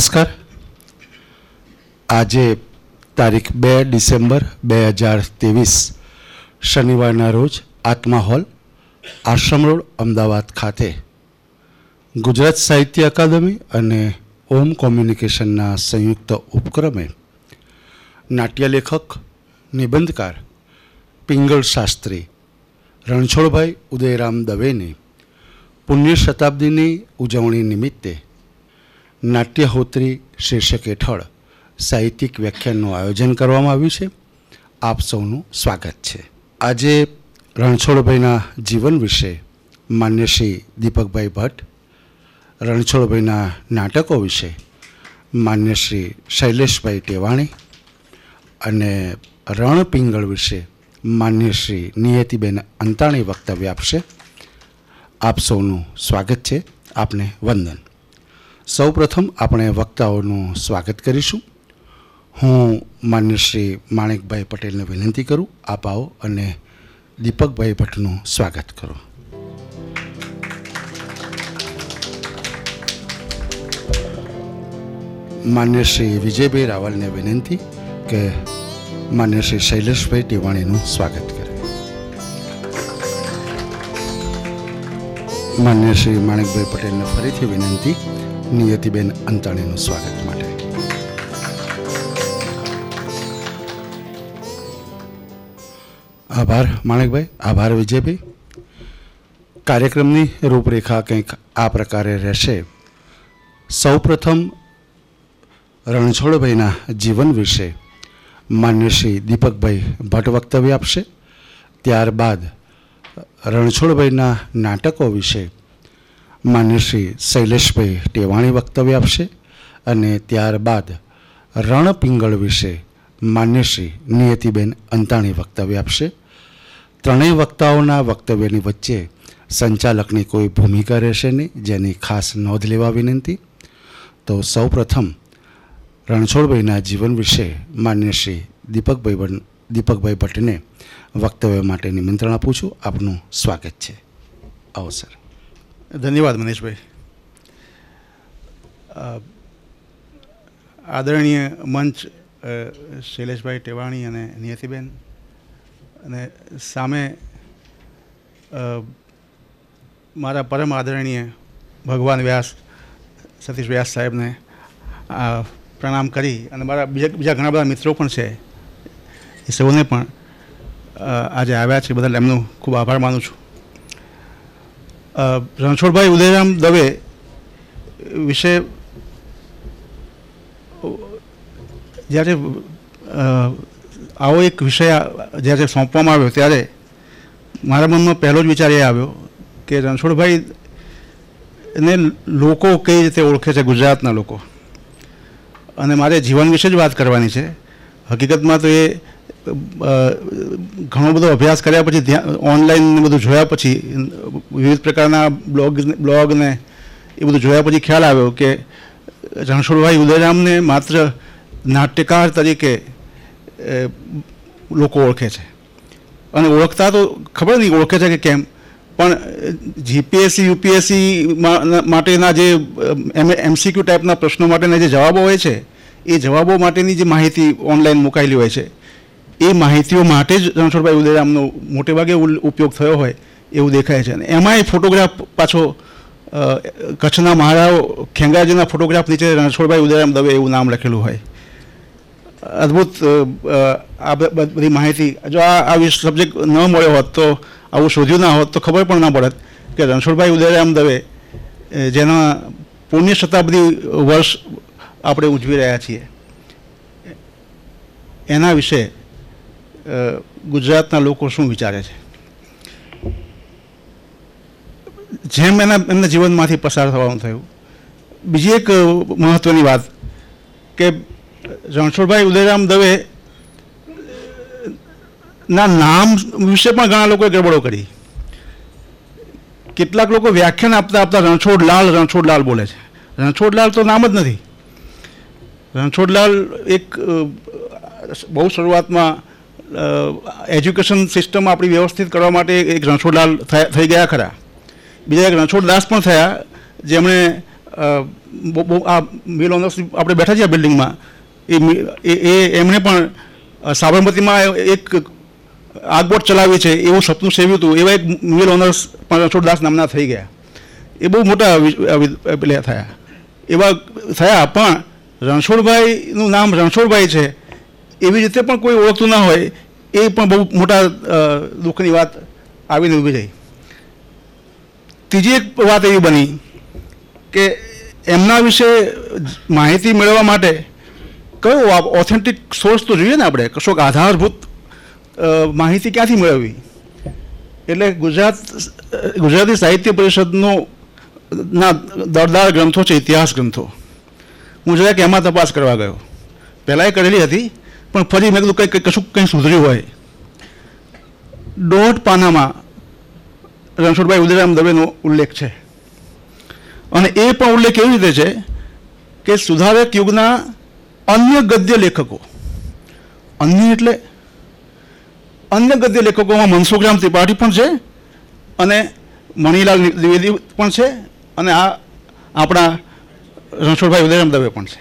નમસ્કાર આજે તારીખ બે ડિસેમ્બર બે હજાર ત્રેવીસ શનિવારના રોજ આત્મા હોલ આશ્રમ રોડ અમદાવાદ ખાતે ગુજરાત સાહિત્ય અકાદમી અને ઓમ કોમ્યુનિકેશનના સંયુક્ત ઉપક્રમે નાટ્ય લેખક નિબંધકાર પિંગળ શાસ્ત્રી રણછોડભાઈ ઉદયરામ દવેની પુણ્ય શતાબ્દીની ઉજવણી નિમિત્તે નાટ્યહોત્રી શીર્ષક હેઠળ સાહિત્યિક વ્યાખ્યાનનું આયોજન કરવામાં આવ્યું છે આપ સૌનું સ્વાગત છે આજે રણછોડભાઈના જીવન વિશે માન્ય શ્રી દીપકભાઈ ભટ્ટ રણછોડભાઈના નાટકો વિશે માન્ય શ્રી શૈલેષભાઈ ટેવાણી અને રણપિંગળ વિશે માન્ય શ્રી નિયતિબેન અંતાણી વક્તવ્ય આપશે આપ સૌનું સ્વાગત છે આપને વંદન સૌપ્રથમ આપણે વક્તાઓનું સ્વાગત કરીશું હું માન્ય શ્રી માણેકભાઈ પટેલને વિનંતી કરું આપ આવો અને દીપકભાઈ ભટ્ટનું સ્વાગત કરો માન્ય શ્રી વિજયભાઈ રાવલને વિનંતી કે માન્ય શ્રી શૈલેષભાઈ ટીવાણીનું સ્વાગત કરે માન્ય શ્રી માણેકભાઈ પટેલને ફરીથી વિનંતી નિયતિબેન અંતાણીનું સ્વાગત માટે આભાર માણેકભાઈ આભાર વિજયભાઈ કાર્યક્રમની રૂપરેખા કંઈક આ પ્રકારે રહેશે સૌપ્રથમ રણછોડભાઈના જીવન વિશે માન્ય શ્રી દીપકભાઈ ભટ્ટ વક્તવ્ય આપશે ત્યારબાદ રણછોડભાઈના નાટકો વિશે માન્યશ્રી શૈલેષભાઈ ટેવાણી વક્તવ્ય આપશે અને ત્યારબાદ રણપિંગળ વિશે માન્યશ્રી નિયતિબેન અંતાણી વક્તવ્ય આપશે ત્રણેય વક્તાઓના વક્તવ્યની વચ્ચે સંચાલકની કોઈ ભૂમિકા રહેશે નહીં જેની ખાસ નોંધ લેવા વિનંતી તો સૌ પ્રથમ રણછોડભાઈના જીવન વિશે માન્યશ્રી દીપકભાઈ દીપકભાઈ ભટ્ટને વક્તવ્ય માટે નિમંત્રણ આપું છું આપનું સ્વાગત છે આવો સર ધન્યવાદ મનીષભાઈ આદરણીય મંચ શૈલેષભાઈ ટેવાણી અને નિયતિબેન અને સામે મારા પરમ આદરણીય ભગવાન વ્યાસ સતીશ વ્યાસ સાહેબને પ્રણામ કરી અને મારા બીજા બીજા ઘણા બધા મિત્રો પણ છે એ સૌને પણ આજે આવ્યા છે બદલ એમનો ખૂબ આભાર માનું છું રણછોડભાઈ ઉદયરામ દવે વિશે જ્યારે આવો એક વિષય જ્યારે સોંપવામાં આવ્યો ત્યારે મારા મનમાં પહેલો જ વિચાર એ આવ્યો કે રણછોડભાઈ ને લોકો કઈ રીતે ઓળખે છે ગુજરાતના લોકો અને મારે જીવન વિશે જ વાત કરવાની છે હકીકતમાં તો એ ઘણો બધો અભ્યાસ કર્યા પછી ત્યાં ઓનલાઈન બધું જોયા પછી વિવિધ પ્રકારના બ્લોગ બ્લોગને એ બધું જોયા પછી ખ્યાલ આવ્યો કે રણછોડભાઈ ઉદયરામને માત્ર નાટ્યકાર તરીકે લોકો ઓળખે છે અને ઓળખતા તો ખબર નહીં ઓળખે છે કે કેમ પણ જીપીએસસી યુપીએસસી માટેના જે એમસીક્યુ ટાઈપના પ્રશ્નો માટેના જે જવાબો હોય છે એ જવાબો માટેની જે માહિતી ઓનલાઈન મુકાયેલી હોય છે એ માહિતીઓ માટે જ રણછોડભાઈ ઉદયરામનો મોટે ભાગે ઉપયોગ થયો હોય એવું દેખાય છે અને એમાંય ફોટોગ્રાફ પાછો કચ્છના મહારાઓ ખેંગાજીના ફોટોગ્રાફ નીચે રણછોડભાઈ ઉદયરામ દવે એવું નામ લખેલું હોય અદ્ભુત આ બધી માહિતી જો આ આવી સબ્જેક્ટ ન મળ્યો હોત તો આવું શોધ્યું ના હોત તો ખબર પણ ના પડત કે રણછોડભાઈ ઉદયરામ દવે જેના પુણ્ય શતાબ્દી વર્ષ આપણે ઉજવી રહ્યા છીએ એના વિશે ગુજરાતના લોકો શું વિચારે છે જેમ એના એમના જીવનમાંથી પસાર થવાનું થયું બીજી એક મહત્ત્વની વાત કે રણછોડભાઈ ઉદયરામ દવે ના નામ વિશે પણ ઘણા લોકોએ ગરબડો કરી કેટલાક લોકો વ્યાખ્યાન આપતા આપતા રણછોડલાલ રણછોડલાલ બોલે છે રણછોડલાલ તો નામ જ નથી રણછોડલાલ એક બહુ શરૂઆતમાં એજ્યુકેશન સિસ્ટમ આપણી વ્યવસ્થિત કરવા માટે એક રણછોડલાલ થઈ ગયા ખરા બીજા એક રણછોડદાસ પણ થયા જેમણે આ મિલ ઓનર્સ આપણે બેઠા છીએ બિલ્ડિંગમાં એ એ એમણે પણ સાબરમતીમાં એક આગબોટ ચલાવી છે એવું સપનું સેવ્યું હતું એવા એક મિલ ઓનર્સ પણ રણછોડદાસ નામના થઈ ગયા એ બહુ મોટા પેલા થયા એવા થયા પણ રણછોડભાઈનું નામ રણછોડભાઈ છે એવી રીતે પણ કોઈ ઓળખતું ના હોય એ પણ બહુ મોટા દુઃખની વાત આવીને ઊભી થઈ ત્રીજી એક વાત એવી બની કે એમના વિશે માહિતી મેળવવા માટે કયો ઓથેન્ટિક સોર્સ તો જોઈએ ને આપણે કશોક આધારભૂત માહિતી ક્યાંથી મેળવવી એટલે ગુજરાત ગુજરાતી સાહિત્ય પરિષદનો ના દળદાર ગ્રંથો છે ઇતિહાસ ગ્રંથો હું જરાક એમાં તપાસ કરવા ગયો પહેલાં એ કરેલી હતી પણ ફરી મેં કીધું કંઈક કશું કંઈ સુધર્યું હોય દોઢ પાનામાં રણછોડભાઈ ઉદયરામ દવેનો ઉલ્લેખ છે અને એ પણ ઉલ્લેખ એવી રીતે છે કે સુધારક યુગના અન્ય ગદ્ય લેખકો અન્ય એટલે અન્ય ગદ્ય લેખકોમાં મનસુખરામ ત્રિપાઠી પણ છે અને મણિલાલ દ્વિવેદી પણ છે અને આ આપણા રણછોડભાઈ ઉદયરામ દવે પણ છે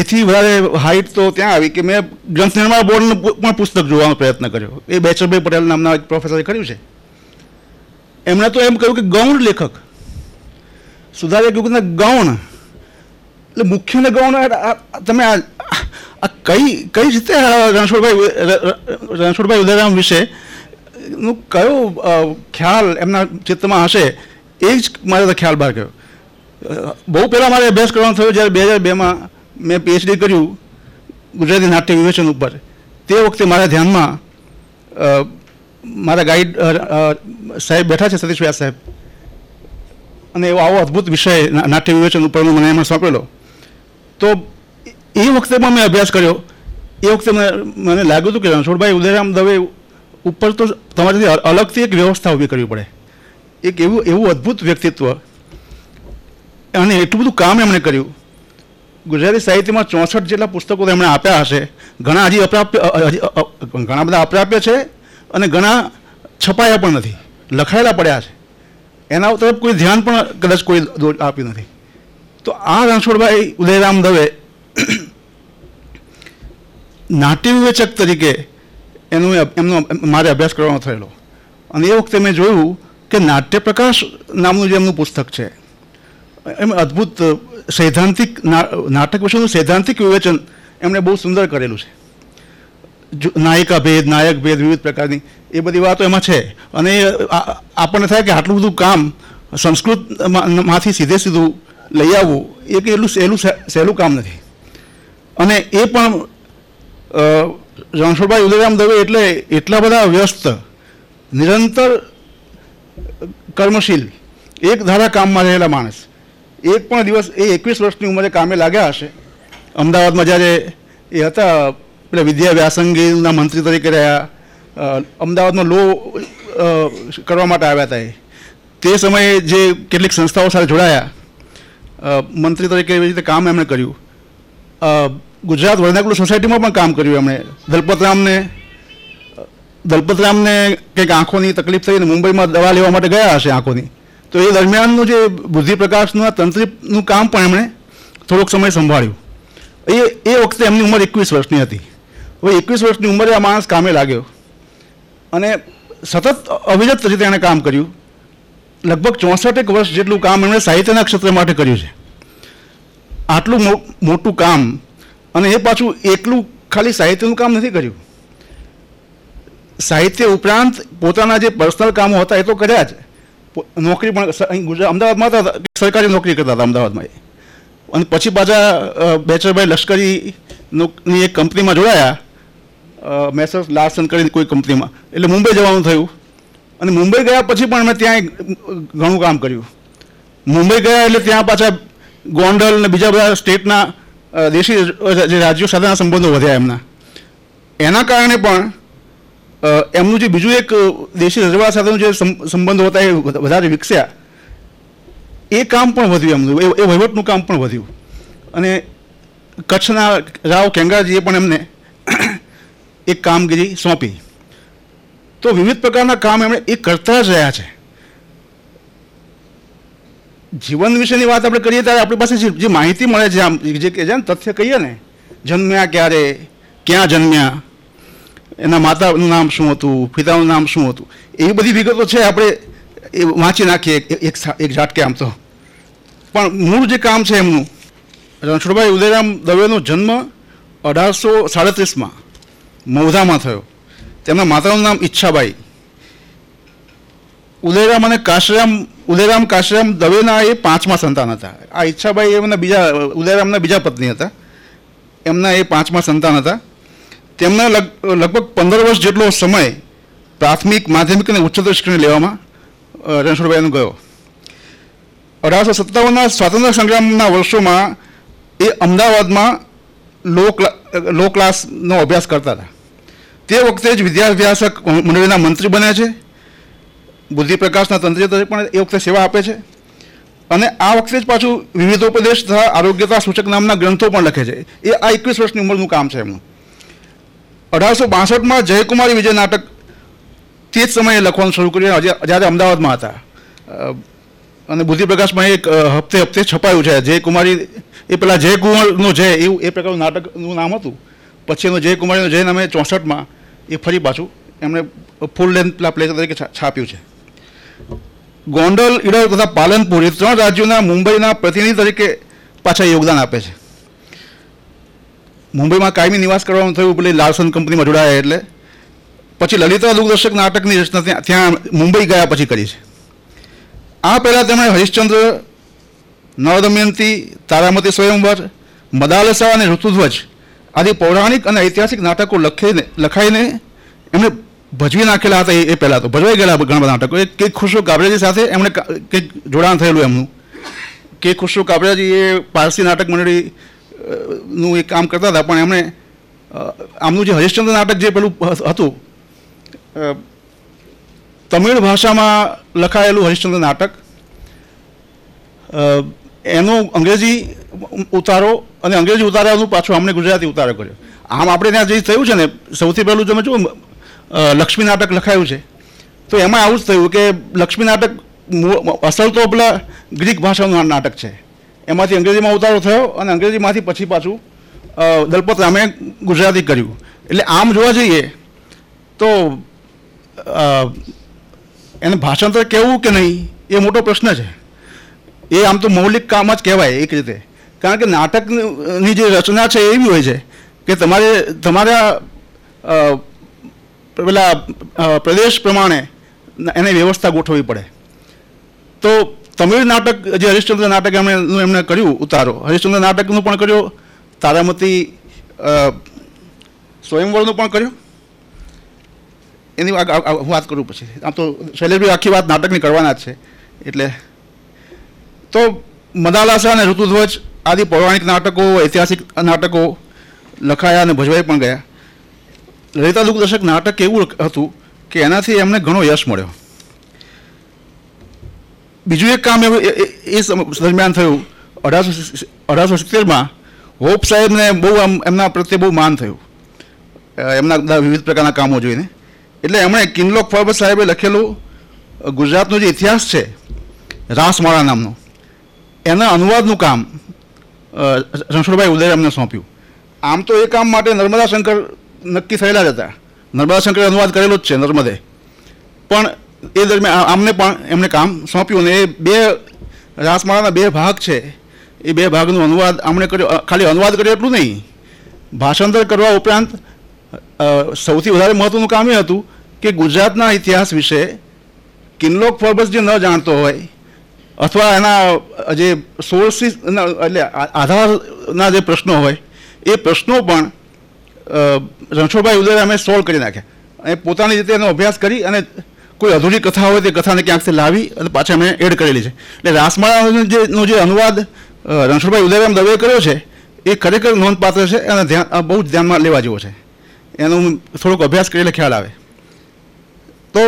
એથી વધારે હાઇટ તો ત્યાં આવી કે મેં ગ્રંથ નિર્માણ બોર્ડનું પણ પુસ્તક જોવાનો પ્રયત્ન કર્યો એ બેચરભાઈ પટેલ નામના એક પ્રોફેસરે કર્યું છે એમણે તો એમ કહ્યું કે ગૌણ લેખક સુધારે કહ્યું કે ગૌણ એટલે મુખ્ય ને ગૌણ તમે આ કઈ કઈ રીતે રણછોડભાઈ રણછોડભાઈ ઉદયરામ વિશે નું કયો ખ્યાલ એમના ચિત્તમાં હશે એ જ મારે તો ખ્યાલ બહાર ગયો બહુ પહેલાં મારે અભ્યાસ કરવાનો થયો જ્યારે બે હજાર બેમાં મેં પીએચડી કર્યું ગુજરાતી નાટ્ય વિવેચન ઉપર તે વખતે મારા ધ્યાનમાં મારા ગાઈડ સાહેબ બેઠા છે સતીશ વ્યાસ સાહેબ અને એવો આવો અદ્ભુત વિષય નાટ્ય વિવેચન ઉપર મને એમાં સોંપેલો તો એ વખતે પણ મેં અભ્યાસ કર્યો એ વખતે મને મને લાગ્યું હતું કે રણછોડભાઈ ઉદયરામ દવે ઉપર તો તમારાથી અલગથી એક વ્યવસ્થા ઊભી કરવી પડે એક એવું એવું અદ્ભુત વ્યક્તિત્વ અને એટલું બધું કામ એમણે કર્યું ગુજરાતી સાહિત્યમાં ચોસઠ જેટલા પુસ્તકો તેમણે આપ્યા હશે ઘણા હજી અપ્રાપ્ય ઘણા બધા અપ્રાપ્ય છે અને ઘણા છપાયા પણ નથી લખાયેલા પડ્યા છે એના તરફ કોઈ ધ્યાન પણ કદાચ કોઈ આપ્યું નથી તો આ રણછોડભાઈ ઉદયરામ દવે નાટ્ય વિવેચક તરીકે એનું એમનો મારે અભ્યાસ કરવાનો થયેલો અને એ વખતે મેં જોયું કે નાટ્ય પ્રકાશ નામનું જે એમનું પુસ્તક છે એમ અદ્ભુત સૈદ્ધાંતિક નાટક વિશેનું સૈદ્ધાંતિક વિવેચન એમણે બહુ સુંદર કરેલું છે નાયિકા ભેદ નાયક ભેદ વિવિધ પ્રકારની એ બધી વાતો એમાં છે અને આપણને થાય કે આટલું બધું કામ સંસ્કૃતમાંથી સીધે સીધું લઈ આવવું એ કે એટલું સહેલું સહેલું કામ નથી અને એ પણ રણછોડભાઈ ઉદયરામ દવે એટલે એટલા બધા વ્યસ્ત નિરંતર કર્મશીલ એક ધારા કામમાં રહેલા માણસ એક પણ દિવસ એ એકવીસ વર્ષની ઉંમરે કામે લાગ્યા હશે અમદાવાદમાં જ્યારે એ હતા પેલા વિદ્યા વ્યાસંગીના મંત્રી તરીકે રહ્યા અમદાવાદમાં લો કરવા માટે આવ્યા હતા એ તે સમયે જે કેટલીક સંસ્થાઓ સાથે જોડાયા મંત્રી તરીકે એવી રીતે કામ એમણે કર્યું ગુજરાત વર્ણાકુલ સોસાયટીમાં પણ કામ કર્યું એમણે દલપતરામને દલપતરામને કંઈક આંખોની તકલીફ થઈ અને મુંબઈમાં દવા લેવા માટે ગયા હશે આંખોની તો એ દરમિયાનનું જે બુદ્ધિપ્રકાશનું તંત્રીનું કામ પણ એમણે થોડોક સમય સંભાળ્યું એ એ વખતે એમની ઉંમર એકવીસ વર્ષની હતી હવે એકવીસ વર્ષની ઉંમરે આ માણસ કામે લાગ્યો અને સતત અવિરત રીતે એણે કામ કર્યું લગભગ ચોસઠેક વર્ષ જેટલું કામ એમણે સાહિત્યના ક્ષેત્ર માટે કર્યું છે આટલું મોટું કામ અને એ પાછું એકલું ખાલી સાહિત્યનું કામ નથી કર્યું સાહિત્ય ઉપરાંત પોતાના જે પર્સનલ કામો હતા એ તો કર્યા જ નોકરી પણ અહીં ગુજરાત અમદાવાદમાં હતા સરકારી નોકરી કરતા હતા અમદાવાદમાં અને પછી પાછા બેચરભાઈ લશ્કરીની એક કંપનીમાં જોડાયા મેસર્સ લાર્સન કરીને કોઈ કંપનીમાં એટલે મુંબઈ જવાનું થયું અને મુંબઈ ગયા પછી પણ મેં ત્યાં ઘણું કામ કર્યું મુંબઈ ગયા એટલે ત્યાં પાછા ગોંડલ અને બીજા બધા સ્ટેટના દેશી જે રાજ્યો સાથેના સંબંધો વધ્યા એમના એના કારણે પણ એમનું જે બીજું એક દેશી રજવાડા સાથેનો જે સંબંધો હતા એ વધારે વિકસ્યા એ કામ પણ વધ્યું એમનું એ વહીવટનું કામ પણ વધ્યું અને કચ્છના રાવ કેંગાજીએ પણ એમને એક કામગીરી સોંપી તો વિવિધ પ્રકારના કામ એમણે એ કરતા જ રહ્યા છે જીવન વિશેની વાત આપણે કરીએ ત્યારે આપણી પાસે જે માહિતી મળે છે આમ જે કે છે તથ્ય કહીએ ને જન્મ્યા ક્યારે ક્યાં જન્મ્યા એના માતાનું નામ શું હતું પિતાનું નામ શું હતું એવી બધી વિગતો છે આપણે એ વાંચી નાખીએ એક એક ઝાટકે આમ તો પણ મૂળ જે કામ છે એમનું રણછોડભાઈ ઉદયરામ દવેનો જન્મ અઢારસો સાડત્રીસમાં મૌધામાં થયો તેમના માતાનું નામ ઈચ્છાબાઈ ઉદયરામ અને કાશરામ ઉદયરામ કાશરામ દવેના એ પાંચમા સંતાન હતા આ ઈચ્છાબાઈ એમના બીજા ઉદયરામના બીજા પત્ની હતા એમના એ પાંચમા સંતાન હતા તેમના લગભગ પંદર વર્ષ જેટલો સમય પ્રાથમિક માધ્યમિક અને ઉચ્ચતર શિક્ષણ લેવામાં રણછોડભાઈનો ગયો અઢારસો સત્તાવનના સ્વાતંત્ર્ય સંગ્રામના વર્ષોમાં એ અમદાવાદમાં લો ક્લા લો ક્લાસનો અભ્યાસ કરતા હતા તે વખતે જ વિદ્યાભ્યાસક મંડળીના મંત્રી બન્યા છે બુદ્ધિપ્રકાશના તંત્રી પણ એ વખતે સેવા આપે છે અને આ વખતે જ પાછું વિવિધોપદેશ તથા આરોગ્યતા સૂચક નામના ગ્રંથો પણ લખે છે એ આ એકવીસ વર્ષની ઉંમરનું કામ છે એમનું અઢારસો બાસઠમાં જયકુમારી વિજય નાટક તે જ સમયે લખવાનું શરૂ કર્યું જ્યારે અમદાવાદમાં હતા અને બુદ્ધિપ્રકાશમાં એક હપ્તે હપ્તે છપાયું છે જયકુમારી એ પેલા જયકુંવરનો જય એવું એ પ્રકારનું નાટકનું નામ હતું પછી એનો જયકુમારીનો જય નામે ચોસઠમાં એ ફરી પાછું એમણે ફૂલ લેન્થ પેલા પ્લે તરીકે છાપ્યું છે ગોંડલ ઈડર તથા પાલનપુર એ ત્રણ રાજ્યોના મુંબઈના પ્રતિનિધિ તરીકે પાછા યોગદાન આપે છે મુંબઈમાં કાયમી નિવાસ કરવાનું થયું એટલે લાલસન કંપનીમાં જોડાયા એટલે પછી લલિતા દૂરદર્શક નાટકની રચના ત્યાં ત્યાં મુંબઈ ગયા પછી કરી છે આ પહેલાં તેમણે હરિશ્ચંદ્ર નવદમયંતી તારામતી સ્વયંવર મદાલસા અને ઋતુધ્વજ આદિ પૌરાણિક અને ઐતિહાસિક નાટકો લખીને લખાઈને એમણે ભજવી નાખેલા હતા એ પહેલાં તો ભજવાઈ ગયેલા ઘણા બધા નાટકો એ કે ખુશો કાબરેજી સાથે એમણે કંઈક જોડાણ થયેલું એમનું કે ખુશો કાબરેજી એ પારસી નાટક મંડળી નું એ કામ કરતા હતા પણ એમણે આમનું જે હરિશ્ચંદ્ર નાટક જે પેલું હતું તમિળ ભાષામાં લખાયેલું હરિશ્ચંદ્ર નાટક એનો અંગ્રેજી ઉતારો અને અંગ્રેજી ઉતારાનું પાછું અમને ગુજરાતી ઉતારો કર્યો આમ આપણે ત્યાં જે થયું છે ને સૌથી પહેલું તમે જુઓ લક્ષ્મી નાટક લખાયું છે તો એમાં આવું જ થયું કે લક્ષ્મી નાટક અસલ તો પેલા ગ્રીક ભાષાનું નાટક છે એમાંથી અંગ્રેજીમાં ઉતારો થયો અને અંગ્રેજીમાંથી પછી પાછું દલપત રામે ગુજરાતી કર્યું એટલે આમ જોવા જઈએ તો એને ભાષાંતર કહેવું કે નહીં એ મોટો પ્રશ્ન છે એ આમ તો મૌલિક કામ જ કહેવાય એક રીતે કારણ કે નાટકની જે રચના છે એવી હોય છે કે તમારે તમારા પેલા પ્રદેશ પ્રમાણે એને વ્યવસ્થા ગોઠવવી પડે તો તમિળ નાટક જે હરિશ્ચંદ્ર નાટક એમણે એમણે કર્યું ઉતારો હરિશ્ચંદ્ર નાટકનું પણ કર્યો તારામતી સ્વયંવરનું પણ કર્યું એની હું વાત કરું પછી આમ તો શૈલેષભાઈ આખી વાત નાટકની કરવાના જ છે એટલે તો મદાલાસા અને ઋતુધ્વજ આદિ પૌરાણિક નાટકો ઐતિહાસિક નાટકો લખાયા અને ભજવાઈ પણ ગયા લલિતા દુઃખ નાટક એવું હતું કે એનાથી એમને ઘણો યશ મળ્યો બીજું એક કામ એવું એ દરમિયાન થયું અઢારસો અઢારસો સિત્તેરમાં હોપ સાહેબને બહુ આમ એમના પ્રત્યે બહુ માન થયું એમના વિવિધ પ્રકારના કામો જોઈને એટલે એમણે કિનલોક ફોર્બર સાહેબે લખેલું ગુજરાતનો જે ઇતિહાસ છે રાસમાળા નામનો એના અનુવાદનું કામ રણછોડભાઈ ઉદયે એમને સોંપ્યું આમ તો એ કામ માટે નર્મદા શંકર નક્કી થયેલા જ હતા નર્મદા શંકરે અનુવાદ કરેલો જ છે નર્મદે પણ એ દરમિયાન અમને પણ એમણે કામ સોંપ્યું અને એ બે રાસમાળાના બે ભાગ છે એ બે ભાગનો અનુવાદ આમણે કર્યો ખાલી અનુવાદ કર્યો એટલું નહીં ભાષાંતર કરવા ઉપરાંત સૌથી વધારે મહત્ત્વનું કામ એ હતું કે ગુજરાતના ઇતિહાસ વિશે કિનલોક ફોર્બસ જે ન જાણતો હોય અથવા એના જે સોર્સિસ એટલે આધારના જે પ્રશ્નો હોય એ પ્રશ્નો પણ રણછોડભાઈ અમે સોલ્વ કરી નાખ્યા અને પોતાની રીતે એનો અભ્યાસ કરી અને કોઈ અધૂરી કથા હોય તે કથાને ક્યાંક લાવી અને પાછા મેં એડ કરેલી છે એટલે રાસમાળાનો જે જે અનુવાદ રણછોડભાઈ ઉદયરામ દવે કર્યો છે એ ખરેખર નોંધપાત્ર છે અને ધ્યાન બહુ જ ધ્યાનમાં લેવા જેવો છે એનો થોડોક અભ્યાસ કરીને ખ્યાલ આવે તો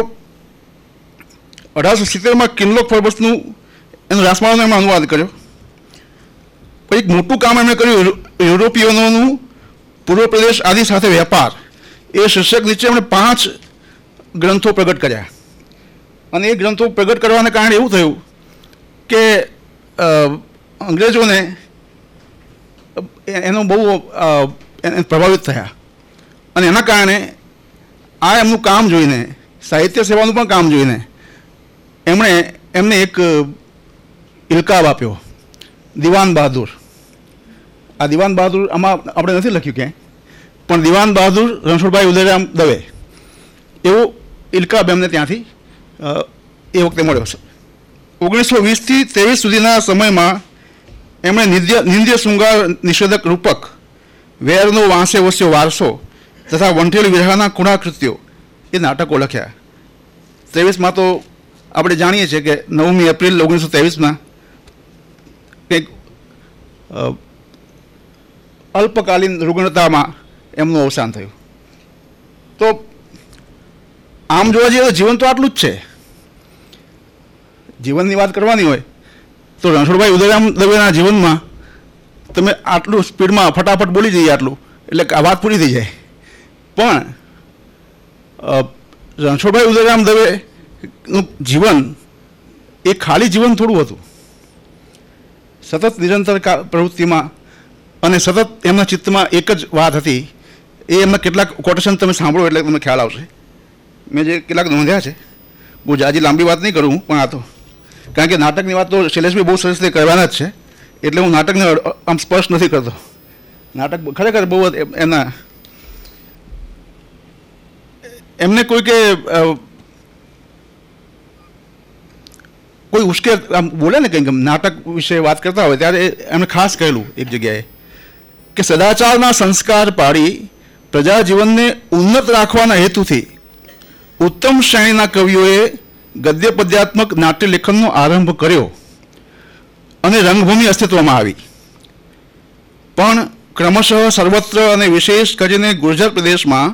અઢારસો સિત્તેરમાં કિનલોક ફર્બસનું એનું રાસમાળાનો એમાં અનુવાદ કર્યો એક મોટું કામ એમણે કર્યું યુરોપિયનોનું પૂર્વ પ્રદેશ આદિ સાથે વેપાર એ શીર્ષક નીચે એમણે પાંચ ગ્રંથો પ્રગટ કર્યા અને એ ગ્રંથો પ્રગટ કરવાને કારણે એવું થયું કે અંગ્રેજોને એનો બહુ પ્રભાવિત થયા અને એના કારણે આ એમનું કામ જોઈને સાહિત્ય સેવાનું પણ કામ જોઈને એમણે એમને એક ઇલકાબ આપ્યો દિવાન બહાદુર આ દિવાન બહાદુર આમાં આપણે નથી લખ્યું ક્યાંય પણ દિવાન બહાદુર રણછોડભાઈ ઉદયરામ દવે એવું ઇલકાબ એમને ત્યાંથી એ વખતે મળ્યો છે ઓગણીસો વીસથી ત્રેવીસ સુધીના સમયમાં એમણે નિંદ્ય નિંદ્ય શૃંગાર નિષેધક રૂપક વેરનો વાંસે વસ્યો વારસો તથા વંઠેલ વિરહાના ખૂણાકૃત્યો એ નાટકો લખ્યા ત્રેવીસમાં તો આપણે જાણીએ છીએ કે નવમી એપ્રિલ ઓગણીસો ત્રેવીસમાં કંઈક અલ્પકાલીન રુગ્ણતામાં એમનું અવસાન થયું તો આમ જોવા જઈએ તો જીવન તો આટલું જ છે જીવનની વાત કરવાની હોય તો રણછોડભાઈ ઉદયરામ દવેના જીવનમાં તમે આટલું સ્પીડમાં ફટાફટ બોલી જઈએ આટલું એટલે આ વાત પૂરી થઈ જાય પણ રણછોડભાઈ ઉદયરામ દવેનું જીવન એ ખાલી જીવન થોડું હતું સતત નિરંતર પ્રવૃત્તિમાં અને સતત એમના ચિત્તમાં એક જ વાત હતી એ એમના કેટલાક કોટેશન તમે સાંભળો એટલે તમને ખ્યાલ આવશે મેં જે કેટલાક નોંધ્યા છે બહુ જાજી લાંબી વાત નહીં કરું પણ આ તો કારણ કે નાટકની વાત તો શૈલેષભાઈ બહુ સરસ રીતે કરવાના જ છે એટલે હું નાટકને આમ સ્પષ્ટ નથી કરતો નાટક ખરેખર બહુ એના એમને કોઈ કે કોઈ ઉશ્કેર આમ બોલે ને કંઈક નાટક વિશે વાત કરતા હોય ત્યારે એમણે ખાસ કહેલું એક જગ્યાએ કે સદાચારના સંસ્કાર પાડી પ્રજાજીવનને ઉન્નત રાખવાના હેતુથી ઉત્તમ શ્રેણીના કવિઓએ ગદ્ય પદ્યાત્મક નાટ્ય લેખનનો આરંભ કર્યો અને રંગભૂમિ અસ્તિત્વમાં આવી પણ ક્રમશઃ સર્વત્ર અને વિશેષ કરીને ગુર્જર પ્રદેશમાં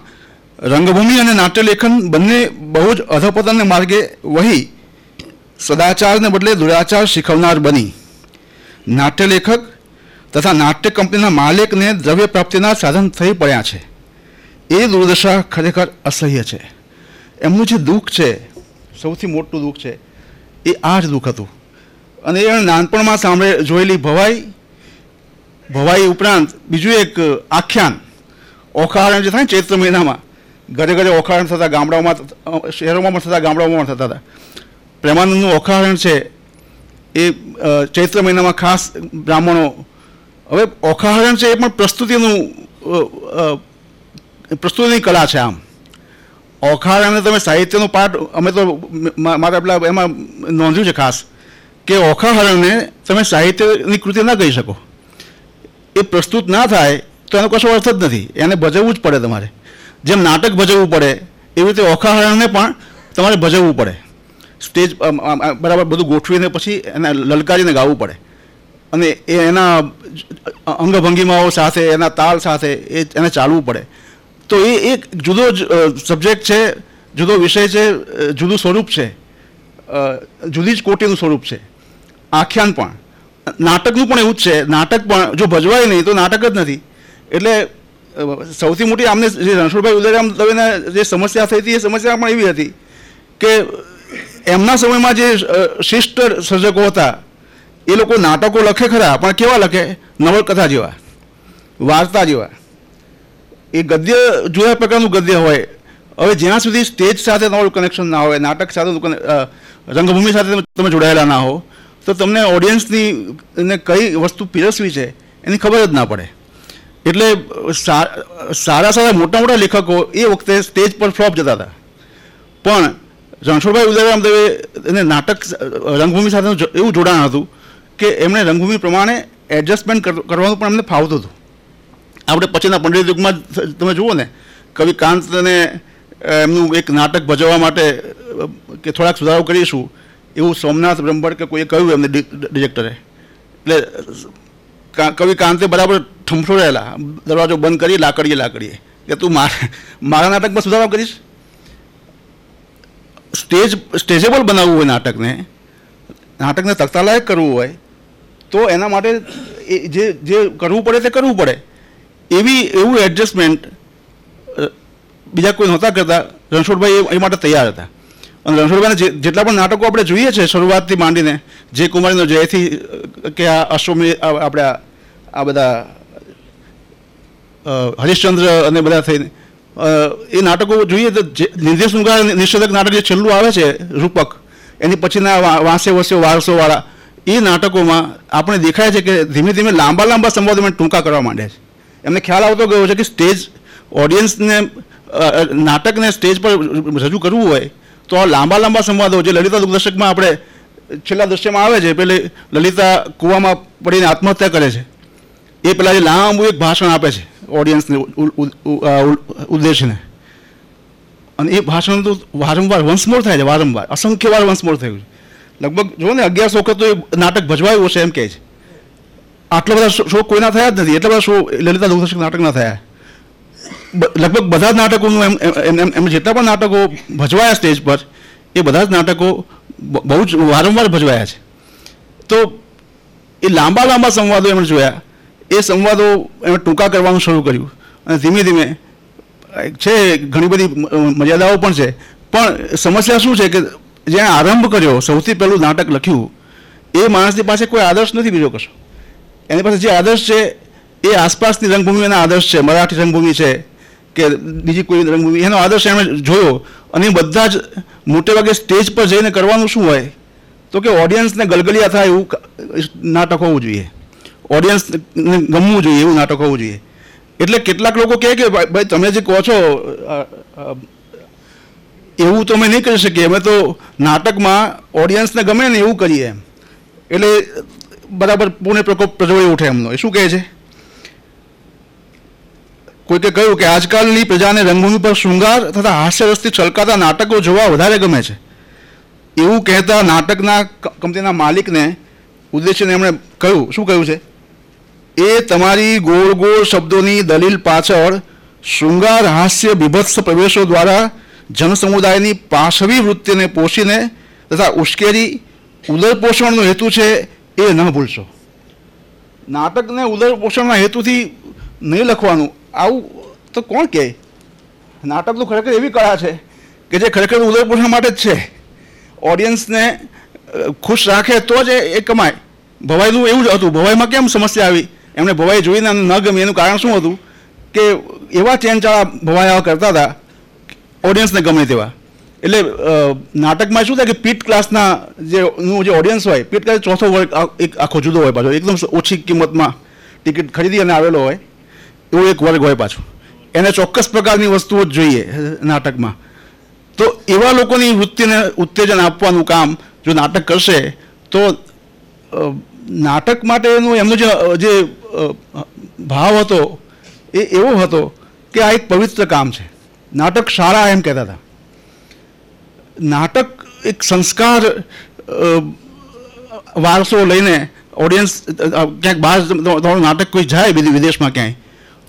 રંગભૂમિ અને નાટ્યલેખન બંને બહુ જ અધપતનને માર્ગે વહી સદાચારને બદલે દુરાચાર શીખવનાર બની નાટ્યલેખક તથા નાટ્ય કંપનીના માલિકને દ્રવ્ય પ્રાપ્તિના સાધન થઈ પડ્યા છે એ દુર્દશા ખરેખર અસહ્ય છે એમનું જે દુઃખ છે સૌથી મોટું દુઃખ છે એ આ જ દુઃખ હતું અને એણે નાનપણમાં સાંભળે જોયેલી ભવાઈ ભવાઈ ઉપરાંત બીજું એક આખ્યાન ઓખારણ જે થાય ચૈત્ર મહિનામાં ઘરે ઘરે ઓખારણ થતા ગામડાઓમાં શહેરોમાં પણ થતા ગામડાઓમાં પણ થતા હતા પ્રેમાનંદનું ઓખારણ છે એ ચૈત્ર મહિનામાં ખાસ બ્રાહ્મણો હવે ઓખાહરણ છે એ પણ પ્રસ્તુતિનું પ્રસ્તુતિની કળા છે આમ ઓખાળ અને તમે સાહિત્યનો પાઠ અમે તો મારા પેલા એમાં નોંધ્યું છે ખાસ કે ઓખાહરણને તમે સાહિત્યની કૃતિ ના કહી શકો એ પ્રસ્તુત ના થાય તો એનો કશો અર્થ જ નથી એને ભજવવું જ પડે તમારે જેમ નાટક ભજવવું પડે એવી રીતે ઓખાહરણને પણ તમારે ભજવવું પડે સ્ટેજ બરાબર બધું ગોઠવીને પછી એને લલકારીને ગાવું પડે અને એ એના અંગભંગિમાઓ સાથે એના તાલ સાથે એ એને ચાલવું પડે તો એ એક જુદો સબ્જેક્ટ છે જુદો વિષય છે જુદું સ્વરૂપ છે જુદી જ કોટીનું સ્વરૂપ છે આખ્યાન પણ નાટકનું પણ એવું જ છે નાટક પણ જો ભજવાય નહીં તો નાટક જ નથી એટલે સૌથી મોટી આમને જે રણછોડભાઈ ઉદયરામ દવેને જે સમસ્યા થઈ હતી એ સમસ્યા પણ એવી હતી કે એમના સમયમાં જે શિષ્ટ સર્જકો હતા એ લોકો નાટકો લખે ખરા પણ કેવા લખે નવલકથા જેવા વાર્તા જેવા એ ગદ્ય જોયા પ્રકારનું ગદ્ય હોય હવે જ્યાં સુધી સ્ટેજ સાથે તમારું કનેક્શન ના હોય નાટક સાથે રંગભૂમિ સાથે તમે જોડાયેલા ના હો તો તમને ઓડિયન્સની ને કઈ વસ્તુ પીરસવી છે એની ખબર જ ના પડે એટલે સારા સારા મોટા મોટા લેખકો એ વખતે સ્ટેજ પર ફ્લોપ જતા હતા પણ રણછોડભાઈ ઉદયરામ એને નાટક રંગભૂમિ સાથેનું એવું જોડાણ હતું કે એમણે રંગભૂમિ પ્રમાણે એડજસ્ટમેન્ટ કરવાનું પણ એમને ફાવતું હતું આપણે પછીના પંડિત યુગમાં તમે જુઓ ને કવિ કાંતને એમનું એક નાટક ભજવવા માટે કે થોડાક સુધારો કરીશું એવું સોમનાથ બ્રહ્મભટ્ટ કે કોઈએ કહ્યું એમને ડિરેક્ટરે એટલે કવિ કાંતે બરાબર ઠમઠો રહેલા દરવાજો બંધ કરી લાકડીએ લાકડીએ કે તું મારા મારા નાટકમાં સુધારો કરીશ સ્ટેજ સ્ટેજેબલ બનાવવું હોય નાટકને નાટકને તકતાલાયક કરવું હોય તો એના માટે જે જે કરવું પડે તે કરવું પડે એવી એવું એડજસ્ટમેન્ટ બીજા કોઈ નહોતા કરતા રણછોડભાઈ એ માટે તૈયાર હતા અને જે જેટલા પણ નાટકો આપણે જોઈએ છે શરૂઆતથી માંડીને જે કુમારીનો જયથી કે આ અશ્વમી આપણે આ બધા હરિશ્ચંદ્ર અને બધા થઈને એ નાટકો જોઈએ તો જે નિર્દેશ નિષેધક નાટક જે છેલ્લું આવે છે રૂપક એની પછીના વાંસે વસે વારસોવાળા એ નાટકોમાં આપણે દેખાય છે કે ધીમે ધીમે લાંબા લાંબા સંવાદો ટૂંકા કરવા માંડે છે એમને ખ્યાલ આવતો ગયો છે કે સ્ટેજ ઓડિયન્સને નાટકને સ્ટેજ પર રજૂ કરવું હોય તો આ લાંબા લાંબા સંવાદો જે લલિતા દુર્દર્શકમાં આપણે છેલ્લા દૃશ્યમાં આવે છે પેલે લલિતા કૂવામાં પડીને આત્મહત્યા કરે છે એ પેલા જે લાંબુ એક ભાષણ આપે છે ઓડિયન્સને ઉદ્દેશને અને એ ભાષણ તો વારંવાર વંશમોળ થાય છે વારંવાર અસંખ્ય વાર વંશમોર થયું છે લગભગ જો ને અગિયારસો વખત તો એ નાટક ભજવાયું હશે એમ કહે છે આટલા બધા શો કોઈના થયા જ નથી એટલા બધા શો લલિતા દુઃખદર્શક નાટકના થયા લગભગ બધા જ નાટકોનું એમ એમ એમ જેટલા પણ નાટકો ભજવાયા સ્ટેજ પર એ બધા જ નાટકો બહુ જ વારંવાર ભજવાયા છે તો એ લાંબા લાંબા સંવાદો એમણે જોયા એ સંવાદો એમણે ટૂંકા કરવાનું શરૂ કર્યું અને ધીમે ધીમે છે ઘણી બધી મર્યાદાઓ પણ છે પણ સમસ્યા શું છે કે જ્યાં આરંભ કર્યો સૌથી પહેલું નાટક લખ્યું એ માણસની પાસે કોઈ આદર્શ નથી બીજો કશો એની પાસે જે આદર્શ છે એ આસપાસની રંગભૂમિના આદર્શ છે મરાઠી રંગભૂમિ છે કે બીજી કોઈ રંગભૂમિ એનો આદર્શ એમણે જોયો અને બધા જ મોટે ભાગે સ્ટેજ પર જઈને કરવાનું શું હોય તો કે ઓડિયન્સને ગલગલિયા થાય એવું નાટક હોવું જોઈએ ઓડિયન્સને ગમવું જોઈએ એવું નાટક હોવું જોઈએ એટલે કેટલાક લોકો કહે કે ભાઈ તમે જે કહો છો એવું તો અમે નહીં કરી શકીએ અમે તો નાટકમાં ઓડિયન્સને ગમે ને એવું કરીએ એમ એટલે બરાબર પૂર્ણ પ્રકોપ પ્રજવળી ઉઠે એમનો એ શું કહે છે કોઈકે કહ્યું કે આજકાલની પ્રજાને રંગભૂમિ પર શૃંગાર તથા હાસ્યરસથી છલકાતા નાટકો જોવા વધારે ગમે છે એવું કહેતા નાટકના કંપનીના માલિકને ઉદ્દેશીને એમણે કહ્યું શું કહ્યું છે એ તમારી ગોળ ગોળ શબ્દોની દલીલ પાછળ શૃંગાર હાસ્ય બીભત્સ પ્રવેશો દ્વારા જનસમુદાયની પાછવી વૃત્તિને પોષીને તથા ઉશ્કેરી ઉદરપોષણનો હેતુ છે એ ન ભૂલશો નાટકને ઉદર પોષણના હેતુથી નહીં લખવાનું આવું તો કોણ કહે નાટક તો ખરેખર એવી કળા છે કે જે ખરેખર ઉદર પોષણ માટે જ છે ઓડિયન્સને ખુશ રાખે તો જ એ કમાય ભવાઈનું એવું જ હતું ભવાઈમાં કેમ સમસ્યા આવી એમણે ભવાઈ જોઈને ન ગમી એનું કારણ શું હતું કે એવા ચેનચાળા ભવાઈ આવા કરતા હતા ઓડિયન્સને ગમે તેવા એટલે નાટકમાં શું થાય કે પીટ ક્લાસના જે નું જે ઓડિયન્સ હોય પીટ ક્લાસ ચોથો વર્ગ એક આખો જુદો હોય પાછો એકદમ ઓછી કિંમતમાં ટિકિટ ખરીદી અને આવેલો હોય એવો એક વર્ગ હોય પાછો એને ચોક્કસ પ્રકારની વસ્તુઓ જ જોઈએ નાટકમાં તો એવા લોકોની વૃત્તિને ઉત્તેજન આપવાનું કામ જો નાટક કરશે તો નાટક માટેનું એમનો જે ભાવ હતો એ એવો હતો કે આ એક પવિત્ર કામ છે નાટક સારા એમ કહેતા હતા નાટક એક સંસ્કાર વારસો લઈને ઓડિયન્સ ક્યાંક બહાર તમારું નાટક કોઈ જાય બીજી વિદેશમાં ક્યાંય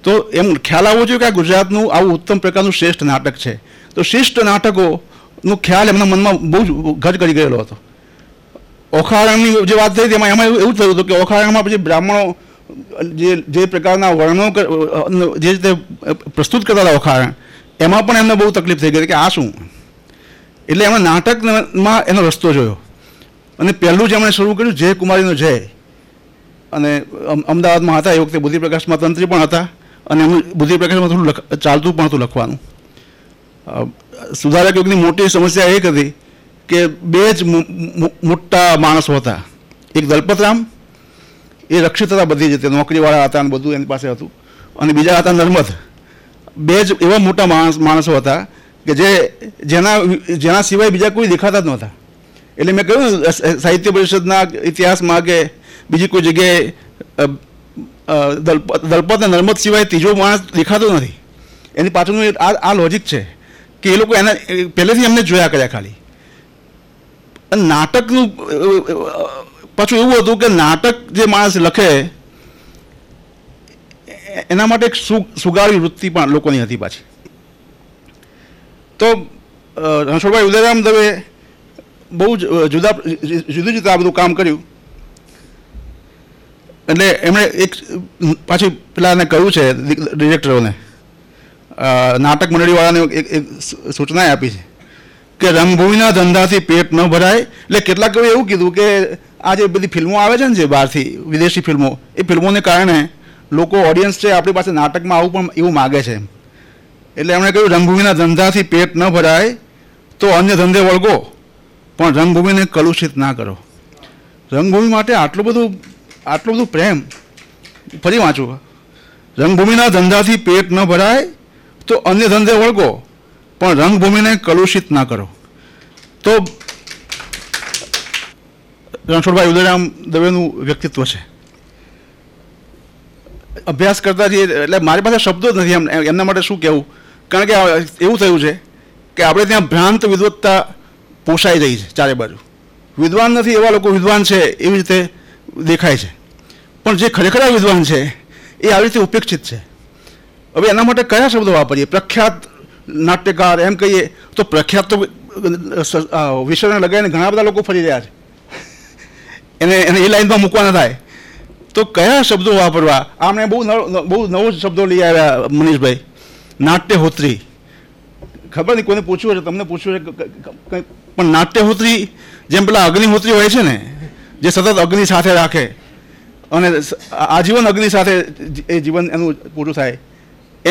તો એમ ખ્યાલ આવવો જોઈએ કે આ ગુજરાતનું આવું ઉત્તમ પ્રકારનું શ્રેષ્ઠ નાટક છે તો શ્રેષ્ઠ નાટકોનો ખ્યાલ એમના મનમાં બહુ જ ઘટ કરી ગયેલો હતો ઓખારણની જે વાત થઈ તેમાં એમાં એવું થયું હતું કે ઓખારણમાં પછી બ્રાહ્મણો જે જે પ્રકારના વર્ણો જે રીતે પ્રસ્તુત કરતા હતા ઓખારણ એમાં પણ એમને બહુ તકલીફ થઈ ગઈ કે આ શું એટલે એમાં નાટકમાં એનો રસ્તો જોયો અને પહેલું જ એમણે શરૂ કર્યું જય કુમારીનો જય અને અમદાવાદમાં હતા એ વખતે બુદ્ધિપ્રકાશમાં તંત્રી પણ હતા અને એમનું બુદ્ધિપ્રકાશમાં થોડું ચાલતું પણ હતું લખવાનું સુધારક યુગની મોટી સમસ્યા એ હતી કે બે જ મોટા માણસો હતા એક દલપતરામ એ રક્ષિત હતા બધી રીતે નોકરીવાળા હતા અને બધું એની પાસે હતું અને બીજા હતા નર્મદ બે જ એવા મોટા માણસ માણસો હતા કે જે જેના જેના સિવાય બીજા કોઈ દેખાતા જ નહોતા એટલે મેં કહ્યું સાહિત્ય પરિષદના ઇતિહાસમાં કે બીજી કોઈ જગ્યાએ દલપત અને નર્મદ સિવાય ત્રીજો માણસ દેખાતો નથી એની પાછળનું આ આ લોજિક છે કે એ લોકો એના પહેલેથી એમને જોયા કર્યા ખાલી નાટકનું પાછું એવું હતું કે નાટક જે માણસ લખે એના માટે એક સુગાવી વૃત્તિ પણ લોકોની હતી પાછી તો રણછોડભાઈ ઉદયરામ દવે બહુ જ જુદા જુદી જુદા આ બધું કામ કર્યું એટલે એમણે એક પાછી પેલાને કહ્યું છે ડિરેક્ટરોને નાટક મંડળીવાળાને એક એક સૂચના આપી છે કે રંગભૂમિના ધંધાથી પેટ ન ભરાય એટલે કેટલાક કવિ એવું કીધું કે આ જે બધી ફિલ્મો આવે છે ને જે બહારથી વિદેશી ફિલ્મો એ ફિલ્મોને કારણે લોકો ઓડિયન્સ છે આપણી પાસે નાટકમાં આવું પણ એવું માગે છે એટલે એમણે કહ્યું રંગભૂમિના ધંધાથી પેટ ન ભરાય તો અન્ય ધંધે વળગો પણ રંગભૂમિને કલુષિત ના કરો રંગભૂમિ માટે આટલું બધું આટલું બધું પ્રેમ ફરી વાંચું રંગભૂમિના ધંધાથી પેટ ન ભરાય તો અન્ય ધંધે વળગો પણ રંગભૂમિને કલુષિત ના કરો તો રણછોડભાઈ ઉદયરામ દવેનું વ્યક્તિત્વ છે અભ્યાસ કરતા જઈએ એટલે મારી પાસે શબ્દો જ નથી એમ એમના માટે શું કહેવું કારણ કે એવું થયું છે કે આપણે ત્યાં ભ્રાંત વિદવત્તા પોષાઈ રહી છે ચારે બાજુ વિદ્વાન નથી એવા લોકો વિદ્વાન છે એવી રીતે દેખાય છે પણ જે ખરેખર વિદ્વાન છે એ આવી રીતે ઉપેક્ષિત છે હવે એના માટે કયા શબ્દો વાપરીએ પ્રખ્યાત નાટ્યકાર એમ કહીએ તો પ્રખ્યાત તો વિષયને લગાવીને ઘણા બધા લોકો ફરી રહ્યા છે એને એને એ લાઈનમાં મૂકવા ન થાય તો કયા શબ્દો વાપરવા આમને બહુ બહુ નવો શબ્દો લઈ આવ્યા મનીષભાઈ નાટ્યહોત્રી ખબર નહીં કોને પૂછ્યું હશે તમને પૂછ્યું છે પણ નાટ્યહોત્રી જેમ પેલા અગ્નિહોત્રી હોય છે ને જે સતત અગ્નિ સાથે રાખે અને આજીવન અગ્નિ સાથે એ જીવન એનું પૂરું થાય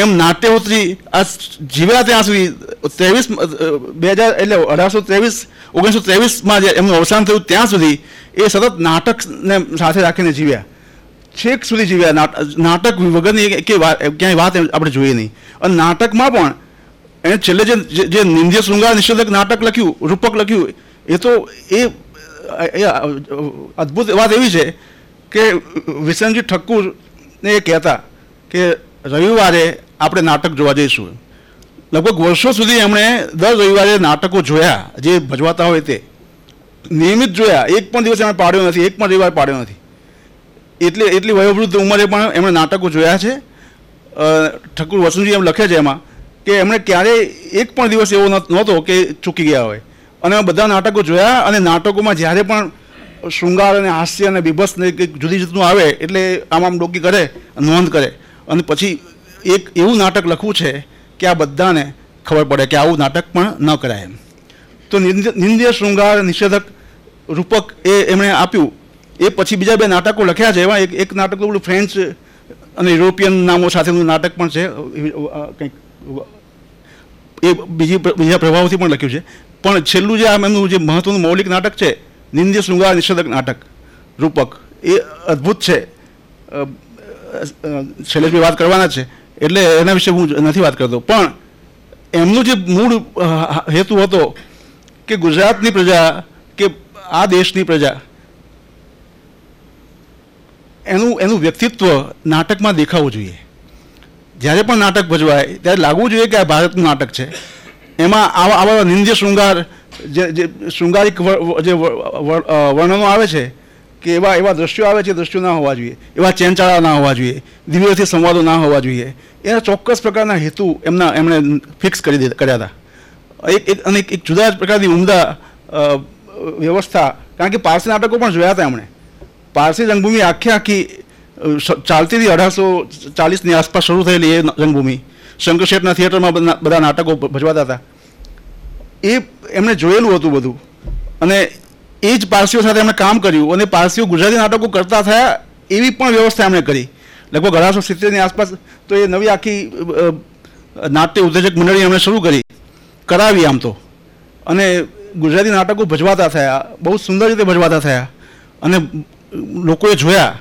એમ નાટ્યહોત્રી આ જીવ્યા ત્યાં સુધી ત્રેવીસ બે હજાર એટલે અઢારસો ત્રેવીસ ઓગણીસો ત્રેવીસમાં જે એમનું અવસાન થયું ત્યાં સુધી એ સતત નાટકને સાથે રાખીને જીવ્યા છેક સુધી જીવ્યા નાટક વગરની કે ક્યાંય વાત આપણે જોઈએ નહીં અને નાટકમાં પણ એણે છેલ્લે જે જે નિંદ્ય શૃંગાર નિષેધક નાટક લખ્યું રૂપક લખ્યું એ તો એ અદ્ભુત વાત એવી છે કે વિસનજી ઠક્કુર ને એ કહેતા કે રવિવારે આપણે નાટક જોવા જઈશું લગભગ વર્ષો સુધી એમણે દર રવિવારે નાટકો જોયા જે ભજવાતા હોય તે નિયમિત જોયા એક પણ દિવસ એમણે પાડ્યો નથી એક પણ રવિવાર પાડ્યો નથી એટલે એટલી વયોવૃદ્ધ ઉંમરે પણ એમણે નાટકો જોયા છે ઠાકુર વસુજી એમ લખે છે એમાં કે એમણે ક્યારેય એક પણ દિવસ એવો નહોતો કે ચૂકી ગયા હોય અને બધા નાટકો જોયા અને નાટકોમાં જ્યારે પણ શૃંગાર અને હાસ્ય અને બીભસ ને કંઈક જુદી જુદનું આવે એટલે આમ આમ ડોકી કરે નોંધ કરે અને પછી એક એવું નાટક લખવું છે કે આ બધાને ખબર પડે કે આવું નાટક પણ ન કરાય એમ તો નિંદ્ય શૃંગાર નિષેધક રૂપક એ એમણે આપ્યું એ પછી બીજા બે નાટકો લખ્યા છે એવા એક એક નાટક તો પેલું ફ્રેન્ચ અને યુરોપિયન નામો સાથેનું નાટક પણ છે કંઈક એ બીજી બીજા પ્રભાવથી પણ લખ્યું છે પણ છેલ્લું જે આમ એમનું જે મહત્ત્વનું મૌલિક નાટક છે નિંદ્ય શૃંગાર નિષેધક નાટક રૂપક એ અદ્ભુત છે શૈલેષભાઈ વાત કરવાના છે એટલે એના વિશે હું નથી વાત કરતો પણ એમનું જે મૂળ હેતુ હતો કે ગુજરાતની પ્રજા કે આ દેશની પ્રજા એનું એનું વ્યક્તિત્વ નાટકમાં દેખાવું જોઈએ જ્યારે પણ નાટક ભજવાય ત્યારે લાગવું જોઈએ કે આ ભારતનું નાટક છે એમાં આવા આવા નિંદ્ય શૃંગાર જે જે શૃંગારિક જે વર્ણનો આવે છે કે એવા એવા દ્રશ્યો આવે છે દ્રશ્યો ના હોવા જોઈએ એવા ચેનચાળા ના હોવા જોઈએ દિવ્યથી સંવાદો ના હોવા જોઈએ એના ચોક્કસ પ્રકારના હેતુ એમના એમણે ફિક્સ કરી દીધા કર્યા હતા એક એક અને એક જુદા જ પ્રકારની ઉમદા વ્યવસ્થા કારણ કે પારસી નાટકો પણ જોયા હતા એમણે પારસી રંગભૂમિ આખી આખી ચાલતીથી અઢારસો ચાલીસની આસપાસ શરૂ થયેલી એ રંગભૂમિ શંકરશેઠના શેઠના થિયેટરમાં બધા નાટકો ભજવાતા હતા એ એમણે જોયેલું હતું બધું અને એ જ પારસીઓ સાથે એમણે કામ કર્યું અને પારસીઓ ગુજરાતી નાટકો કરતા થયા એવી પણ વ્યવસ્થા એમણે કરી લગભગ અઢારસો સિત્તેરની આસપાસ તો એ નવી આખી નાટ્ય ઉદ્યોજક મંડળી એમણે શરૂ કરી કરાવી આમ તો અને ગુજરાતી નાટકો ભજવાતા થયા બહુ સુંદર રીતે ભજવાતા થયા અને લોકોએ જોયા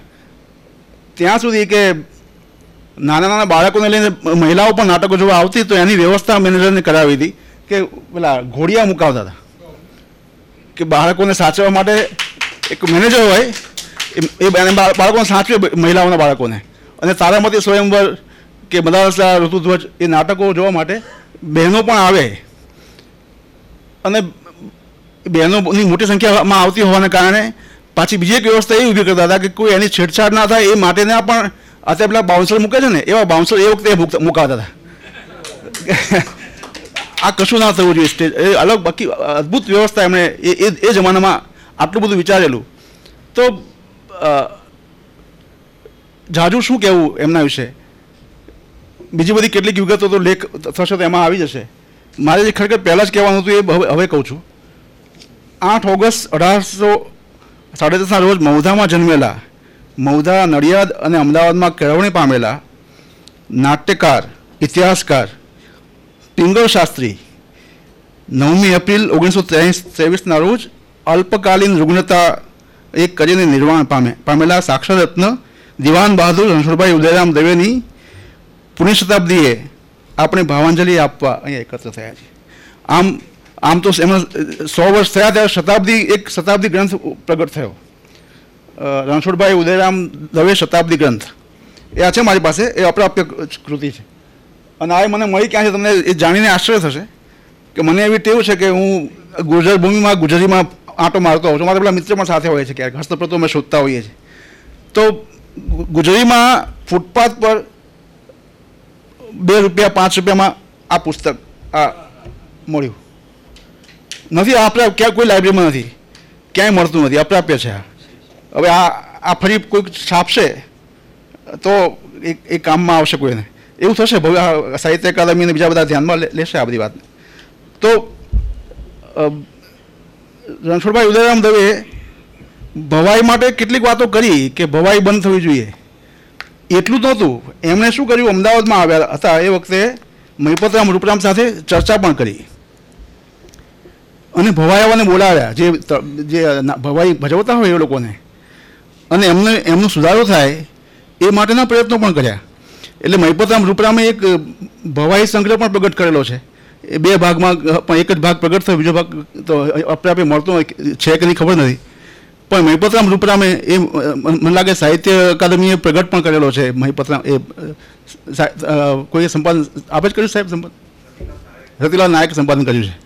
ત્યાં સુધી કે નાના નાના બાળકોને લઈને મહિલાઓ પણ નાટકો જોવા આવતી તો એની વ્યવસ્થા મેનેજરને કરાવી હતી કે પેલા ઘોડિયા મુકાવતા હતા કે બાળકોને સાચવવા માટે એક મેનેજર હોય એ બાળકોને સાચવે મહિલાઓના બાળકોને અને તારામતી સ્વયંવર કે બધા ઋતુધ્વજ એ નાટકો જોવા માટે બહેનો પણ આવે અને બહેનોની મોટી સંખ્યામાં આવતી હોવાના કારણે પાછી બીજી એક વ્યવસ્થા એ ઊભી કરતા હતા કે કોઈ એની છેડછાડ ના થાય એ માટેના પણ અત્યારે પેલા બાઉન્સર મૂકે છે ને એવા બાઉન્સર એ વખતે મૂકાતા હતા આ કશું ના થવું જોઈએ સ્ટેજ એ અલગ બાકી અદ્ભુત વ્યવસ્થા એમણે એ એ જમાનામાં આટલું બધું વિચારેલું તો જાજુ શું કહેવું એમના વિશે બીજી બધી કેટલીક વિગતો તો લેખ થશે તો એમાં આવી જશે મારે જે ખરેખર પહેલાં જ કહેવાનું હતું એ હવે હવે કહું છું આઠ ઓગસ્ટ અઢારસો સાડા દસના રોજ મૌધામાં જન્મેલા મૌધા નડિયાદ અને અમદાવાદમાં કેળવણી પામેલા નાટ્યકાર ઇતિહાસકાર પિંગળ શાસ્ત્રી નવમી એપ્રિલ ઓગણીસો ત્રેવીસના રોજ અલ્પકાલીન રુગ્ણતા એક કરીને નિર્વાણ પામે પામેલા સાક્ષર રત્ન દિવાન બહાદુર રણછોડભાઈ ઉદયરામ દવેની પુણ્ય શતાબ્દીએ આપણે ભાવાંજલિ આપવા અહીંયા એકત્ર થયા છે આમ આમ તો એમાં સો વર્ષ થયા ત્યારે શતાબ્દી એક શતાબ્દી ગ્રંથ પ્રગટ થયો રણછોડભાઈ ઉદયરામ દવે શતાબ્દી ગ્રંથ એ આ છે મારી પાસે એ અપ્રાપ્ય કૃતિ છે અને આ મને મળી ક્યાં છે તમને એ જાણીને આશ્ચર્ય થશે કે મને એવી ટેવ છે કે હું ગુર્જર ભૂમિમાં ગુજરીમાં આંટો મારતો હોઉં છું મારા પેલા મિત્ર પણ સાથે હોય છે ક્યારેક હસ્તપ્રતો અમે શોધતા હોઈએ છીએ તો ગુજરીમાં ફૂટપાથ પર બે રૂપિયા પાંચ રૂપિયામાં આ પુસ્તક આ મળ્યું નથી આપણે ક્યાં કોઈ લાઇબ્રેરીમાં નથી ક્યાંય મળતું નથી આપણે આપે છે હવે આ આ ફરી કોઈક છાપશે તો એ કામમાં આવશે કોઈને એવું થશે ભવ્ય સાહિત્ય અકાદમીને બીજા બધા ધ્યાનમાં લેશે આ બધી વાત તો રણછોડભાઈ ઉદયરામ દવે ભવાઈ માટે કેટલીક વાતો કરી કે ભવાઈ બંધ થવી જોઈએ એટલું જ નહોતું એમણે શું કર્યું અમદાવાદમાં આવ્યા હતા એ વખતે મહિપતરામ રૂપરામ સાથે ચર્ચા પણ કરી અને ભવાયાઓને બોલાવ્યા જે જે ભવાઈ ભજવતા હોય એ લોકોને અને એમને એમનો સુધારો થાય એ માટેના પ્રયત્નો પણ કર્યા એટલે મહિપતરામ રૂપરામે એક ભવાઈ સંગ્રહ પણ પ્રગટ કરેલો છે એ બે ભાગમાં પણ એક જ ભાગ પ્રગટ થયો બીજો ભાગ તો આપણે આપે મળતો છે કે નહીં ખબર નથી પણ મહિપતરામ રૂપરામે એ મને લાગે સાહિત્ય અકાદમીએ પ્રગટ પણ કરેલો છે મહિપતરામ એ કોઈ સંપાદન આપે જ કર્યું સાહેબ સંપાદન રતિલાલ નાયકે સંપાદન કર્યું છે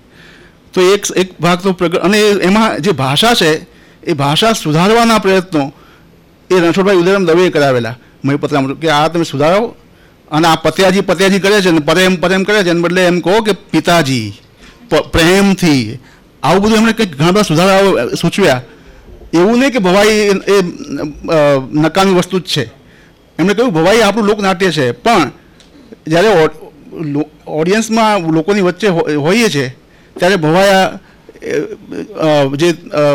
તો એક એક ભાગ તો પ્રગટ અને એમાં જે ભાષા છે એ ભાષા સુધારવાના પ્રયત્નો એ રણછોડભાઈ ઉદયરામ દવેએ કરાવેલા મહીપત્રામાં કે આ તમે સુધારો અને આ પત્યાજી પત્યાજી કરે છે ને પરેમ પ્રેમ કરે છે ને બદલે એમ કહો કે પિતાજી પ્રેમથી આવું બધું એમણે કંઈક ઘણા બધા સુધારાઓ સૂચવ્યા એવું નહીં કે ભવાઈ એ નકામી વસ્તુ જ છે એમણે કહ્યું ભવાઈ આપણું લોકનાટ્ય છે પણ જ્યારે ઓડિયન્સમાં લોકોની વચ્ચે હોઈએ છીએ ત્યારે ભવાયા જે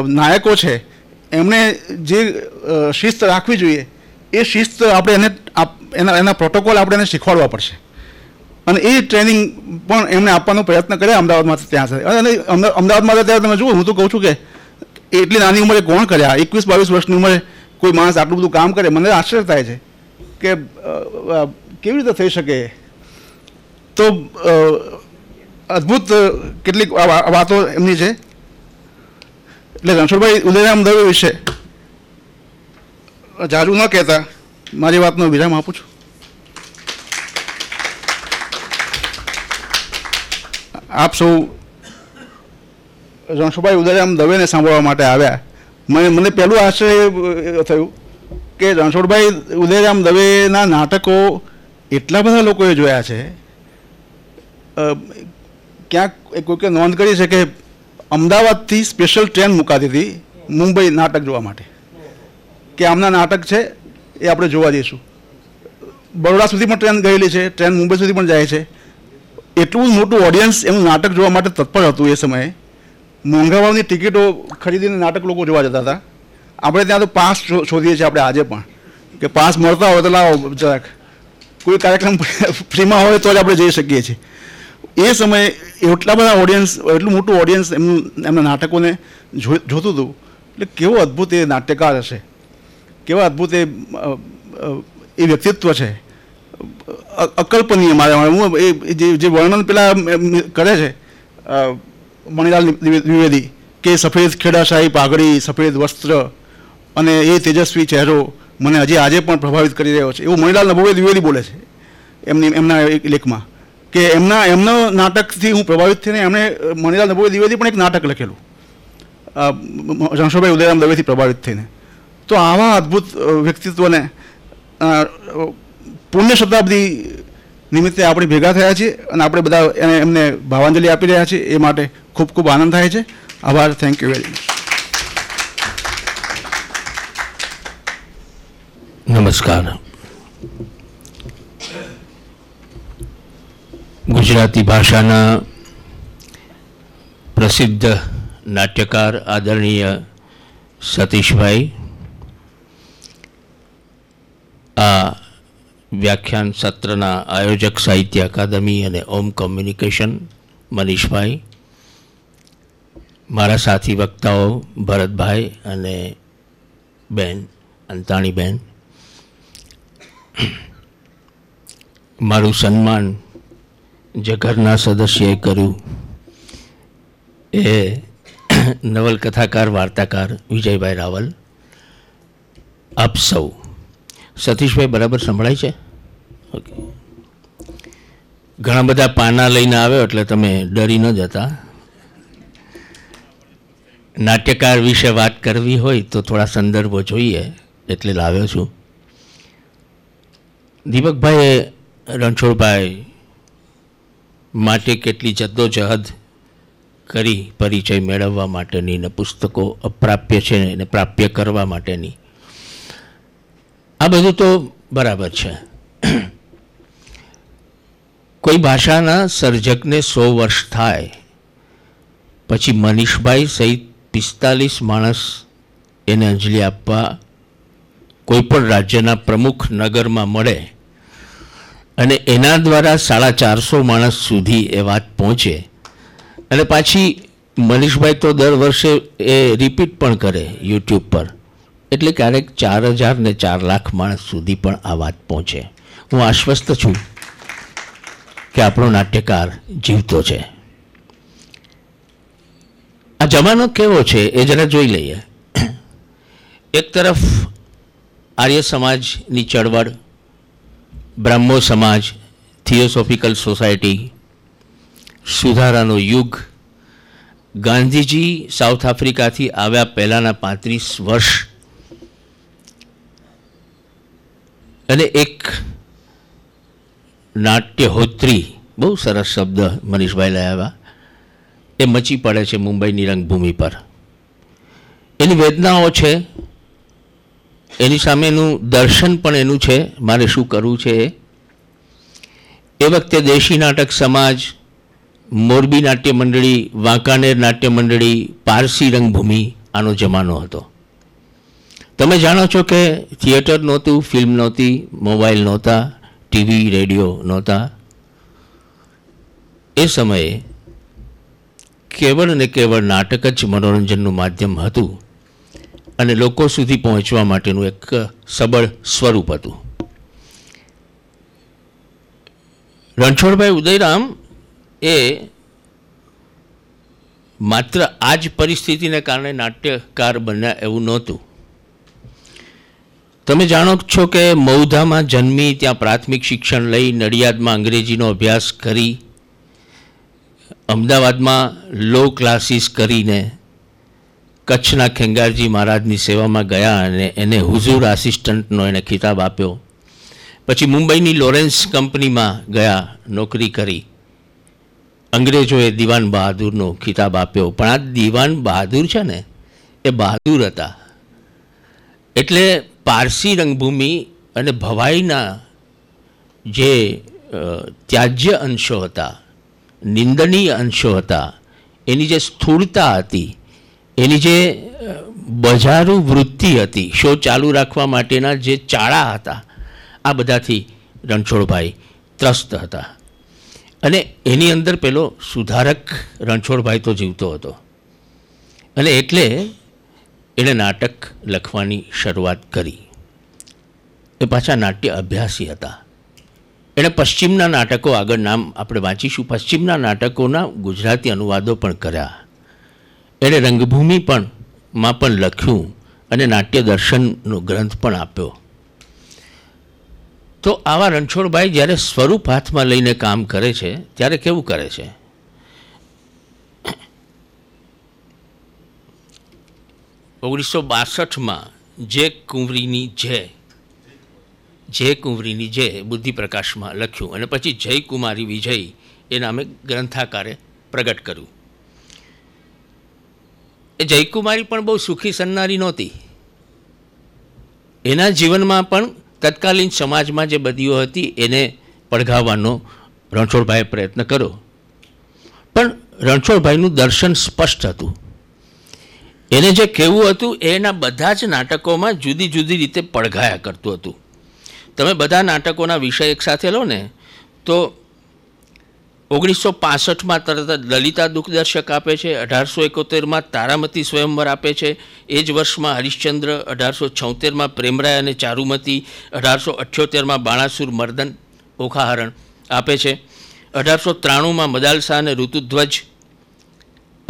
નાયકો છે એમણે જે શિસ્ત રાખવી જોઈએ એ શિસ્ત આપણે એને એના એના પ્રોટોકોલ આપણે એને શીખવાડવા પડશે અને એ ટ્રેનિંગ પણ એમણે આપવાનો પ્રયત્ન કર્યા અમદાવાદમાં ત્યાં સાથે અને અમદાવાદમાં તો ત્યારે તમે જુઓ હું તો કહું છું કે એટલી નાની ઉંમરે કોણ કર્યા એકવીસ બાવીસ વર્ષની ઉંમરે કોઈ માણસ આટલું બધું કામ કરે મને આશ્ચર્ય થાય છે કે કેવી રીતે થઈ શકે તો અદ્ભુત કેટલીક વાતો એમની છે એટલે રણછોડભાઈ ઉદયરામ દવે વિશે જાજુ ન કહેતા મારી વાતનો વિરામ આપું છું આપ સૌ રણછોડભાઈ ઉદયરામ દવેને સાંભળવા માટે આવ્યા મને મને પહેલું આશ્ચર્ય થયું કે રણછોડભાઈ ઉદયરામ દવેના નાટકો એટલા બધા લોકોએ જોયા છે ક્યાંક કોઈકે નોંધ કરી છે કે અમદાવાદથી સ્પેશિયલ ટ્રેન મુકાતી હતી મુંબઈ નાટક જોવા માટે કે આમના નાટક છે એ આપણે જોવા જઈશું બરોડા સુધી પણ ટ્રેન ગયેલી છે ટ્રેન મુંબઈ સુધી પણ જાય છે એટલું મોટું ઓડિયન્સ એનું નાટક જોવા માટે તત્પર હતું એ સમયે મોંઘાવાળની ટિકિટો ખરીદીને નાટક લોકો જોવા જતા હતા આપણે ત્યાં તો પાસ શોધીએ છીએ આપણે આજે પણ કે પાસ મળતા હોય તો લાવો જરાક કોઈ કાર્યક્રમ ફ્રીમાં હોય તો જ આપણે જઈ શકીએ છીએ એ સમયે એટલા બધા ઓડિયન્સ એટલું મોટું ઓડિયન્સ એમનું એમના નાટકોને જોતું હતું એટલે કેવો અદ્ભુત એ નાટ્યકાર હશે કેવા અદ્ભુત એ એ વ્યક્તિત્વ છે અકલ્પનીય મારા હું એ જે જે વર્ણન પેલા કરે છે મણિલાલ દ્વિવેદી કે સફેદ ખેડાશાહી પાઘડી સફેદ વસ્ત્ર અને એ તેજસ્વી ચહેરો મને હજી આજે પણ પ્રભાવિત કરી રહ્યો છે એવું મણિલાલ નભુભાઈ દ્વિવેદી બોલે છે એમની એમના એક લેખમાં કે એમના એમનો નાટકથી હું પ્રભાવિત થઈને એમણે મણિલાલ નભોભાઈ દ્વિવેદી પણ એક નાટક લખેલું રણછોડભાઈ ઉદયરામ દવેથી પ્રભાવિત થઈને તો આવા અદ્ભુત વ્યક્તિત્વને પુણ્ય શતાબ્દી નિમિત્તે આપણે ભેગા થયા છીએ અને આપણે બધા એને એમને ભાવાંજલિ આપી રહ્યા છીએ એ માટે ખૂબ ખૂબ આનંદ થાય છે આભાર થેન્ક યુ વેરી મચ નમસ્કાર ગુજરાતી ભાષાના પ્રસિદ્ધ નાટ્યકાર આદરણીય સતીશભાઈ આ વ્યાખ્યાન સત્રના આયોજક સાહિત્ય અકાદમી અને ઓમ કોમ્યુનિકેશન મનીષભાઈ મારા સાથી વક્તાઓ ભરતભાઈ અને બેન અંતાણીબેન મારું સન્માન જે ઘરના સદસ્યએ કર્યું એ નવલકથાકાર વાર્તાકાર વિજયભાઈ રાવલ આપ સૌ સતીશભાઈ બરાબર સંભળાય છે ઓકે ઘણા બધા પાના લઈને આવ્યો એટલે તમે ડરી ન જતા નાટ્યકાર વિશે વાત કરવી હોય તો થોડા સંદર્ભો જોઈએ એટલે લાવ્યો છું દીપકભાઈએ રણછોડભાઈ માટે કેટલી જદ્દોજહદ કરી પરિચય મેળવવા માટેની ને પુસ્તકો અપ્રાપ્ય છે એને પ્રાપ્ય કરવા માટેની આ બધું તો બરાબર છે કોઈ ભાષાના સર્જકને સો વર્ષ થાય પછી મનીષભાઈ સહિત પિસ્તાલીસ માણસ એને અંજલિ આપવા કોઈ પણ રાજ્યના પ્રમુખ નગરમાં મળે અને એના દ્વારા સાડા ચારસો માણસ સુધી એ વાત પહોંચે અને પાછી મનીષભાઈ તો દર વર્ષે એ રિપીટ પણ કરે યુટ્યુબ પર એટલે ક્યારેક ચાર હજાર ને ચાર લાખ માણસ સુધી પણ આ વાત પહોંચે હું આશ્વસ્ત છું કે આપણો નાટ્યકાર જીવતો છે આ જમાનો કેવો છે એ જરા જોઈ લઈએ એક તરફ આર્ય સમાજની ચળવળ બ્રાહ્મો સમાજ થિયોસોફિકલ સોસાયટી સુધારાનો યુગ ગાંધીજી સાઉથ આફ્રિકાથી આવ્યા પહેલાંના પાંત્રીસ વર્ષ અને એક નાટ્યહોત્રી બહુ સરસ શબ્દ મનીષભાઈ લઈ આવ્યા એ મચી પડે છે મુંબઈની રંગભૂમિ પર એની વેદનાઓ છે એની સામેનું દર્શન પણ એનું છે મારે શું કરવું છે એ વખતે દેશી નાટક સમાજ મોરબી નાટ્ય મંડળી વાંકાનેર નાટ્ય મંડળી પારસી રંગભૂમિ આનો જમાનો હતો તમે જાણો છો કે થિયેટર નહોતું ફિલ્મ નહોતી મોબાઈલ નહોતા ટીવી રેડિયો નહોતા એ સમયે કેવળ ને કેવળ નાટક જ મનોરંજનનું માધ્યમ હતું અને લોકો સુધી પહોંચવા માટેનું એક સબળ સ્વરૂપ હતું રણછોડભાઈ ઉદયરામ એ માત્ર આ જ પરિસ્થિતિને કારણે નાટ્યકાર બન્યા એવું નહોતું તમે જાણો છો કે મૌધામાં જન્મી ત્યાં પ્રાથમિક શિક્ષણ લઈ નડિયાદમાં અંગ્રેજીનો અભ્યાસ કરી અમદાવાદમાં લો ક્લાસીસ કરીને કચ્છના ખેંગારજી મહારાજની સેવામાં ગયા અને એને હુઝુર આસિસ્ટન્ટનો એને ખિતાબ આપ્યો પછી મુંબઈની લોરેન્સ કંપનીમાં ગયા નોકરી કરી અંગ્રેજોએ દીવાન બહાદુરનો ખિતાબ આપ્યો પણ આ દીવાન બહાદુર છે ને એ બહાદુર હતા એટલે પારસી રંગભૂમિ અને ભવાઈના જે ત્યાજ્ય અંશો હતા નિંદનીય અંશો હતા એની જે સ્થૂળતા હતી એની જે બજારુ વૃત્તિ હતી શો ચાલુ રાખવા માટેના જે ચાળા હતા આ બધાથી રણછોડભાઈ ત્રસ્ત હતા અને એની અંદર પેલો સુધારક રણછોડભાઈ તો જીવતો હતો અને એટલે એણે નાટક લખવાની શરૂઆત કરી એ પાછા નાટ્ય અભ્યાસી હતા એણે પશ્ચિમના નાટકો આગળ નામ આપણે વાંચીશું પશ્ચિમના નાટકોના ગુજરાતી અનુવાદો પણ કર્યા એણે રંગભૂમિ પણ માં પણ લખ્યું અને નાટ્ય દર્શનનો ગ્રંથ પણ આપ્યો તો આવા રણછોડભાઈ જ્યારે સ્વરૂપ હાથમાં લઈને કામ કરે છે ત્યારે કેવું કરે છે ઓગણીસો બાસઠમાં જે કુંવરીની જે જે કુંવરીની જય બુદ્ધિપ્રકાશમાં લખ્યું અને પછી જય કુમારી વિજય એ નામે ગ્રંથાકારે પ્રગટ કર્યું એ જયકુમારી પણ બહુ સુખી સન્નારી નહોતી એના જીવનમાં પણ તત્કાલીન સમાજમાં જે બદીઓ હતી એને પડઘાવવાનો રણછોડભાઈએ પ્રયત્ન કર્યો પણ રણછોડભાઈનું દર્શન સ્પષ્ટ હતું એને જે કહેવું હતું એના બધા જ નાટકોમાં જુદી જુદી રીતે પડઘાયા કરતું હતું તમે બધા નાટકોના વિષય એકસાથે લો ને તો ઓગણીસો પાસઠમાં તરત લલિતા દુઃખદર્શક આપે છે અઢારસો એકોતેરમાં તારામતી સ્વયંવર આપે છે એ જ વર્ષમાં હરિશ્ચંદ્ર અઢારસો છોતેરમાં પ્રેમરાય અને ચારુમતી અઢારસો અઠ્યોતેરમાં બાણાસુર મર્દન ઓખાહરણ આપે છે અઢારસો ત્રાણુંમાં મદાલસા અને ઋતુધ્વજ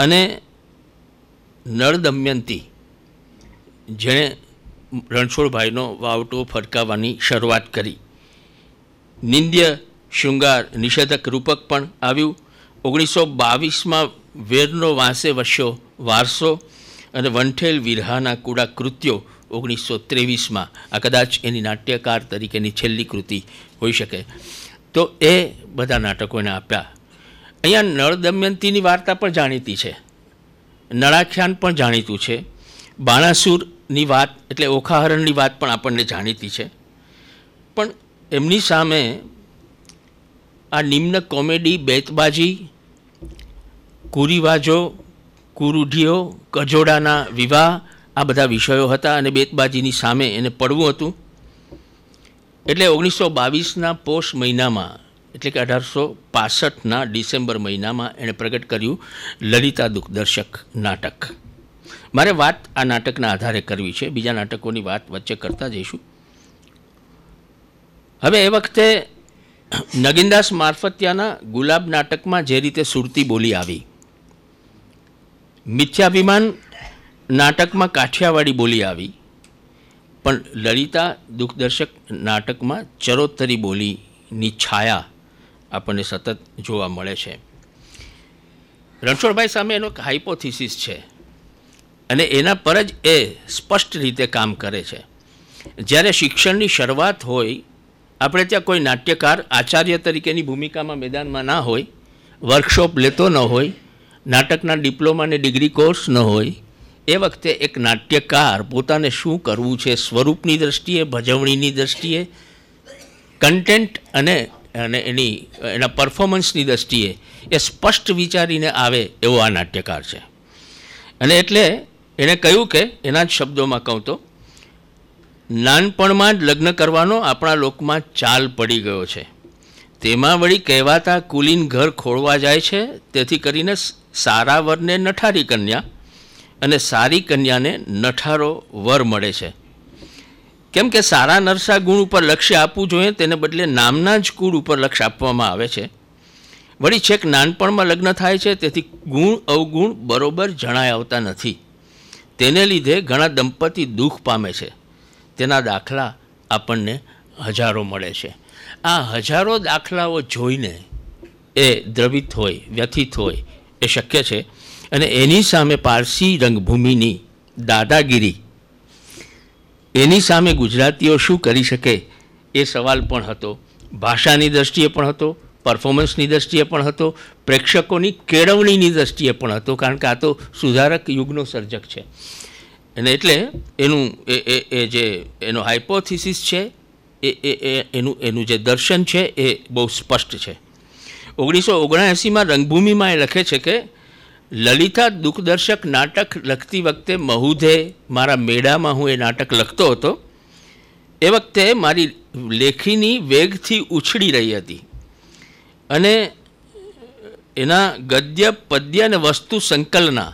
અને નળ દમયંતી જેણે રણછોડભાઈનો વાવટો ફરકાવવાની શરૂઆત કરી નિંદ્ય શૃંગાર નિષેધક રૂપક પણ આવ્યું ઓગણીસો બાવીસમાં વેરનો વાંસે વસ્યો વારસો અને વંઠેલ વિરહાના કુડા કૃત્યો ઓગણીસો ત્રેવીસમાં આ કદાચ એની નાટ્યકાર તરીકેની છેલ્લી કૃતિ હોઈ શકે તો એ બધા નાટકો એને આપ્યા અહીંયા નળ દમયંતીની વાર્તા પણ જાણીતી છે નળાખ્યાન પણ જાણીતું છે બાણાસુરની વાત એટલે ઓખાહરણની વાત પણ આપણને જાણીતી છે પણ એમની સામે આ નિમ્ન કોમેડી બેતબાજી કુરિવાજો કુરૂઢીઓ કજોડાના વિવાહ આ બધા વિષયો હતા અને બેતબાજીની સામે એને પડવું હતું એટલે ઓગણીસો બાવીસના પોષ મહિનામાં એટલે કે અઢારસો પાસઠના ડિસેમ્બર મહિનામાં એણે પ્રગટ કર્યું લલિતા દુઃખદર્શક નાટક મારે વાત આ નાટકના આધારે કરવી છે બીજા નાટકોની વાત વચ્ચે કરતા જઈશું હવે એ વખતે નગીનદાસ મારફતિયાના ગુલાબ નાટકમાં જે રીતે સુરતી બોલી આવી મિથ્યાભિમાન નાટકમાં કાઠિયાવાડી બોલી આવી પણ લલિતા દુઃખદર્શક નાટકમાં ચરોતરી બોલીની છાયા આપણને સતત જોવા મળે છે રણછોડભાઈ સામે એનો હાઇપોથિસિસ છે અને એના પર જ એ સ્પષ્ટ રીતે કામ કરે છે જ્યારે શિક્ષણની શરૂઆત હોય આપણે ત્યાં કોઈ નાટ્યકાર આચાર્ય તરીકેની ભૂમિકામાં મેદાનમાં ના હોય વર્કશોપ લેતો ન હોય નાટકના ડિપ્લોમા અને ડિગ્રી કોર્સ ન હોય એ વખતે એક નાટ્યકાર પોતાને શું કરવું છે સ્વરૂપની દ્રષ્ટિએ ભજવણીની દ્રષ્ટિએ કન્ટેન્ટ અને અને એની એના પરફોર્મન્સની દ્રષ્ટિએ એ સ્પષ્ટ વિચારીને આવે એવો આ નાટ્યકાર છે અને એટલે એણે કહ્યું કે એના જ શબ્દોમાં કહું તો નાનપણમાં જ લગ્ન કરવાનો આપણા લોકમાં ચાલ પડી ગયો છે તેમાં વળી કહેવાતા કુલીન ઘર ખોળવા જાય છે તેથી કરીને સારા વરને નઠારી કન્યા અને સારી કન્યાને નઠારો વર મળે છે કેમ કે સારા નરસા ગુણ ઉપર લક્ષ્ય આપવું જોઈએ તેને બદલે નામના જ કુળ ઉપર લક્ષ્ય આપવામાં આવે છે વળી છેક નાનપણમાં લગ્ન થાય છે તેથી ગુણ અવગુણ બરોબર જણાય આવતા નથી તેને લીધે ઘણા દંપતી દુઃખ પામે છે તેના દાખલા આપણને હજારો મળે છે આ હજારો દાખલાઓ જોઈને એ દ્રવિત હોય વ્યથિત હોય એ શક્ય છે અને એની સામે પારસી રંગભૂમિની દાદાગીરી એની સામે ગુજરાતીઓ શું કરી શકે એ સવાલ પણ હતો ભાષાની દ્રષ્ટિએ પણ હતો પરફોર્મન્સની દ્રષ્ટિએ પણ હતો પ્રેક્ષકોની કેળવણીની દ્રષ્ટિએ પણ હતો કારણ કે આ તો સુધારક યુગનો સર્જક છે અને એટલે એનું એ એ એ જે એનો હાઇપોથિસિસ છે એ એ એનું એનું જે દર્શન છે એ બહુ સ્પષ્ટ છે ઓગણીસો ઓગણએંસીમાં રંગભૂમિમાં એ લખે છે કે લલિતા દુઃખદર્શક નાટક લખતી વખતે મહુધે મારા મેળામાં હું એ નાટક લખતો હતો એ વખતે મારી લેખીની વેગથી ઉછળી રહી હતી અને એના ગદ્ય પદ્ય અને વસ્તુ સંકલના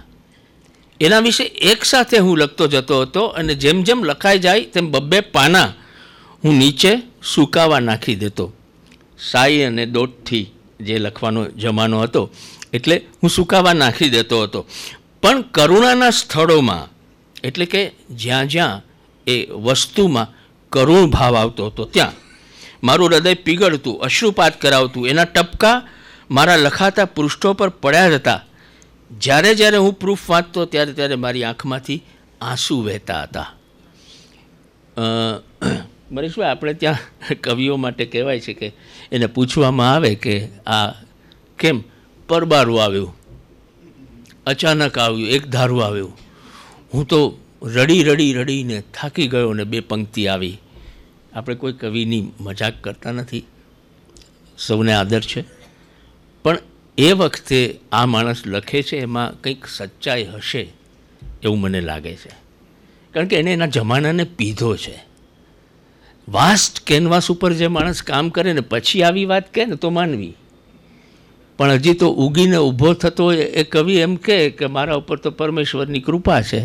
એના વિશે એકસાથે હું લખતો જતો હતો અને જેમ જેમ લખાઈ જાય તેમ બબ્બે પાના હું નીચે સુકાવા નાખી દેતો સાઈ અને દોટથી જે લખવાનો જમાનો હતો એટલે હું સુકાવા નાખી દેતો હતો પણ કરુણાના સ્થળોમાં એટલે કે જ્યાં જ્યાં એ વસ્તુમાં કરુણ ભાવ આવતો હતો ત્યાં મારું હૃદય પીગળતું અશ્રુપાત કરાવતું એના ટપકા મારા લખાતા પૃષ્ઠો પર પડ્યા હતા જ્યારે જ્યારે હું પ્રૂફ વાંચતો ત્યારે ત્યારે મારી આંખમાંથી આંસુ વહેતા હતા મનીષભાઈ આપણે ત્યાં કવિઓ માટે કહેવાય છે કે એને પૂછવામાં આવે કે આ કેમ પરબારું આવ્યું અચાનક આવ્યું એક ધારું આવ્યું હું તો રડી રડી રડીને થાકી ગયો ને બે પંક્તિ આવી આપણે કોઈ કવિની મજાક કરતા નથી સૌને આદર છે પણ એ વખતે આ માણસ લખે છે એમાં કંઈક સચ્ચાઈ હશે એવું મને લાગે છે કારણ કે એને એના જમાનાને પીધો છે વાસ્ટ કેનવાસ ઉપર જે માણસ કામ કરે ને પછી આવી વાત કહે ને તો માનવી પણ હજી તો ઉગીને ઊભો થતો હોય એ કવિ એમ કહે કે મારા ઉપર તો પરમેશ્વરની કૃપા છે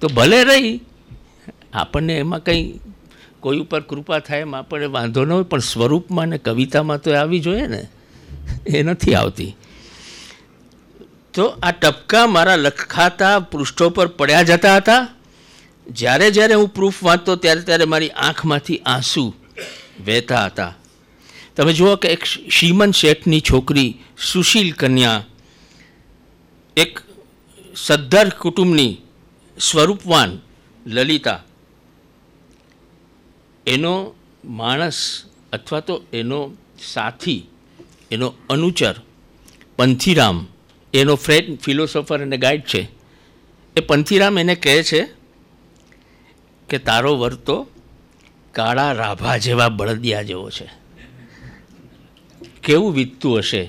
તો ભલે રહી આપણને એમાં કંઈ કોઈ ઉપર કૃપા થાય એમ આપણે વાંધો ન હોય પણ સ્વરૂપમાં ને કવિતામાં તો આવી જોઈએ ને એ નથી આવતી તો આ ટપકા મારા લખાતા પૃષ્ઠો પર પડ્યા જતા હતા જ્યારે જ્યારે હું પ્રૂફ વાંચતો ત્યારે ત્યારે મારી આંખમાંથી આંસુ વહેતા હતા તમે જુઓ કે એક શ્રીમન શેઠની છોકરી સુશીલ કન્યા એક સદ્ધર કુટુંબની સ્વરૂપવાન લલિતા એનો માણસ અથવા તો એનો સાથી એનો અનુચર પંથીરામ એનો ફ્રેન્ડ ફિલોસોફર અને ગાઈડ છે એ પંથીરામ એને કહે છે કે તારો વર્તો કાળા રાભા જેવા બળદિયા જેવો છે કેવું વીતતું હશે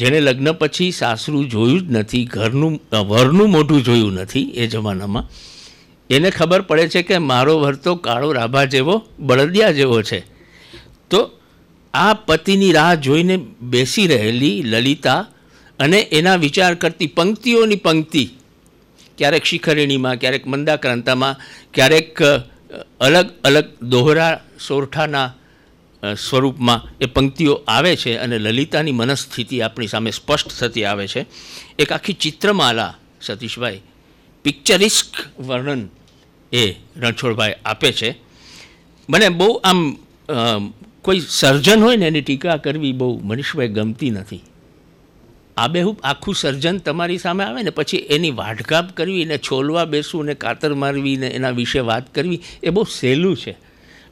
જેણે લગ્ન પછી સાસરું જોયું જ નથી ઘરનું વરનું મોઢું જોયું નથી એ જમાનામાં એને ખબર પડે છે કે મારો વર્તો કાળો રાભા જેવો બળદિયા જેવો છે તો આ પતિની રાહ જોઈને બેસી રહેલી લલિતા અને એના વિચાર કરતી પંક્તિઓની પંક્તિ ક્યારેક શિખરિણીમાં ક્યારેક મંદાક્રાંતામાં ક્યારેક અલગ અલગ દોહરા સોરઠાના સ્વરૂપમાં એ પંક્તિઓ આવે છે અને લલિતાની મનસ્થિતિ આપણી સામે સ્પષ્ટ થતી આવે છે એક આખી ચિત્રમાલા સતીશભાઈ પિક્ચરિસ્ક વર્ણન એ રણછોડભાઈ આપે છે મને બહુ આમ કોઈ સર્જન હોય ને એની ટીકા કરવી બહુ મનીષભાઈ ગમતી નથી આબેહૂબ આખું સર્જન તમારી સામે આવે ને પછી એની વાઢકાપ કરવી ને છોલવા બેસવું ને કાતર મારવી ને એના વિશે વાત કરવી એ બહુ સહેલું છે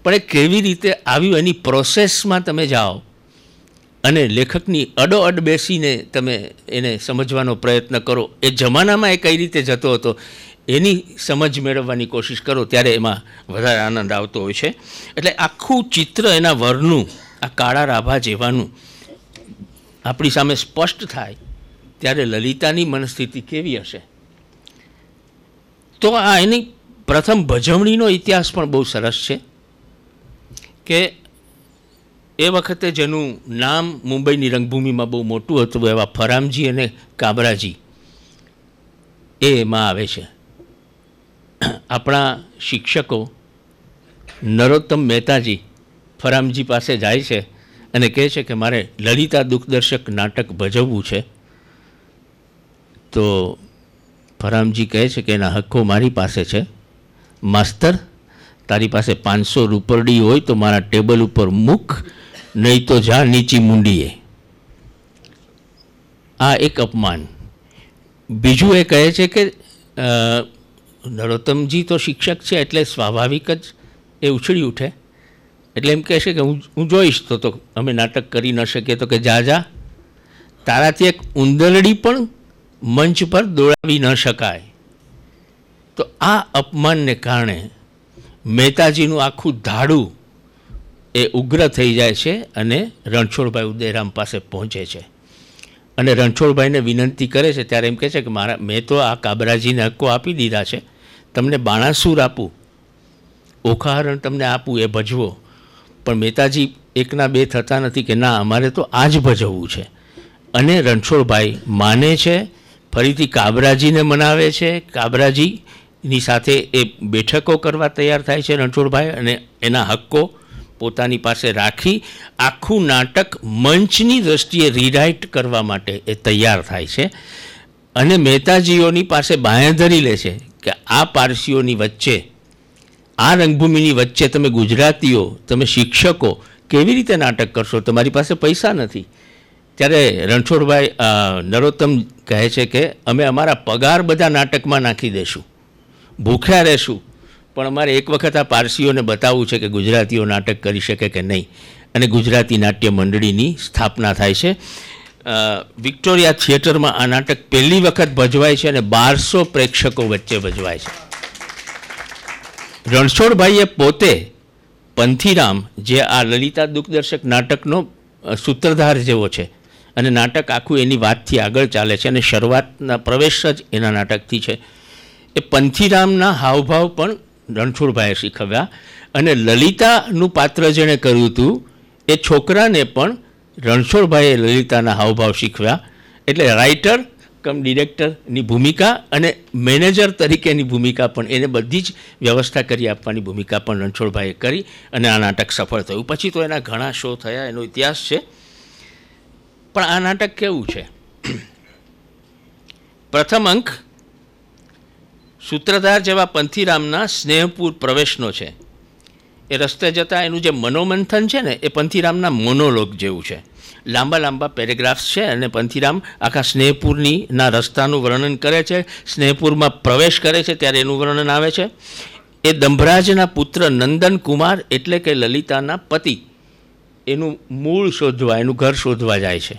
પણ એ કેવી રીતે આવ્યું એની પ્રોસેસમાં તમે જાઓ અને લેખકની અડોઅડ બેસીને તમે એને સમજવાનો પ્રયત્ન કરો એ જમાનામાં એ કઈ રીતે જતો હતો એની સમજ મેળવવાની કોશિશ કરો ત્યારે એમાં વધારે આનંદ આવતો હોય છે એટલે આખું ચિત્ર એના વરનું આ કાળા રાભા જેવાનું આપણી સામે સ્પષ્ટ થાય ત્યારે લલિતાની મનસ્થિતિ કેવી હશે તો આ એની પ્રથમ ભજવણીનો ઇતિહાસ પણ બહુ સરસ છે કે એ વખતે જેનું નામ મુંબઈની રંગભૂમિમાં બહુ મોટું હતું એવા ફરામજી અને કાબરાજી એ એમાં આવે છે આપણા શિક્ષકો નરોત્તમ મહેતાજી ફરામજી પાસે જાય છે અને કહે છે કે મારે લલિતા દુઃખદર્શક નાટક ભજવવું છે તો ફરામજી કહે છે કે એના હક્કો મારી પાસે છે માસ્તર તારી પાસે પાંચસો રૂપરડી હોય તો મારા ટેબલ ઉપર મૂક નહીં તો જા નીચી મૂંડીએ આ એક અપમાન બીજું એ કહે છે કે નરોત્તમજી તો શિક્ષક છે એટલે સ્વાભાવિક જ એ ઉછળી ઉઠે એટલે એમ કહેશે કે હું હું જોઈશ તો તો અમે નાટક કરી ન શકીએ તો કે જા જા તારાથી એક ઉંદરડી પણ મંચ પર દોડાવી ન શકાય તો આ અપમાનને કારણે મહેતાજીનું આખું ધાડું એ ઉગ્ર થઈ જાય છે અને રણછોડભાઈ ઉદયરામ પાસે પહોંચે છે અને રણછોડભાઈને વિનંતી કરે છે ત્યારે એમ કહે છે કે મારા મેં તો આ કાબરાજીને હક્કો આપી દીધા છે તમને બાણાસુર આપું ઓખાહરણ તમને આપું એ ભજવો પણ મહેતાજી એકના બે થતા નથી કે ના અમારે તો આ જ ભજવવું છે અને રણછોડભાઈ માને છે ફરીથી કાબરાજીને મનાવે છે કાબરાજીની સાથે એ બેઠકો કરવા તૈયાર થાય છે રણછોડભાઈ અને એના હક્કો પોતાની પાસે રાખી આખું નાટક મંચની દ્રષ્ટિએ રીરાઇટ કરવા માટે એ તૈયાર થાય છે અને મહેતાજીઓની પાસે બાંહેધરી લે છે કે આ પારસીઓની વચ્ચે આ રંગભૂમિની વચ્ચે તમે ગુજરાતીઓ તમે શિક્ષકો કેવી રીતે નાટક કરશો તમારી પાસે પૈસા નથી ત્યારે રણછોડભાઈ નરોત્તમ કહે છે કે અમે અમારા પગાર બધા નાટકમાં નાખી દઈશું ભૂખ્યા રહેશું પણ અમારે એક વખત આ પારસીઓને બતાવવું છે કે ગુજરાતીઓ નાટક કરી શકે કે નહીં અને ગુજરાતી નાટ્ય મંડળીની સ્થાપના થાય છે વિક્ટોરિયા થિયેટરમાં આ નાટક પહેલી વખત ભજવાય છે અને બારસો પ્રેક્ષકો વચ્ચે ભજવાય છે રણછોડભાઈએ પોતે પંથીરામ જે આ લલિતા દુઃખદર્શક નાટકનો સૂત્રધાર જેવો છે અને નાટક આખું એની વાતથી આગળ ચાલે છે અને શરૂઆતના પ્રવેશ જ એના નાટકથી છે એ પંથીરામના હાવભાવ પણ રણછોડભાઈએ શીખવ્યા અને લલિતાનું પાત્ર જેણે કર્યું હતું એ છોકરાને પણ રણછોડભાઈએ લલિતાના હાવભાવ શીખવ્યા એટલે રાઇટર કમ ડિરેક્ટરની ભૂમિકા અને મેનેજર તરીકેની ભૂમિકા પણ એને બધી જ વ્યવસ્થા કરી આપવાની ભૂમિકા પણ રણછોડભાઈએ કરી અને આ નાટક સફળ થયું પછી તો એના ઘણા શો થયા એનો ઇતિહાસ છે પણ આ નાટક કેવું છે પ્રથમ અંક સૂત્રધાર જેવા પંથીરામના સ્નેહપુર પ્રવેશનો છે એ રસ્તે જતાં એનું જે મનોમંથન છે ને એ પંથીરામના મોનોલોગ જેવું છે લાંબા લાંબા પેરેગ્રાફ્સ છે અને પંથીરામ આખા સ્નેહપુરનીના રસ્તાનું વર્ણન કરે છે સ્નેહપુરમાં પ્રવેશ કરે છે ત્યારે એનું વર્ણન આવે છે એ દંભરાજના પુત્ર નંદનકુમાર એટલે કે લલિતાના પતિ એનું મૂળ શોધવા એનું ઘર શોધવા જાય છે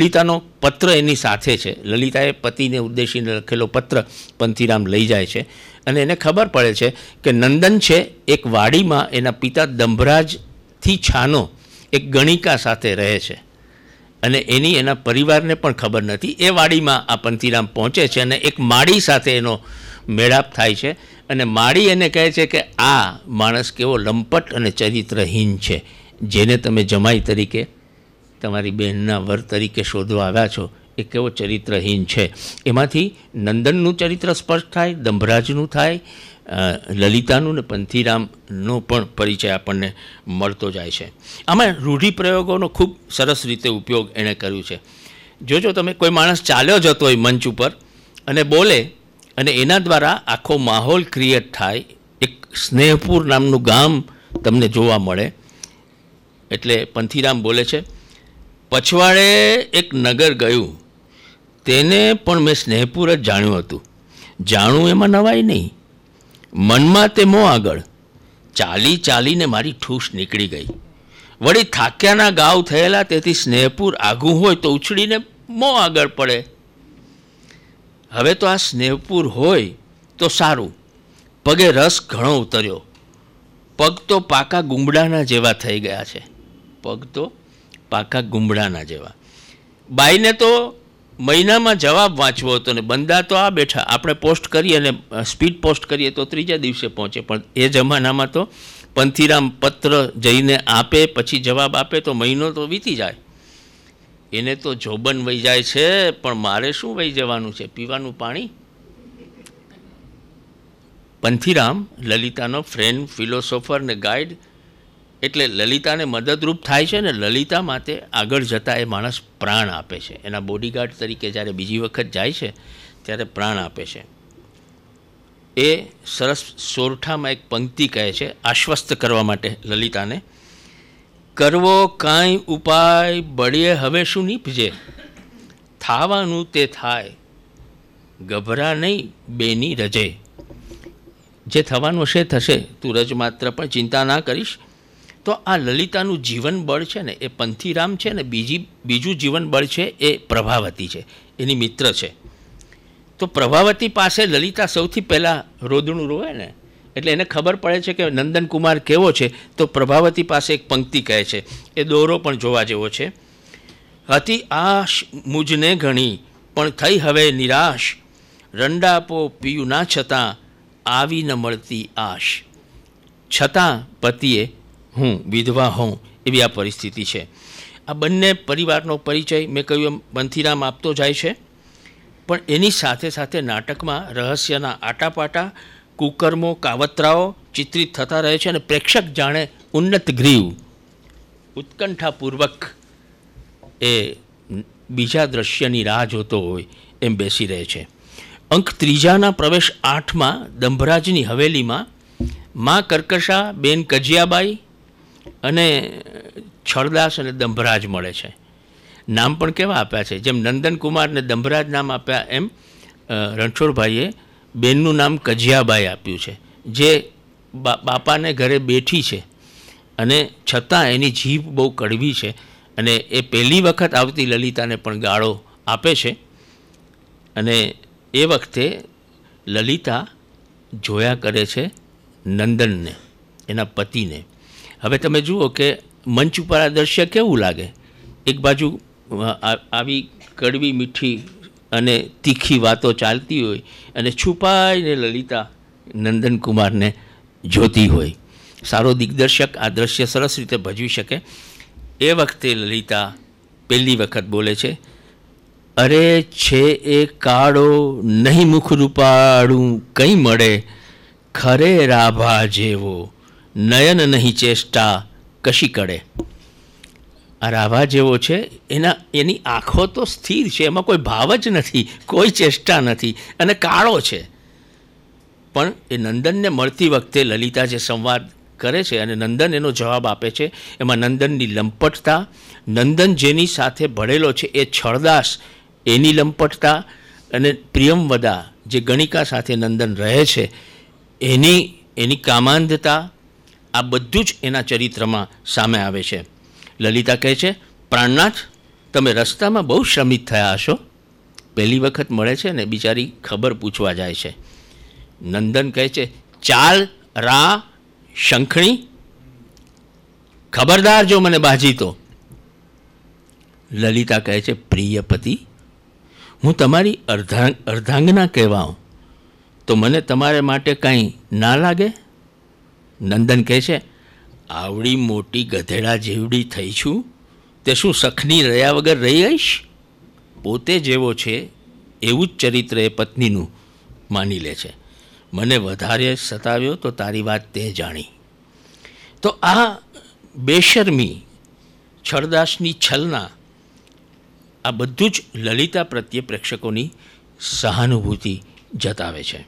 લલિતાનો પત્ર એની સાથે છે લલિતાએ પતિને ઉદ્દેશીને લખેલો પત્ર પંથીરામ લઈ જાય છે અને એને ખબર પડે છે કે નંદન છે એક વાડીમાં એના પિતા દંભરાજથી છાનો એક ગણિકા સાથે રહે છે અને એની એના પરિવારને પણ ખબર નથી એ વાડીમાં આ પંથીરામ પહોંચે છે અને એક માળી સાથે એનો મેળાપ થાય છે અને માળી એને કહે છે કે આ માણસ કેવો લંપટ અને ચરિત્રહીન છે જેને તમે જમાઈ તરીકે તમારી બહેનના વર તરીકે શોધવા આવ્યા છો એ કેવો ચરિત્રહીન છે એમાંથી નંદનનું ચરિત્ર સ્પષ્ટ થાય દંભરાજનું થાય લલિતાનું ને પંથીરામનો પણ પરિચય આપણને મળતો જાય છે આમાં રૂઢિપ્રયોગોનો ખૂબ સરસ રીતે ઉપયોગ એણે કર્યું છે જોજો તમે કોઈ માણસ ચાલ્યો જતો હોય મંચ ઉપર અને બોલે અને એના દ્વારા આખો માહોલ ક્રિએટ થાય એક સ્નેહપુર નામનું ગામ તમને જોવા મળે એટલે પંથીરામ બોલે છે પછવાડે એક નગર ગયું તેને પણ મેં સ્નેહપુર જ જાણ્યું હતું જાણવું એમાં નવાય નહીં મનમાં તે મો આગળ ચાલી ચાલીને મારી ઠૂસ નીકળી ગઈ વળી થાક્યાના ગાવ થયેલા તેથી સ્નેહપુર આઘું હોય તો ઉછળીને મો આગળ પડે હવે તો આ સ્નેહપુર હોય તો સારું પગે રસ ઘણો ઉતર્યો પગ તો પાકા ગુંબડાના જેવા થઈ ગયા છે પગ તો પાકા ગુંબડાના જેવા બાઈને તો મહિનામાં જવાબ વાંચવો હતો ને બંદા તો આ બેઠા આપણે પોસ્ટ કરીએ અને સ્પીડ પોસ્ટ કરીએ તો ત્રીજા દિવસે પહોંચે પણ એ જમાનામાં તો પંથીરામ પત્ર જઈને આપે પછી જવાબ આપે તો મહિનો તો વીતી જાય એને તો જોબન વહી જાય છે પણ મારે શું વહી જવાનું છે પીવાનું પાણી પંથીરામ લલિતાનો ફ્રેન્ડ ફિલોસોફર ને ગાઈડ એટલે લલિતાને મદદરૂપ થાય છે ને લલિતા માટે આગળ જતાં એ માણસ પ્રાણ આપે છે એના બોડીગાર્ડ તરીકે જ્યારે બીજી વખત જાય છે ત્યારે પ્રાણ આપે છે એ સરસ સોરઠામાં એક પંક્તિ કહે છે આશ્વસ્ત કરવા માટે લલિતાને કરવો કાંઈ ઉપાય બળીએ હવે શું નીપજે થાવાનું તે થાય ગભરા નહીં બેની રજે જે થવાનું છે થશે તું રજ માત્ર પણ ચિંતા ના કરીશ તો આ લલિતાનું જીવનબળ છે ને એ પંથીરામ છે ને બીજી બીજું જીવન બળ છે એ પ્રભાવતી છે એની મિત્ર છે તો પ્રભાવતી પાસે લલિતા સૌથી પહેલાં રોદણું રોવે ને એટલે એને ખબર પડે છે કે નંદનકુમાર કેવો છે તો પ્રભાવતી પાસે એક પંક્તિ કહે છે એ દોરો પણ જોવા જેવો છે હતી આશ મુજને ઘણી પણ થઈ હવે નિરાશ રંડાપો પીયું ના છતાં આવી ન મળતી આશ છતાં પતિએ હું વિધવા હોઉં એવી આ પરિસ્થિતિ છે આ બંને પરિવારનો પરિચય મેં કહ્યું એમ બંથીરામ આપતો જાય છે પણ એની સાથે સાથે નાટકમાં રહસ્યના આટાપાટા કુકર્મો કાવતરાઓ ચિત્રિત થતા રહે છે અને પ્રેક્ષક જાણે ઉન્નત ગ્રીવ ઉત્કંઠાપૂર્વક એ બીજા દ્રશ્યની રાહ જોતો હોય એમ બેસી રહે છે અંક ત્રીજાના પ્રવેશ આઠમાં દંભરાજની હવેલીમાં મા કર્કશા બેન કજિયાબાઈ અને છળદાસ અને દંભરાજ મળે છે નામ પણ કેવા આપ્યા છે જેમ નંદનકુમારને દંભરાજ નામ આપ્યા એમ રણછોડભાઈએ બેનનું નામ કજિયાબાઈ આપ્યું છે જે બાપાને ઘરે બેઠી છે અને છતાં એની જીભ બહુ કડવી છે અને એ પહેલી વખત આવતી લલિતાને પણ ગાળો આપે છે અને એ વખતે લલિતા જોયા કરે છે નંદનને એના પતિને હવે તમે જુઓ કે મંચ ઉપર આ દ્રશ્ય કેવું લાગે એક બાજુ આવી કડવી મીઠી અને તીખી વાતો ચાલતી હોય અને છુપાઈને લલિતા નંદનકુમારને જોતી હોય સારો દિગ્દર્શક આ દ્રશ્ય સરસ રીતે ભજવી શકે એ વખતે લલિતા પહેલી વખત બોલે છે અરે છે એ કાળો નહીં મુખ રૂપાળું કંઈ મળે ખરે રાભા જેવો નયન નહીં ચેષ્ટા કશી કડે આ રાભા જેવો છે એના એની આંખો તો સ્થિર છે એમાં કોઈ ભાવ જ નથી કોઈ ચેષ્ટા નથી અને કાળો છે પણ એ નંદનને મળતી વખતે લલિતા જે સંવાદ કરે છે અને નંદન એનો જવાબ આપે છે એમાં નંદનની લંપટતા નંદન જેની સાથે ભળેલો છે એ છળદાસ એની લંપટતા અને પ્રિયમવદા જે ગણિકા સાથે નંદન રહે છે એની એની કામાંધતા આ બધું જ એના ચરિત્રમાં સામે આવે છે લલિતા કહે છે પ્રાણનાથ તમે રસ્તામાં બહુ શ્રમિત થયા હશો પહેલી વખત મળે છે ને બિચારી ખબર પૂછવા જાય છે નંદન કહે છે ચાલ રા શંખણી ખબરદાર જો મને બાજી તો લલિતા કહે છે પ્રિય પતિ હું તમારી અર્ધા અર્ધાંગના કહેવાઉં તો મને તમારે માટે કંઈ ના લાગે નંદન કહે છે આવડી મોટી ગધેડા જેવડી થઈ છું તે શું સખની રહ્યા વગર રહી આવીશ પોતે જેવો છે એવું જ ચરિત્ર એ પત્નીનું માની લે છે મને વધારે સતાવ્યો તો તારી વાત તે જાણી તો આ બેશરમી છળદાસની છલના આ બધું જ લલિતા પ્રત્યે પ્રેક્ષકોની સહાનુભૂતિ જતાવે છે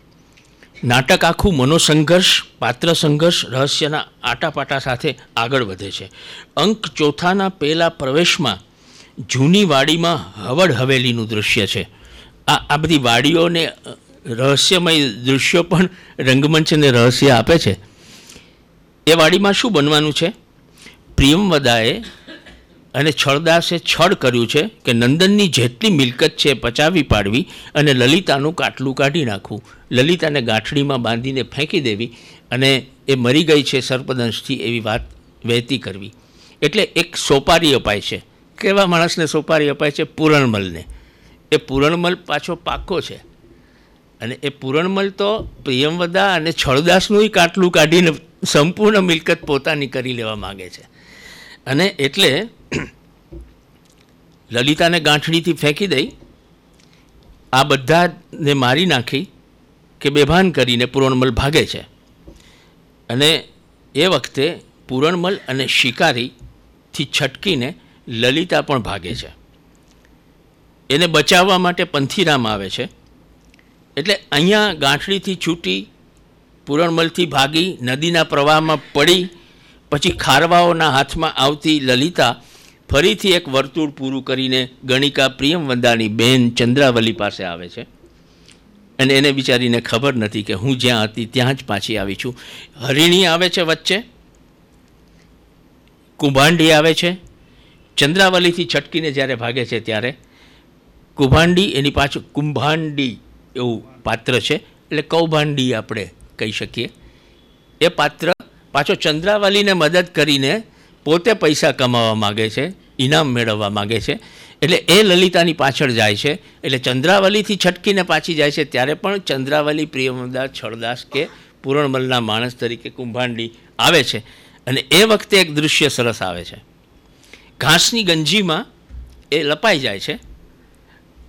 નાટક આખું મનોસંઘર્ષ પાત્ર સંઘર્ષ રહસ્યના આટાપાટા સાથે આગળ વધે છે અંક ચોથાના પહેલા પ્રવેશમાં જૂની વાડીમાં હવડ હવેલીનું દૃશ્ય છે આ આ બધી વાડીઓને રહસ્યમય દૃશ્યો પણ રંગમંચને રહસ્ય આપે છે એ વાડીમાં શું બનવાનું છે પ્રિયમવદાએ અને છળદાસે છળ કર્યું છે કે નંદનની જેટલી મિલકત છે પચાવી પાડવી અને લલિતાનું કાટલું કાઢી નાખવું લલિતાને ગાંઠડીમાં બાંધીને ફેંકી દેવી અને એ મરી ગઈ છે સર્પદંશથી એવી વાત વહેતી કરવી એટલે એક સોપારી અપાય છે કેવા માણસને સોપારી અપાય છે પૂરણમલને એ પૂરણમલ પાછો પાક્કો છે અને એ પૂરણમલ તો પ્રિયમવદા અને છળદાસનુંય કાટલું કાઢીને સંપૂર્ણ મિલકત પોતાની કરી લેવા માગે છે અને એટલે લલિતાને ગાંઠડીથી ફેંકી દઈ આ બધાને મારી નાખી કે બેભાન કરીને પૂરણમલ ભાગે છે અને એ વખતે પૂરણમલ અને શિકારીથી છટકીને લલિતા પણ ભાગે છે એને બચાવવા માટે પંથીરામ આવે છે એટલે અહીંયા ગાંઠડીથી છૂટી પૂરણમલથી ભાગી નદીના પ્રવાહમાં પડી પછી ખારવાઓના હાથમાં આવતી લલિતા ફરીથી એક વર્તુળ પૂરું કરીને ગણિકા પ્રિયમવંદાની બેન ચંદ્રાવલી પાસે આવે છે અને એને બિચારીને ખબર નથી કે હું જ્યાં હતી ત્યાં જ પાછી આવી છું હરિણી આવે છે વચ્ચે કુભાંડી આવે છે ચંદ્રાવલીથી છટકીને જ્યારે ભાગે છે ત્યારે કુભાંડી એની પાછળ કુંભાંડી એવું પાત્ર છે એટલે કૌભાંડી આપણે કહી શકીએ એ પાત્ર પાછો ચંદ્રાવાલીને મદદ કરીને પોતે પૈસા કમાવા માગે છે ઇનામ મેળવવા માગે છે એટલે એ લલિતાની પાછળ જાય છે એટલે ચંદ્રાવલીથી છટકીને પાછી જાય છે ત્યારે પણ ચંદ્રાવલી પ્રિયમદાસ છળદાસ કે પૂરણમલના માણસ તરીકે કુંભાંડી આવે છે અને એ વખતે એક દૃશ્ય સરસ આવે છે ઘાસની ગંજીમાં એ લપાઈ જાય છે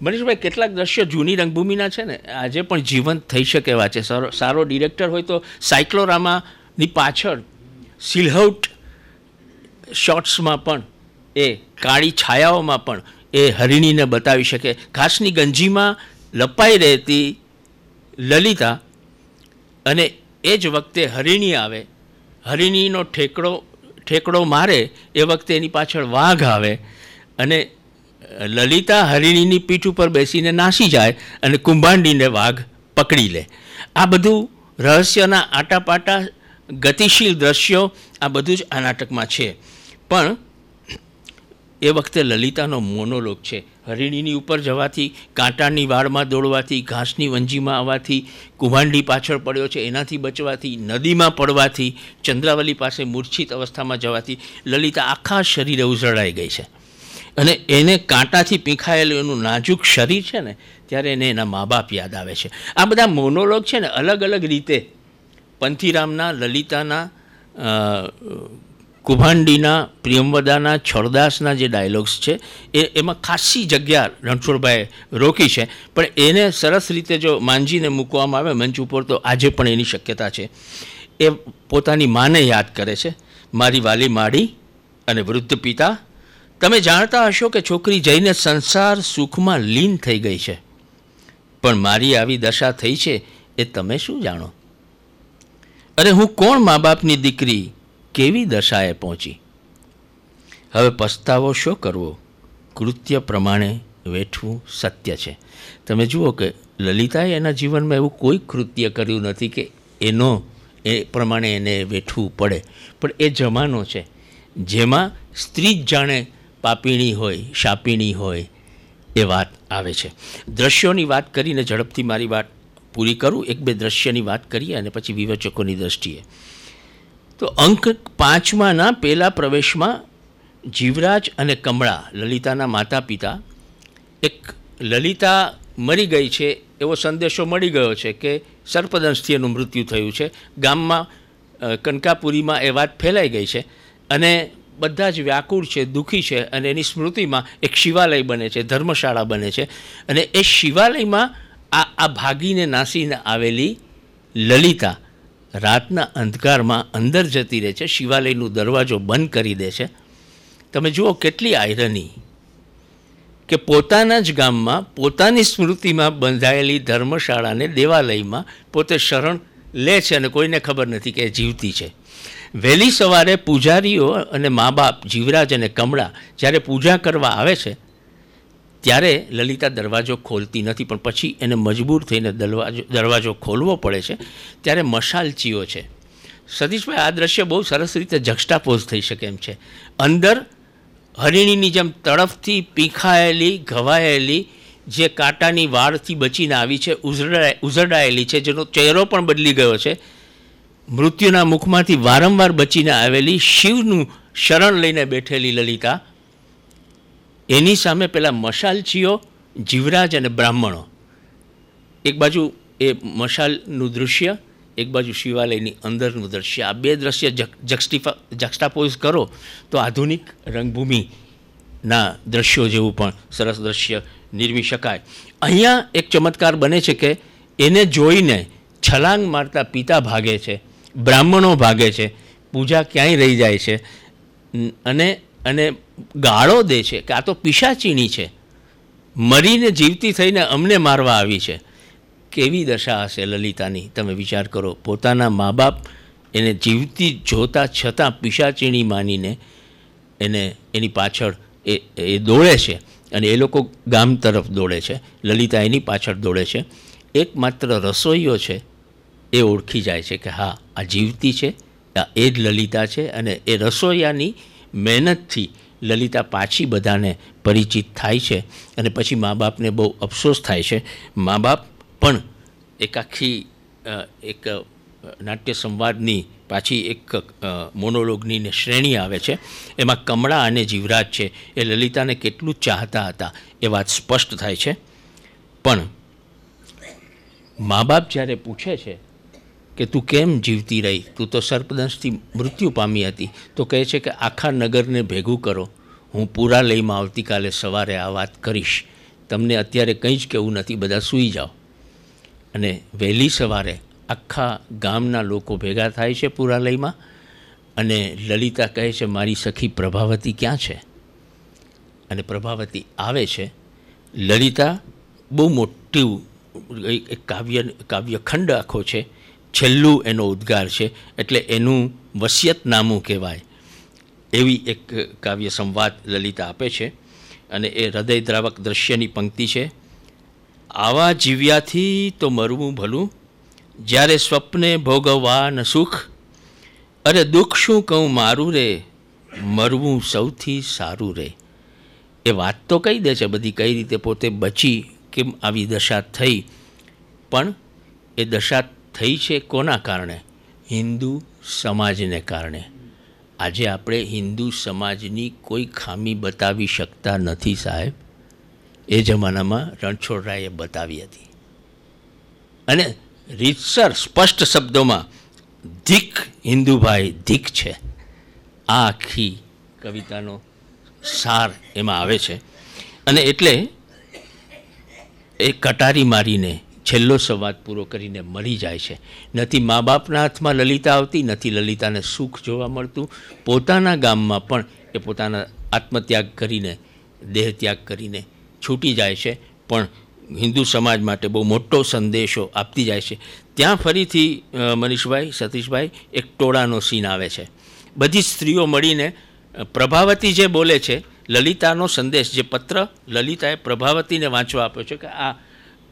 મનીષભાઈ કેટલાક દ્રશ્યો જૂની રંગભૂમિના છે ને આજે પણ જીવંત થઈ શકે એવા છે સારો સારો ડિરેક્ટર હોય તો સાયક્લોરામાં ની પાછળ સિલ્હૌટ શોર્ટ્સમાં પણ એ કાળી છાયાઓમાં પણ એ હરિણીને બતાવી શકે ઘાસની ગંજીમાં લપાઈ રહેતી લલિતા અને એ જ વખતે હરિણી આવે હરિણીનો ઠેકડો ઠેકડો મારે એ વખતે એની પાછળ વાઘ આવે અને લલિતા હરિણીની પીઠ ઉપર બેસીને નાસી જાય અને કુંભાંડીને વાઘ પકડી લે આ બધું રહસ્યના આટાપાટા ગતિશીલ દ્રશ્યો આ બધું જ આ નાટકમાં છે પણ એ વખતે લલિતાનો મોનોલોગ છે હરિણીની ઉપર જવાથી કાંટાની વાળમાં દોડવાથી ઘાસની વંજીમાં આવવાથી કુભાંડી પાછળ પડ્યો છે એનાથી બચવાથી નદીમાં પડવાથી ચંદ્રાવલી પાસે મૂર્છિત અવસ્થામાં જવાથી લલિતા આખા શરીરે ઉઝળાઈ ગઈ છે અને એને કાંટાથી પીંખાયેલું એનું નાજુક શરીર છે ને ત્યારે એને એના મા બાપ યાદ આવે છે આ બધા મોનોલોગ છે ને અલગ અલગ રીતે પંથીરામના લલિતાના કુભાંડીના પ્રિયમવદાના છળદાસના જે ડાયલોગ્સ છે એ એમાં ખાસી જગ્યા રણછોડભાઈએ રોકી છે પણ એને સરસ રીતે જો માંજીને મૂકવામાં આવે મંચ ઉપર તો આજે પણ એની શક્યતા છે એ પોતાની માને યાદ કરે છે મારી વાલી માડી અને વૃદ્ધ પિતા તમે જાણતા હશો કે છોકરી જઈને સંસાર સુખમાં લીન થઈ ગઈ છે પણ મારી આવી દશા થઈ છે એ તમે શું જાણો અરે હું કોણ મા બાપની દીકરી કેવી દશાએ પહોંચી હવે પસ્તાવો શો કરવો કૃત્ય પ્રમાણે વેઠવું સત્ય છે તમે જુઓ કે લલિતાએ એના જીવનમાં એવું કોઈ કૃત્ય કર્યું નથી કે એનો એ પ્રમાણે એને વેઠવું પડે પણ એ જમાનો છે જેમાં સ્ત્રી જ જાણે પાપીણી હોય શાપીણી હોય એ વાત આવે છે દ્રશ્યોની વાત કરીને ઝડપથી મારી વાત પૂરી કરું એક બે દ્રશ્યની વાત કરીએ અને પછી વિવેચકોની દ્રષ્ટિએ તો અંક પાંચમાના પહેલા પ્રવેશમાં જીવરાજ અને કમળા લલિતાના માતા પિતા એક લલિતા મરી ગઈ છે એવો સંદેશો મળી ગયો છે કે સર્પદંશથી એનું મૃત્યુ થયું છે ગામમાં કનકાપુરીમાં એ વાત ફેલાઈ ગઈ છે અને બધા જ વ્યાકુળ છે દુઃખી છે અને એની સ્મૃતિમાં એક શિવાલય બને છે ધર્મશાળા બને છે અને એ શિવાલયમાં આ આ ભાગીને નાસીને આવેલી લલિતા રાતના અંધકારમાં અંદર જતી રહે છે શિવાલયનું દરવાજો બંધ કરી દે છે તમે જુઓ કેટલી આયરની કે પોતાના જ ગામમાં પોતાની સ્મૃતિમાં બંધાયેલી ધર્મશાળાને દેવાલયમાં પોતે શરણ લે છે અને કોઈને ખબર નથી કે જીવતી છે વહેલી સવારે પૂજારીઓ અને મા બાપ જીવરાજ અને કમળા જ્યારે પૂજા કરવા આવે છે ત્યારે લલિતા દરવાજો ખોલતી નથી પણ પછી એને મજબૂર થઈને દરવાજો દરવાજો ખોલવો પડે છે ત્યારે મશાલચીઓ છે સતીશભાઈ આ દ્રશ્ય બહુ સરસ રીતે જક્ષ્ટાપોઝ થઈ શકે એમ છે અંદર હરિણીની જેમ તડફથી પીખાયેલી ઘવાયેલી જે કાંટાની વાળથી બચીને આવી છે ઉઝરડાય ઉઝરડાયેલી છે જેનો ચહેરો પણ બદલી ગયો છે મૃત્યુના મુખમાંથી વારંવાર બચીને આવેલી શિવનું શરણ લઈને બેઠેલી લલિતા એની સામે પેલા મશાલચીઓ જીવરાજ અને બ્રાહ્મણો એક બાજુ એ મશાલનું દૃશ્ય એક બાજુ શિવાલયની અંદરનું દૃશ્ય આ બે દ્રશ્ય જક્સ્ટિફા જક્સ્ટાપોઝ કરો તો આધુનિક રંગભૂમિના દ્રશ્યો જેવું પણ સરસ દ્રશ્ય નિર્મી શકાય અહીંયા એક ચમત્કાર બને છે કે એને જોઈને છલાંગ મારતા પિતા ભાગે છે બ્રાહ્મણો ભાગે છે પૂજા ક્યાંય રહી જાય છે અને અને ગાળો દે છે કે આ તો પિશાચીણી છે મરીને જીવતી થઈને અમને મારવા આવી છે કેવી દશા હશે લલિતાની તમે વિચાર કરો પોતાના મા બાપ એને જીવતી જોતા છતાં પિશાચીણી માનીને એને એની પાછળ એ એ દોડે છે અને એ લોકો ગામ તરફ દોડે છે લલિતા એની પાછળ દોડે છે એકમાત્ર રસોઈયો છે એ ઓળખી જાય છે કે હા આ જીવતી છે આ એ જ લલિતા છે અને એ રસોઈયાની મહેનતથી લલિતા પાછી બધાને પરિચિત થાય છે અને પછી મા બાપને બહુ અફસોસ થાય છે મા બાપ પણ એક આખી એક નાટ્ય સંવાદની પાછી એક મોનોલોગની શ્રેણી આવે છે એમાં કમળા અને જીવરાજ છે એ લલિતાને કેટલું ચાહતા હતા એ વાત સ્પષ્ટ થાય છે પણ મા બાપ જ્યારે પૂછે છે કે તું કેમ જીવતી રહી તું તો સર્પદંશથી મૃત્યુ પામી હતી તો કહે છે કે આખા નગરને ભેગું કરો હું પુરાલયમાં આવતીકાલે સવારે આ વાત કરીશ તમને અત્યારે કંઈ જ કહેવું નથી બધા સૂઈ જાઓ અને વહેલી સવારે આખા ગામના લોકો ભેગા થાય છે પુરાલયમાં અને લલિતા કહે છે મારી સખી પ્રભાવતી ક્યાં છે અને પ્રભાવતી આવે છે લલિતા બહુ મોટું એક કાવ્ય કાવ્યખંડ આખો છે છેલ્લું એનો ઉદ્ગાર છે એટલે એનું વસિયતનામું કહેવાય એવી એક કાવ્ય સંવાદ લલિતા આપે છે અને એ હૃદયદ્રાવક દ્રશ્યની પંક્તિ છે આવા જીવ્યાથી તો મરવું ભલું જ્યારે સ્વપ્ને ભોગવવા ન સુખ અરે દુઃખ શું કહું મારું રે મરવું સૌથી સારું રે એ વાત તો કહી દે છે બધી કઈ રીતે પોતે બચી કેમ આવી દશા થઈ પણ એ દશા થઈ છે કોના કારણે હિન્દુ સમાજને કારણે આજે આપણે હિન્દુ સમાજની કોઈ ખામી બતાવી શકતા નથી સાહેબ એ જમાનામાં રણછોડરાએ બતાવી હતી અને રીતસર સ્પષ્ટ શબ્દોમાં ધીક હિન્દુભાઈ ધીક છે આ આખી કવિતાનો સાર એમાં આવે છે અને એટલે એ કટારી મારીને છેલ્લો સંવાદ પૂરો કરીને મળી જાય છે નથી મા બાપના હાથમાં લલિતા આવતી નથી લલિતાને સુખ જોવા મળતું પોતાના ગામમાં પણ એ પોતાના આત્મત્યાગ કરીને દેહ ત્યાગ કરીને છૂટી જાય છે પણ હિન્દુ સમાજ માટે બહુ મોટો સંદેશો આપતી જાય છે ત્યાં ફરીથી મનીષભાઈ સતીશભાઈ એક ટોળાનો સીન આવે છે બધી સ્ત્રીઓ મળીને પ્રભાવતી જે બોલે છે લલિતાનો સંદેશ જે પત્ર લલિતાએ પ્રભાવતીને વાંચવા આપ્યો છે કે આ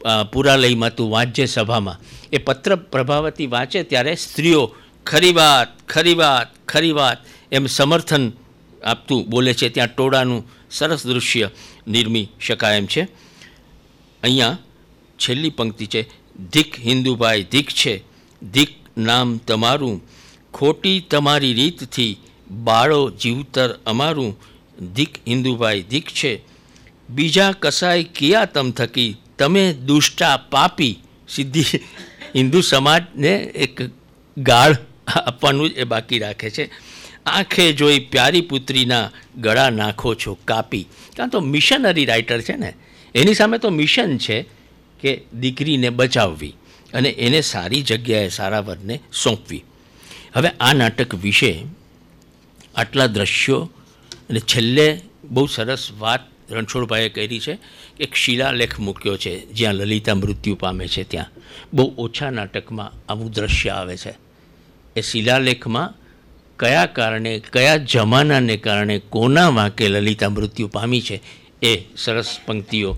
પુરાલયમાં તું વાંચજે સભામાં એ પત્ર પ્રભાવતી વાંચે ત્યારે સ્ત્રીઓ ખરી વાત ખરી વાત ખરી વાત એમ સમર્થન આપતું બોલે છે ત્યાં ટોળાનું સરસ દૃશ્ય નિર્મી શકાય એમ છે અહીંયા છેલ્લી પંક્તિ છે ધિક હિન્દુભાઈ ધિક છે ધિક નામ તમારું ખોટી તમારી રીતથી બાળો જીવતર અમારું ધિક હિન્દુભાઈ ધિક છે બીજા કસાય કિયા તમ થકી તમે દુષ્ટા પાપી સીધી હિન્દુ સમાજને એક ગાળ આપવાનું જ એ બાકી રાખે છે આંખે જોઈ પ્યારી પુત્રીના ગળા નાખો છો કાપી કાં તો મિશનરી રાઇટર છે ને એની સામે તો મિશન છે કે દીકરીને બચાવવી અને એને સારી જગ્યાએ સારા વરને સોંપવી હવે આ નાટક વિશે આટલા દ્રશ્યો અને છેલ્લે બહુ સરસ વાત રણછોડભાઈએ કરી છે એક શિલાલેખ મૂક્યો છે જ્યાં લલિતા મૃત્યુ પામે છે ત્યાં બહુ ઓછા નાટકમાં આવું દ્રશ્ય આવે છે એ શિલાલેખમાં કયા કારણે કયા જમાનાને કારણે કોના વાંકે લલિતા મૃત્યુ પામી છે એ સરસ પંક્તિઓ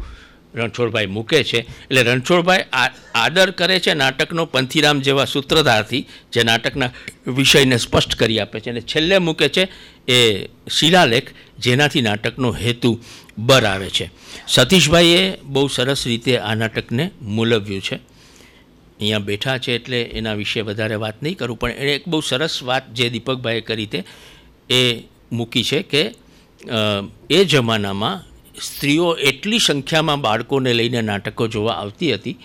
રણછોડભાઈ મૂકે છે એટલે રણછોડભાઈ આદર કરે છે નાટકનો પંથીરામ જેવા સૂત્રધારથી જે નાટકના વિષયને સ્પષ્ટ કરી આપે છે અને છેલ્લે મૂકે છે એ શિલાલેખ જેનાથી નાટકનો હેતુ બર આવે છે સતીશભાઈએ બહુ સરસ રીતે આ નાટકને મૂલવ્યું છે અહીંયા બેઠા છે એટલે એના વિશે વધારે વાત નહીં કરું પણ એણે એક બહુ સરસ વાત જે દીપકભાઈએ કરી તે એ મૂકી છે કે એ જમાનામાં સ્ત્રીઓ એટલી સંખ્યામાં બાળકોને લઈને નાટકો જોવા આવતી હતી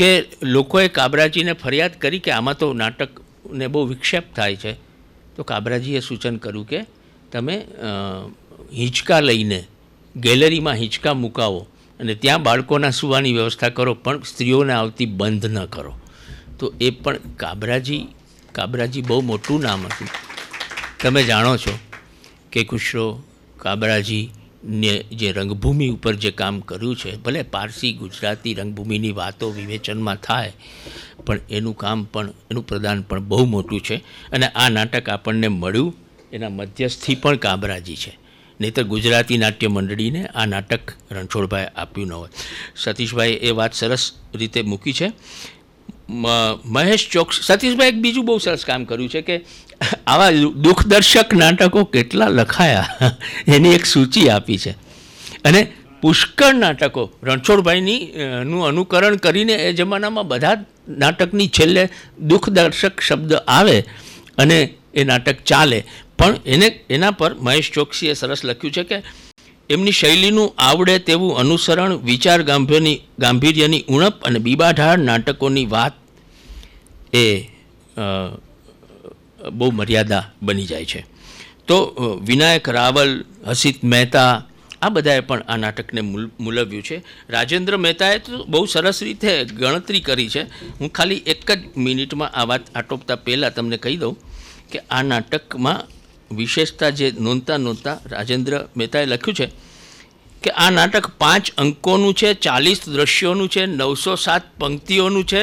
કે લોકોએ કાબરાજીને ફરિયાદ કરી કે આમાં તો નાટકને બહુ વિક્ષેપ થાય છે તો કાબરાજીએ સૂચન કર્યું કે તમે હિંચકા લઈને ગેલેરીમાં હિંચકા મુકાવો અને ત્યાં બાળકોના સુવાની વ્યવસ્થા કરો પણ સ્ત્રીઓને આવતી બંધ ન કરો તો એ પણ કાબરાજી કાબરાજી બહુ મોટું નામ હતું તમે જાણો છો કે ખુશરો કાબરાજી ને જે રંગભૂમિ ઉપર જે કામ કર્યું છે ભલે પારસી ગુજરાતી રંગભૂમિની વાતો વિવેચનમાં થાય પણ એનું કામ પણ એનું પ્રદાન પણ બહુ મોટું છે અને આ નાટક આપણને મળ્યું એના મધ્યસ્થી પણ કાબરાજી છે નહીંતર ગુજરાતી નાટ્ય મંડળીને આ નાટક રણછોડભાઈ આપ્યું ન હોય સતીશભાઈ એ વાત સરસ રીતે મૂકી છે મહેશ ચોક્સ સતીશભાઈ એક બીજું બહુ સરસ કામ કર્યું છે કે આવા દુઃખદર્શક નાટકો કેટલા લખાયા એની એક સૂચિ આપી છે અને પુષ્કળ નાટકો રણછોડભાઈની નું અનુકરણ કરીને એ જમાનામાં બધા નાટકની છેલ્લે દુઃખદર્શક શબ્દ આવે અને એ નાટક ચાલે પણ એને એના પર મહેશ ચોકસીએ સરસ લખ્યું છે કે એમની શૈલીનું આવડે તેવું અનુસરણ વિચાર ગાંભીર્યની ગાંભીર્યની ઉણપ અને બીબાઢાળ નાટકોની વાત એ બહુ મર્યાદા બની જાય છે તો વિનાયક રાવલ હસિત મહેતા આ બધાએ પણ આ નાટકને મૂલવ્યું છે રાજેન્દ્ર મહેતાએ તો બહુ સરસ રીતે ગણતરી કરી છે હું ખાલી એક જ મિનિટમાં આ વાત આટોપતા પહેલાં તમને કહી દઉં કે આ નાટકમાં વિશેષતા જે નોંધતા નોંધતા રાજેન્દ્ર મહેતાએ લખ્યું છે કે આ નાટક પાંચ અંકોનું છે ચાલીસ દ્રશ્યોનું છે નવસો સાત પંક્તિઓનું છે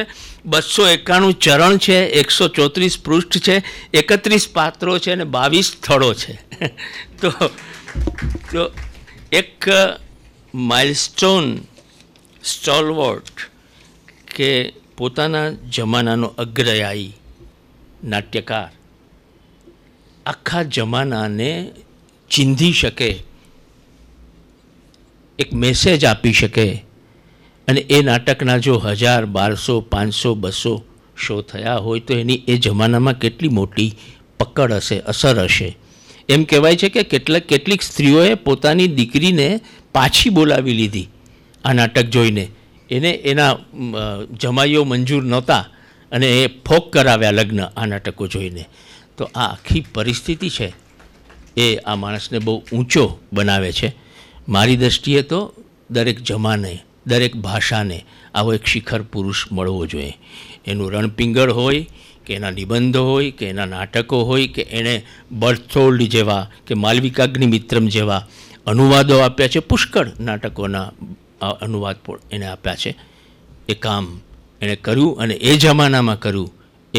બસો એકાણું ચરણ છે એકસો ચોત્રીસ પૃષ્ઠ છે એકત્રીસ પાત્રો છે અને બાવીસ સ્થળો છે તો તો એક માઇલસ્ટોન સ્ટોલવોટ કે પોતાના જમાનાનો અગ્રયાયી નાટ્યકાર આખા જમાનાને ચિંધી શકે એક મેસેજ આપી શકે અને એ નાટકના જો હજાર બારસો પાંચસો બસો શો થયા હોય તો એની એ જમાનામાં કેટલી મોટી પકડ હશે અસર હશે એમ કહેવાય છે કે કેટલાક કેટલીક સ્ત્રીઓએ પોતાની દીકરીને પાછી બોલાવી લીધી આ નાટક જોઈને એને એના જમાઈઓ મંજૂર નહોતા અને એ ફોક કરાવ્યા લગ્ન આ નાટકો જોઈને તો આ આખી પરિસ્થિતિ છે એ આ માણસને બહુ ઊંચો બનાવે છે મારી દૃષ્ટિએ તો દરેક જમાને દરેક ભાષાને આવો એક શિખર પુરુષ મળવો જોઈએ એનું રણપિંગળ હોય કે એના નિબંધો હોય કે એના નાટકો હોય કે એણે બર્થોલ્ડ જેવા કે માલવિકાગ્નિ મિત્રમ જેવા અનુવાદો આપ્યા છે પુષ્કળ નાટકોના અનુવાદ પણ એને આપ્યા છે એ કામ એણે કર્યું અને એ જમાનામાં કર્યું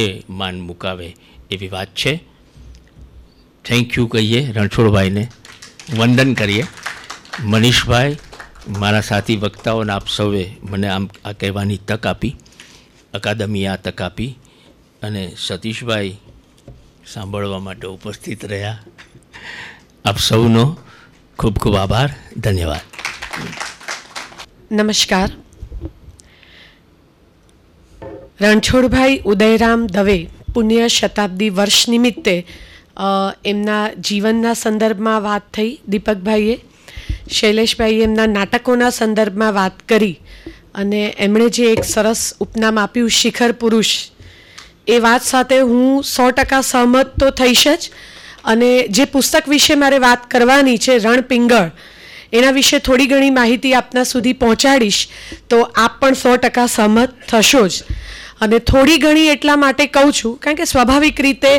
એ માન મુકાવે એવી વાત છે થેન્ક યુ કહીએ રણછોડભાઈને વંદન કરીએ મનીષભાઈ મારા સાથી વક્તાઓને આપ સૌએ મને આમ આ કહેવાની તક આપી અકાદમીએ આ તક આપી અને સતીશભાઈ સાંભળવા માટે ઉપસ્થિત રહ્યા આપ સૌનો ખૂબ ખૂબ આભાર ધન્યવાદ નમસ્કાર રણછોડભાઈ ઉદયરામ દવે પુણ્ય શતાબ્દી વર્ષ નિમિત્તે એમના જીવનના સંદર્ભમાં વાત થઈ દીપકભાઈએ શૈલેષભાઈએ એમના નાટકોના સંદર્ભમાં વાત કરી અને એમણે જે એક સરસ ઉપનામ આપ્યું શિખર પુરુષ એ વાત સાથે હું સો ટકા સહમત તો થઈશ જ અને જે પુસ્તક વિશે મારે વાત કરવાની છે રણપિંગળ એના વિશે થોડી ઘણી માહિતી આપના સુધી પહોંચાડીશ તો આપ પણ સો ટકા સહમત થશો જ અને થોડી ઘણી એટલા માટે કહું છું કારણ કે સ્વાભાવિક રીતે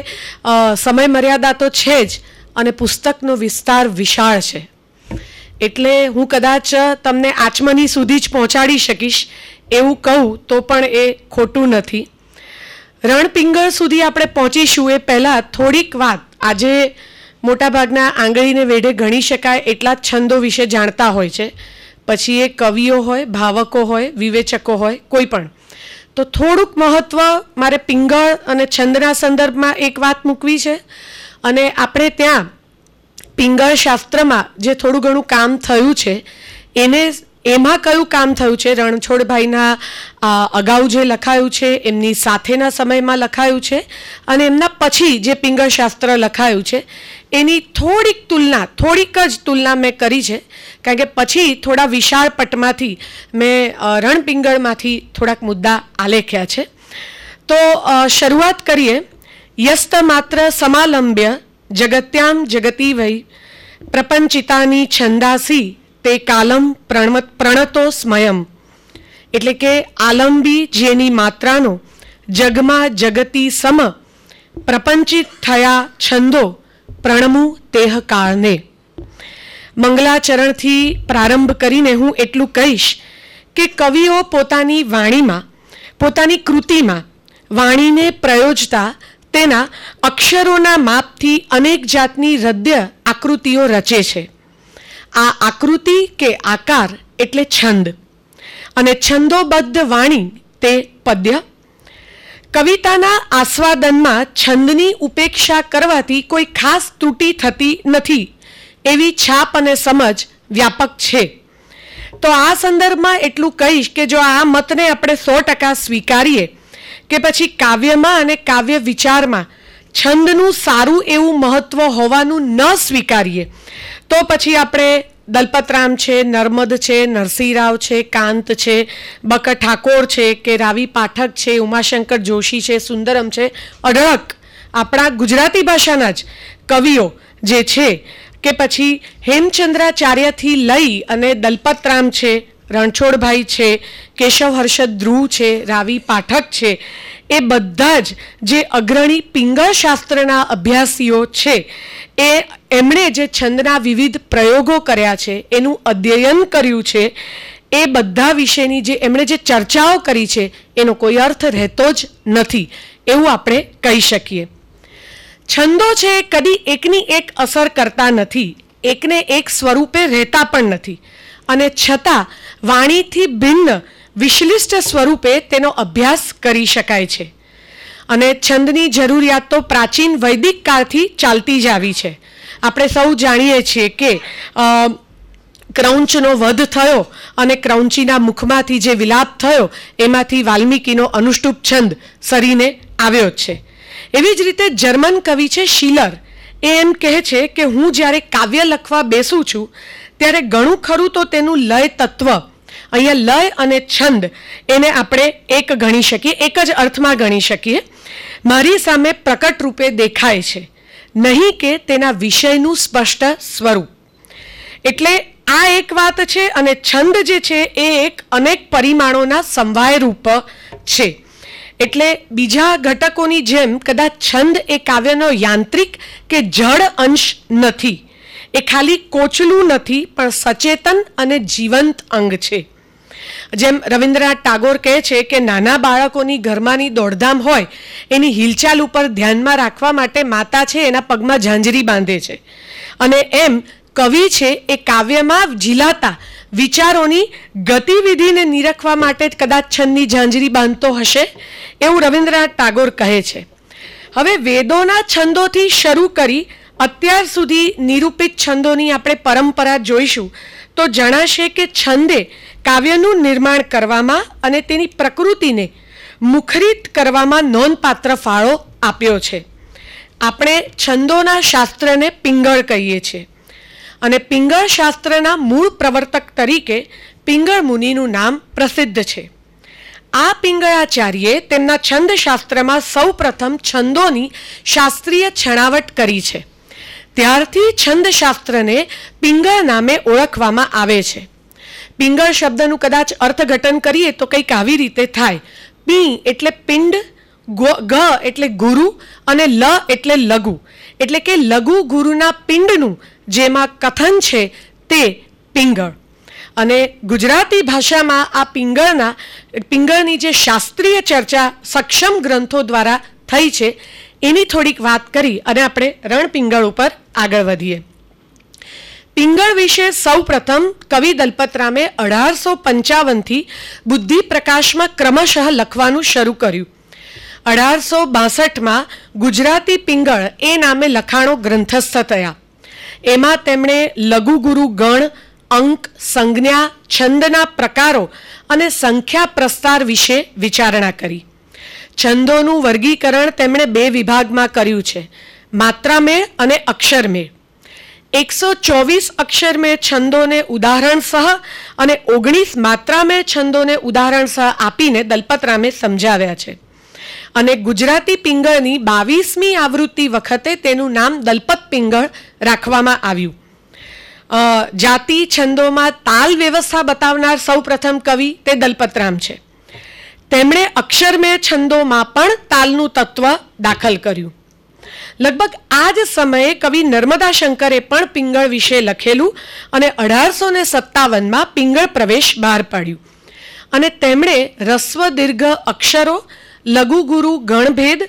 સમય મર્યાદા તો છે જ અને પુસ્તકનો વિસ્તાર વિશાળ છે એટલે હું કદાચ તમને આચમની સુધી જ પહોંચાડી શકીશ એવું કહું તો પણ એ ખોટું નથી રણપિંગળ સુધી આપણે પહોંચીશું એ પહેલાં થોડીક વાત આજે મોટાભાગના આંગળીને વેઢે ગણી શકાય એટલા છંદો વિશે જાણતા હોય છે પછી એ કવિઓ હોય ભાવકો હોય વિવેચકો હોય કોઈ પણ તો થોડુંક મહત્ત્વ મારે પિંગળ અને છંદના સંદર્ભમાં એક વાત મૂકવી છે અને આપણે ત્યાં પિંગળ શાસ્ત્રમાં જે થોડું ઘણું કામ થયું છે એને એમાં કયું કામ થયું છે રણછોડભાઈના અગાઉ જે લખાયું છે એમની સાથેના સમયમાં લખાયું છે અને એમના પછી જે પિંગળ શાસ્ત્ર લખાયું છે એની થોડીક તુલના થોડીક જ તુલના મેં કરી છે કારણ કે પછી થોડા વિશાળ પટમાંથી મેં રણપિંગળમાંથી થોડાક મુદ્દા આલેખ્યા છે તો શરૂઆત કરીએ યસ્ત માત્ર સમાલંબ્ય જગત્યામ જગતી વૈ પ્રપંચિતાની છંદાસી તે કાલમ પ્રણમત પ્રણતો સ્મયમ એટલે કે આલંબી જેની માત્રાનો જગમાં જગતી સમ પ્રપંચિત થયા છંદો પ્રણમું તેહ કાળને મંગલાચરણથી પ્રારંભ કરીને હું એટલું કહીશ કે કવિઓ પોતાની વાણીમાં પોતાની કૃતિમાં વાણીને પ્રયોજતા તેના અક્ષરોના માપથી અનેક જાતની હૃદય આકૃતિઓ રચે છે આ આકૃતિ કે આકાર એટલે છંદ અને છંદોબદ્ધ વાણી તે પદ્ય કવિતાના આસ્વાદનમાં છંદની ઉપેક્ષા કરવાથી કોઈ ખાસ ત્રુટિ થતી નથી એવી છાપ અને સમજ વ્યાપક છે તો આ સંદર્ભમાં એટલું કહીશ કે જો આ મતને આપણે સો ટકા સ્વીકારીએ કે પછી કાવ્યમાં અને કાવ્ય વિચારમાં છંદનું સારું એવું મહત્ત્વ હોવાનું ન સ્વીકારીએ તો પછી આપણે દલપતરામ છે નર્મદ છે નરસિંહ રાવ છે કાંત છે બકર ઠાકોર છે કે રાવી પાઠક છે ઉમાશંકર જોશી છે સુંદરમ છે અઢળક આપણા ગુજરાતી ભાષાના જ કવિઓ જે છે કે પછી હેમચંદ્રાચાર્યથી લઈ અને દલપતરામ છે રણછોડભાઈ છે કેશવ હર્ષદ ધ્રુવ છે રાવી પાઠક છે એ બધા જ જે અગ્રણી પિંગળ શાસ્ત્રના અભ્યાસીઓ છે એ એમણે જે છંદના વિવિધ પ્રયોગો કર્યા છે એનું અધ્યયન કર્યું છે એ બધા વિશેની જે એમણે જે ચર્ચાઓ કરી છે એનો કોઈ અર્થ રહેતો જ નથી એવું આપણે કહી શકીએ છંદો છે કદી એકની એક અસર કરતા નથી એકને એક સ્વરૂપે રહેતા પણ નથી અને છતાં વાણીથી ભિન્ન વિશ્લિષ્ટ સ્વરૂપે તેનો અભ્યાસ કરી શકાય છે અને છંદની જરૂરિયાત તો પ્રાચીન વૈદિક કાળથી ચાલતી જ આવી છે આપણે સૌ જાણીએ છીએ કે ક્રૌંચનો વધ થયો અને ક્રૌંચીના મુખમાંથી જે વિલાપ થયો એમાંથી વાલ્મીકીનો અનુષ્ટુપ છંદ સરીને આવ્યો છે એવી જ રીતે જર્મન કવિ છે શીલર એ એમ કહે છે કે હું જ્યારે કાવ્ય લખવા બેસું છું ત્યારે ઘણું ખરું તો તેનું લય તત્વ અહીંયા લય અને છંદ એને આપણે એક ગણી શકીએ એક જ અર્થમાં ગણી શકીએ મારી સામે પ્રકટ રૂપે દેખાય છે નહીં કે તેના વિષયનું સ્પષ્ટ સ્વરૂપ એટલે આ એક વાત છે અને છંદ જે છે એ એક અનેક પરિમાણોના સંવાયરૂપ છે એટલે બીજા ઘટકોની જેમ કદાચ છંદ એ કાવ્યનો યાંત્રિક કે જળ અંશ નથી એ ખાલી કોચલું નથી પણ સચેતન અને જીવંત અંગ છે જેમ રવિન્દ્રનાથ ટાગોર કહે છે કે નાના બાળકોની ઘરમાંની દોડધામ હોય એની હિલચાલ ઉપર ધ્યાનમાં રાખવા માટે માતા છે એના પગમાં ઝાંઝરી બાંધે છે અને એમ કવિ છે એ કાવ્યમાં ઝીલાતા વિચારોની ગતિવિધિને નિરખવા માટે કદાચ છંદની ઝાંઝરી બાંધતો હશે એવું રવિન્દ્રનાથ ટાગોર કહે છે હવે વેદોના છંદોથી શરૂ કરી અત્યાર સુધી નિરૂપિત છંદોની આપણે પરંપરા જોઈશું તો જણાશે કે છંદે કાવ્યનું નિર્માણ કરવામાં અને તેની પ્રકૃતિને મુખરિત કરવામાં નોંધપાત્ર ફાળો આપ્યો છે આપણે છંદોના શાસ્ત્રને પિંગળ કહીએ છીએ અને પિંગળ શાસ્ત્રના મૂળ પ્રવર્તક તરીકે પિંગળ મુનિનું નામ પ્રસિદ્ધ છે આ પિંગળાચાર્યે તેમના છંદશાસ્ત્રમાં સૌ પ્રથમ છંદોની શાસ્ત્રીય છણાવટ કરી છે ત્યારથી છંદશાસ્ત્રને પિંગળ નામે ઓળખવામાં આવે છે પિંગળ શબ્દનું કદાચ અર્થઘટન કરીએ તો કંઈક આવી રીતે થાય પી એટલે પિંડ ગ એટલે ગુરુ અને લ એટલે લઘુ એટલે કે લઘુ ગુરુના પિંડનું જેમાં કથન છે તે પિંગળ અને ગુજરાતી ભાષામાં આ પિંગળના પિંગળની જે શાસ્ત્રીય ચર્ચા સક્ષમ ગ્રંથો દ્વારા થઈ છે એની થોડીક વાત કરી અને આપણે રણપિંગળ ઉપર આગળ વધીએ પિંગળ વિશે સૌપ્રથમ કવિ દલપતરામે અઢારસો પંચાવનથી બુદ્ધિ પ્રકાશમાં ક્રમશઃ લખવાનું શરૂ કર્યું અઢારસો બાસઠમાં ગુજરાતી પિંગળ એ નામે લખાણો ગ્રંથસ્થ થયા એમાં તેમણે લઘુગુરુ ગણ અંક સંજ્ઞા છંદના પ્રકારો અને સંખ્યા પ્રસ્તાર વિશે વિચારણા કરી છંદોનું વર્ગીકરણ તેમણે બે વિભાગમાં કર્યું છે માત્રામેળ અને અક્ષરમેળ એકસો ચોવીસ અક્ષર મેં છંદોને ઉદાહરણ સહ અને ઓગણીસ માત્રા મેં છંદોને ઉદાહરણ સહ આપીને દલપતરામે સમજાવ્યા છે અને ગુજરાતી પિંગળની બાવીસમી આવૃત્તિ વખતે તેનું નામ દલપત પિંગળ રાખવામાં આવ્યું જાતિ છંદોમાં તાલ વ્યવસ્થા બતાવનાર સૌપ્રથમ કવિ તે દલપતરામ છે તેમણે અક્ષરમેય છંદોમાં પણ તાલનું તત્વ દાખલ કર્યું લગભગ આ જ સમયે કવિ નર્મદા શંકરે પણ પિંગળ વિશે લખેલું અને અઢારસો ને સત્તાવનમાં પિંગળ પ્રવેશ બહાર પાડ્યું અને તેમણે રસ્વ દીર્ઘ અક્ષરો લઘુગુરુ ગણભેદ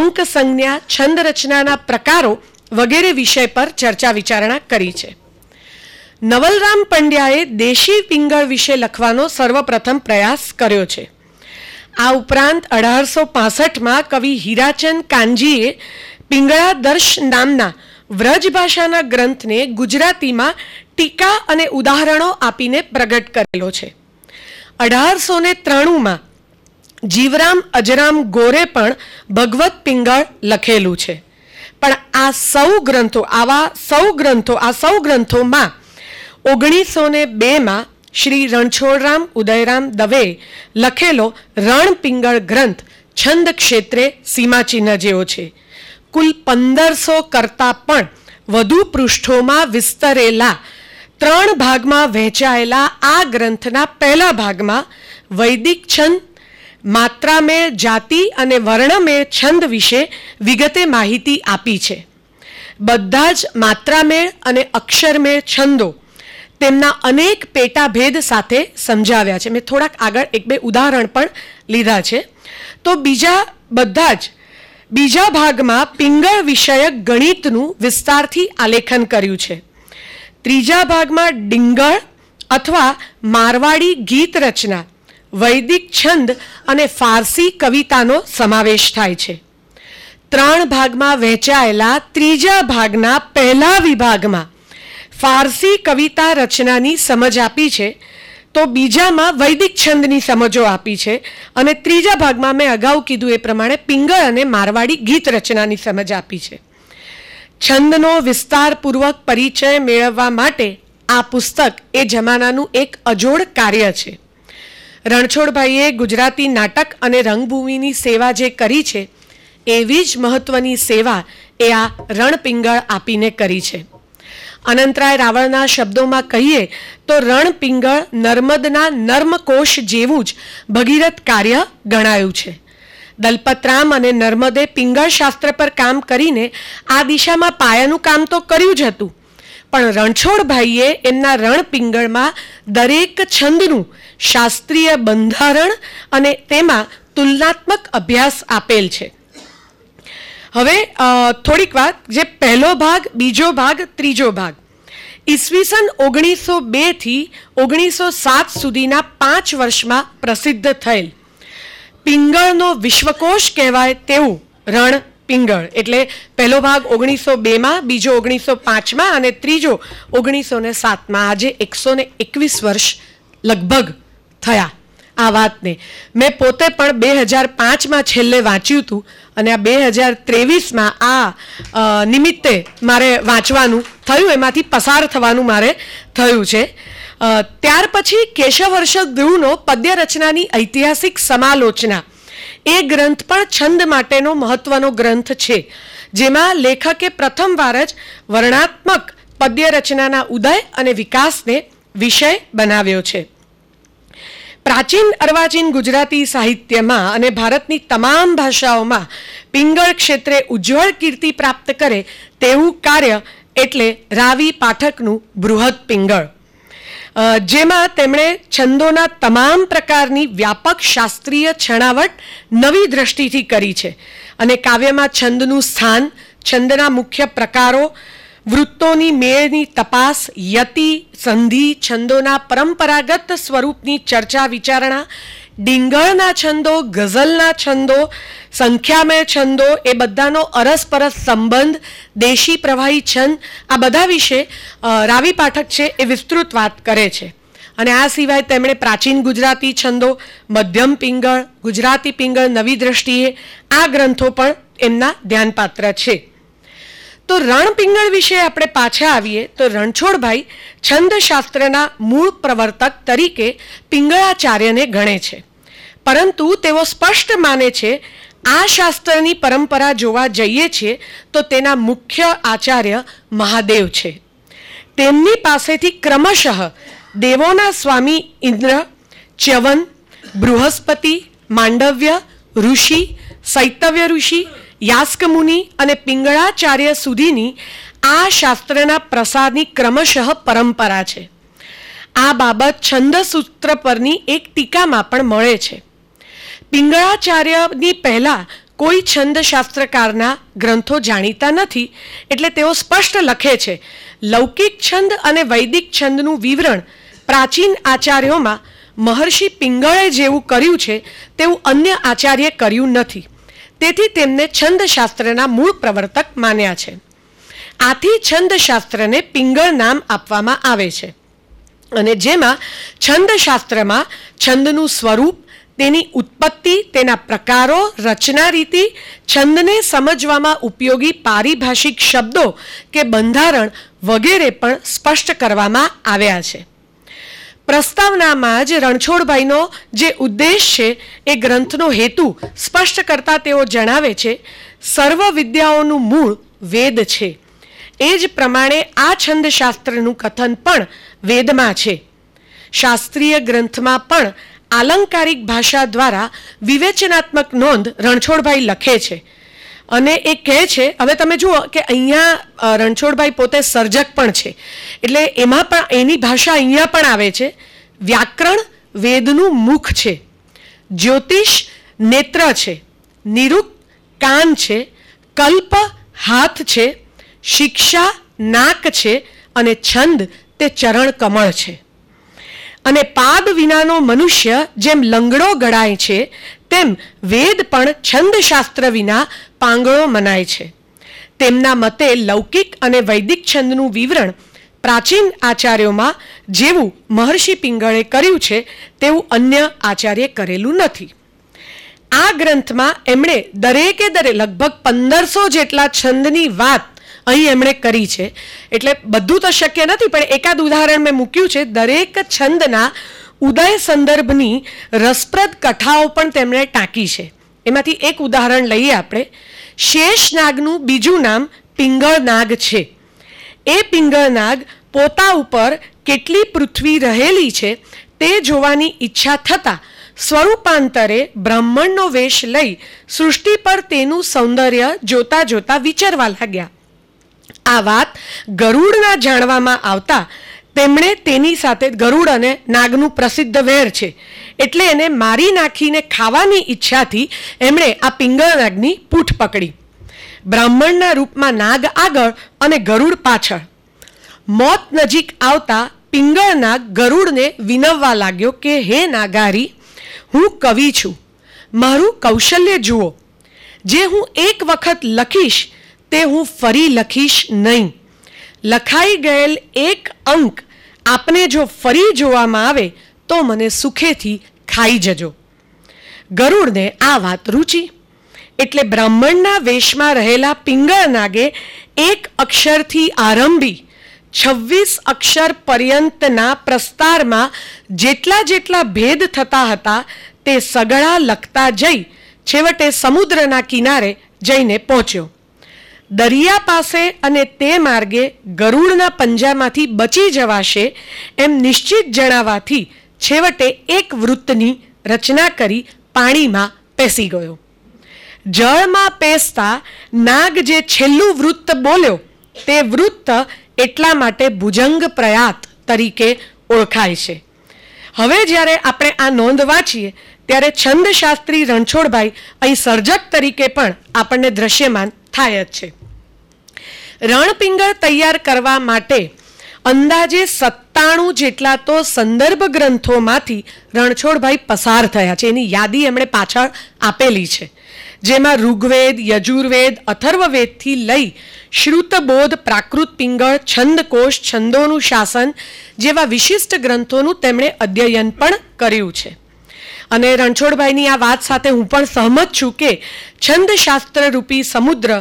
અંક સંજ્ઞા છંદ રચનાના પ્રકારો વગેરે વિષય પર ચર્ચા વિચારણા કરી છે નવલરામ પંડ્યાએ દેશી પિંગળ વિશે લખવાનો સર્વપ્રથમ પ્રયાસ કર્યો છે આ ઉપરાંત અઢારસો પાસઠમાં કવિ હીરાચંદ કાનજીએ પિંગળાદર્શ નામના વ્રજ ભાષાના ગ્રંથને ગુજરાતીમાં ટીકા અને ઉદાહરણો આપીને પ્રગટ કરેલો છે અઢારસો ને ત્રાણુંમાં જીવરામ અજરામ ગોરે પણ ભગવત પિંગળ લખેલું છે પણ આ સૌ ગ્રંથો આવા સૌ ગ્રંથો આ સૌ ગ્રંથોમાં ઓગણીસો ને બેમાં શ્રી રણછોડરામ ઉદયરામ દવે લખેલો રણપિંગળ ગ્રંથ છંદ ક્ષેત્રે સીમાચિહ્ન જેવો છે કુલ પંદરસો કરતાં પણ વધુ પૃષ્ઠોમાં વિસ્તરેલા ત્રણ ભાગમાં વહેંચાયેલા આ ગ્રંથના પહેલા ભાગમાં વૈદિક છંદ માત્રામેળ જાતિ અને વર્ણમેળ છંદ વિશે વિગતે માહિતી આપી છે બધા જ માત્રામેળ અને અક્ષરમેળ છંદો તેમના અનેક પેટાભેદ સાથે સમજાવ્યા છે મેં થોડાક આગળ એક બે ઉદાહરણ પણ લીધા છે તો બીજા બધા જ બીજા ભાગમાં પિંગળ વિષયક ગણિતનું વિસ્તારથી આલેખન કર્યું છે ત્રીજા ભાગમાં ડિંગળ અથવા મારવાડી ગીત રચના વૈદિક છંદ અને ફારસી કવિતાનો સમાવેશ થાય છે ત્રણ ભાગમાં વહેંચાયેલા ત્રીજા ભાગના પહેલા વિભાગમાં ફારસી કવિતા રચનાની સમજ આપી છે તો બીજામાં વૈદિક છંદની સમજો આપી છે અને ત્રીજા ભાગમાં મેં અગાઉ કીધું એ પ્રમાણે પિંગળ અને મારવાડી ગીત રચનાની સમજ આપી છે છંદનો વિસ્તારપૂર્વક પરિચય મેળવવા માટે આ પુસ્તક એ જમાનાનું એક અજોડ કાર્ય છે રણછોડભાઈએ ગુજરાતી નાટક અને રંગભૂમિની સેવા જે કરી છે એવી જ મહત્ત્વની સેવા એ આ રણપિંગળ આપીને કરી છે અનંતરાય રાવળના શબ્દોમાં કહીએ તો રણપિંગળ નર્મદના નર્મકોષ જેવું જ ભગીરથ કાર્ય ગણાયું છે દલપતરામ અને નર્મદે પિંગળ શાસ્ત્ર પર કામ કરીને આ દિશામાં પાયાનું કામ તો કર્યું જ હતું પણ રણછોડભાઈએ એમના રણપિંગળમાં દરેક છંદનું શાસ્ત્રીય બંધારણ અને તેમાં તુલનાત્મક અભ્યાસ આપેલ છે હવે થોડીક વાત જે પહેલો ભાગ બીજો ભાગ ત્રીજો ભાગ ઈસવીસન ઓગણીસો બેથી ઓગણીસો સાત સુધીના પાંચ વર્ષમાં પ્રસિદ્ધ થયેલ પિંગળનો વિશ્વકોષ કહેવાય તેવું રણ પિંગળ એટલે પહેલો ભાગ ઓગણીસો બેમાં બીજો ઓગણીસો પાંચમાં અને ત્રીજો ઓગણીસો ને સાતમાં આજે એકસો ને એકવીસ વર્ષ લગભગ થયા આ વાતને મેં પોતે પણ બે હજાર પાંચમાં છેલ્લે વાંચ્યું હતું અને આ બે હજાર ત્રેવીસમાં આ નિમિત્તે મારે વાંચવાનું થયું એમાંથી પસાર થવાનું મારે થયું છે ત્યાર પછી કેશવર્ષ ધ્રુવનો પદ્યરચનાની ઐતિહાસિક સમાલોચના એ ગ્રંથ પણ છંદ માટેનો મહત્વનો ગ્રંથ છે જેમાં લેખકે પ્રથમવાર જ વર્ણાત્મક પદ્યરચનાના ઉદય અને વિકાસને વિષય બનાવ્યો છે પ્રાચીન અર્વાચીન ગુજરાતી સાહિત્યમાં અને ભારતની તમામ ભાષાઓમાં પિંગળ ક્ષેત્રે ઉજ્જવળ કીર્તિ પ્રાપ્ત કરે તેવું કાર્ય એટલે રાવી પાઠકનું બૃહદ પિંગળ જેમાં તેમણે છંદોના તમામ પ્રકારની વ્યાપક શાસ્ત્રીય છણાવટ નવી દ્રષ્ટિથી કરી છે અને કાવ્યમાં છંદનું સ્થાન છંદના મુખ્ય પ્રકારો વૃત્તોની મેળની તપાસ યતિ સંધિ છંદોના પરંપરાગત સ્વરૂપની ચર્ચા વિચારણા ડીંગળના છંદો ગઝલના છંદો સંખ્યામય છંદો એ બધાનો અરસપરસ સંબંધ દેશી પ્રવાહી છંદ આ બધા વિશે રાવી પાઠક છે એ વિસ્તૃત વાત કરે છે અને આ સિવાય તેમણે પ્રાચીન ગુજરાતી છંદો મધ્યમ પિંગળ ગુજરાતી પિંગળ નવી દ્રષ્ટિએ આ ગ્રંથો પણ એમના ધ્યાનપાત્ર છે તો રણપિંગળ વિશે આપણે પાછા આવીએ તો રણછોડભાઈ છંદશાસ્ત્રના મૂળ પ્રવર્તક તરીકે પિંગળાચાર્યને ગણે છે પરંતુ તેઓ સ્પષ્ટ માને છે આ શાસ્ત્રની પરંપરા જોવા જઈએ છીએ તો તેના મુખ્ય આચાર્ય મહાદેવ છે તેમની પાસેથી ક્રમશઃ દેવોના સ્વામી ઇન્દ્ર ચ્યવન બૃહસ્પતિ માંડવ્ય ઋષિ સૈતવ્ય ઋષિ યાસ્કમુનિ અને પિંગળાચાર્ય સુધીની આ શાસ્ત્રના પ્રસારની ક્રમશઃ પરંપરા છે આ બાબત છંદ સૂત્ર પરની એક ટીકામાં પણ મળે છે પિંગળાચાર્યની પહેલાં કોઈ છંદ શાસ્ત્રકારના ગ્રંથો જાણીતા નથી એટલે તેઓ સ્પષ્ટ લખે છે લૌકિક છંદ અને વૈદિક છંદનું વિવરણ પ્રાચીન આચાર્યોમાં મહર્ષિ પિંગળે જેવું કર્યું છે તેવું અન્ય આચાર્યે કર્યું નથી તેથી તેમને છંદશાસ્ત્રના મૂળ પ્રવર્તક માન્યા છે આથી છંદશાસ્ત્રને પિંગળ નામ આપવામાં આવે છે અને જેમાં છંદશાસ્ત્રમાં છંદનું સ્વરૂપ તેની ઉત્પત્તિ તેના પ્રકારો રચના રીતિ છંદને સમજવામાં ઉપયોગી પારિભાષિક શબ્દો કે બંધારણ વગેરે પણ સ્પષ્ટ કરવામાં આવ્યા છે પ્રસ્તાવનામાં જ રણછોડભાઈનો જે ઉદ્દેશ છે એ ગ્રંથનો હેતુ સ્પષ્ટ કરતા તેઓ જણાવે છે સર્વ વિદ્યાઓનું મૂળ વેદ છે એ જ પ્રમાણે આ છંદશાસ્ત્રનું કથન પણ વેદમાં છે શાસ્ત્રીય ગ્રંથમાં પણ આલંકારિક ભાષા દ્વારા વિવેચનાત્મક નોંધ રણછોડભાઈ લખે છે અને એ કહે છે હવે તમે જુઓ કે અહીંયા રણછોડભાઈ પોતે સર્જક પણ છે એટલે એમાં પણ એની ભાષા અહીંયા પણ આવે છે વ્યાકરણ વેદનું મુખ છે જ્યોતિષ નેત્ર છે નિરૂપ કાન છે કલ્પ હાથ છે શિક્ષા નાક છે અને છંદ તે ચરણ કમળ છે અને પાદ વિનાનો મનુષ્ય જેમ લંગડો ગળાય છે તેમ વેદ પણ છંદશાસ્ત્ર વિના પાંગળો મનાય છે તેમના મતે લૌકિક અને વૈદિક છંદનું વિવરણ પ્રાચીન આચાર્યોમાં જેવું મહર્ષિ પિંગળે કર્યું છે તેવું અન્ય આચાર્યે કરેલું નથી આ ગ્રંથમાં એમણે દરેકે દરે લગભગ પંદરસો જેટલા છંદની વાત અહીં એમણે કરી છે એટલે બધું તો શક્ય નથી પણ એકાદ ઉદાહરણ મેં મૂક્યું છે દરેક છંદના ઉદય સંદર્ભની રસપ્રદ કથાઓ પણ તેમણે ટાંકી છે એમાંથી એક ઉદાહરણ લઈએ આપણે શેષનાગનું બીજું નામ પિંગળનાગ છે એ પિંગળનાગ પોતા ઉપર કેટલી પૃથ્વી રહેલી છે તે જોવાની ઈચ્છા થતાં સ્વરૂપાંતરે બ્રાહ્મણનો વેશ લઈ સૃષ્ટિ પર તેનું સૌંદર્ય જોતા જોતા વિચારવા લાગ્યા આ વાત ગરુડના જાણવામાં આવતા તેમણે તેની સાથે ગરુડ અને નાગનું પ્રસિદ્ધ વેર છે એટલે એને મારી નાખીને ખાવાની ઈચ્છાથી એમણે આ પિંગળ નાગની પૂઠ પકડી બ્રાહ્મણના રૂપમાં નાગ આગળ અને ગરુડ પાછળ મોત નજીક આવતા પિંગળ નાગ ગરુડને વિનવવા લાગ્યો કે હે નાગારી હું કવિ છું મારું કૌશલ્ય જુઓ જે હું એક વખત લખીશ તે હું ફરી લખીશ નહીં લખાઈ ગયેલ એક અંક આપને જો ફરી જોવામાં આવે તો મને સુખેથી ખાઈ જજો ગરુડને આ વાત રૂચી એટલે બ્રાહ્મણના વેશમાં રહેલા પિંગળ નાગે એક અક્ષરથી આરંભી છવ્વીસ અક્ષર પર્યંતના પ્રસ્તારમાં જેટલા જેટલા ભેદ થતા હતા તે સગળા લખતા જઈ છેવટે સમુદ્રના કિનારે જઈને પહોંચ્યો દરિયા પાસે અને તે માર્ગે ગરુડના પંજામાંથી બચી જવાશે એમ નિશ્ચિત જણાવાથી છેવટે એક વૃત્તની રચના કરી પાણીમાં પેસી ગયો જળમાં પેસતા નાગ જે છેલ્લું વૃત્ત બોલ્યો તે વૃત્ત એટલા માટે ભુજંગ પ્રયાત તરીકે ઓળખાય છે હવે જ્યારે આપણે આ નોંધ વાંચીએ ત્યારે છંદશાસ્ત્રી રણછોડભાઈ અહીં સર્જક તરીકે પણ આપણને દ્રશ્યમાન થાય જ છે રણપિંગળ તૈયાર કરવા માટે અંદાજે સત્તાણું જેટલા તો સંદર્ભ ગ્રંથોમાંથી રણછોડભાઈ પસાર થયા છે એની યાદી એમણે પાછળ આપેલી છે જેમાં ઋગ્વેદ યજુર્વેદ અથર્વવેદથી લઈ શ્રુતબોધ પ્રાકૃત પિંગળ છંદકોષ છંદોનું શાસન જેવા વિશિષ્ટ ગ્રંથોનું તેમણે અધ્યયન પણ કર્યું છે અને રણછોડભાઈની આ વાત સાથે હું પણ સહમત છું કે છંદશાસ્ત્ર રૂપી સમુદ્ર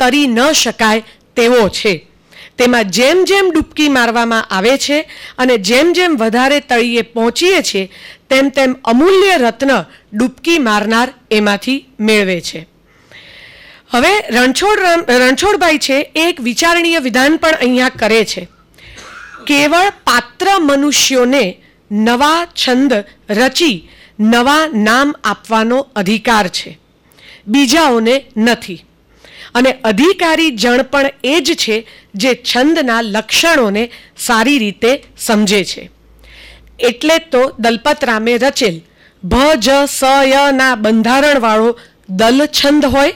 તરી ન શકાય તેવો છે તેમાં જેમ જેમ ડૂબકી મારવામાં આવે છે અને જેમ જેમ વધારે તળિયે પહોંચીએ છીએ તેમ તેમ અમૂલ્ય રત્ન ડૂબકી મારનાર એમાંથી મેળવે છે હવે રણછોડ રણછોડભાઈ છે એ એક વિચારણીય વિધાન પણ અહીંયા કરે છે કેવળ પાત્ર મનુષ્યોને નવા છંદ રચી નવા નામ આપવાનો અધિકાર છે બીજાઓને નથી અને અધિકારી જણ પણ એ જ છે જે છંદના લક્ષણોને સારી રીતે સમજે છે એટલે તો દલપતરામે રચેલ ભ જ સ યના બંધારણવાળો દલ છંદ હોય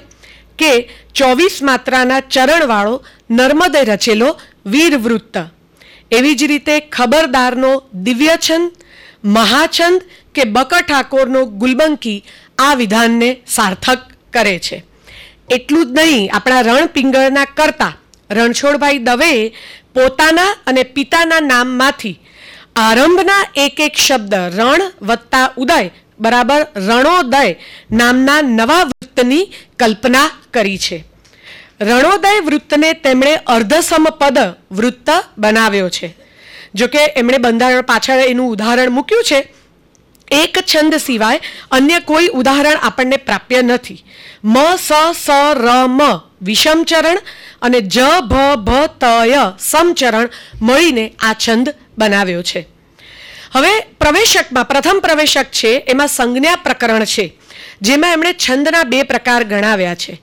કે ચોવીસ માત્રાના ચરણવાળો નર્મદે રચેલો વીરવૃત્ત એવી જ રીતે ખબરદારનો દિવ્ય છંદ મહાછંદ કે બક ઠાકોરનો ગુલબંકી આ વિધાનને સાર્થક કરે છે એટલું જ નહીં આપણા રણપિંગળના કરતા રણછોડભાઈ દવે પોતાના અને પિતાના નામમાંથી આરંભના એક એક શબ્દ રણ વત્તા ઉદય બરાબર રણોદય નામના નવા વૃત્તની કલ્પના કરી છે રણોદય વૃત્તને તેમણે અર્ધસમપદ વૃત્ત બનાવ્યો છે જોકે એમણે બંધારણ પાછળ એનું ઉદાહરણ મૂક્યું છે એક છંદ સિવાય અન્ય કોઈ ઉદાહરણ આપણને પ્રાપ્ય નથી મ સ સ ર મ વિષમ ચરણ અને જ ભ ભ ત ય સમચરણ મળીને આ છંદ બનાવ્યો છે હવે પ્રવેશકમાં પ્રથમ પ્રવેશક છે એમાં સંજ્ઞા પ્રકરણ છે જેમાં એમણે છંદના બે પ્રકાર ગણાવ્યા છે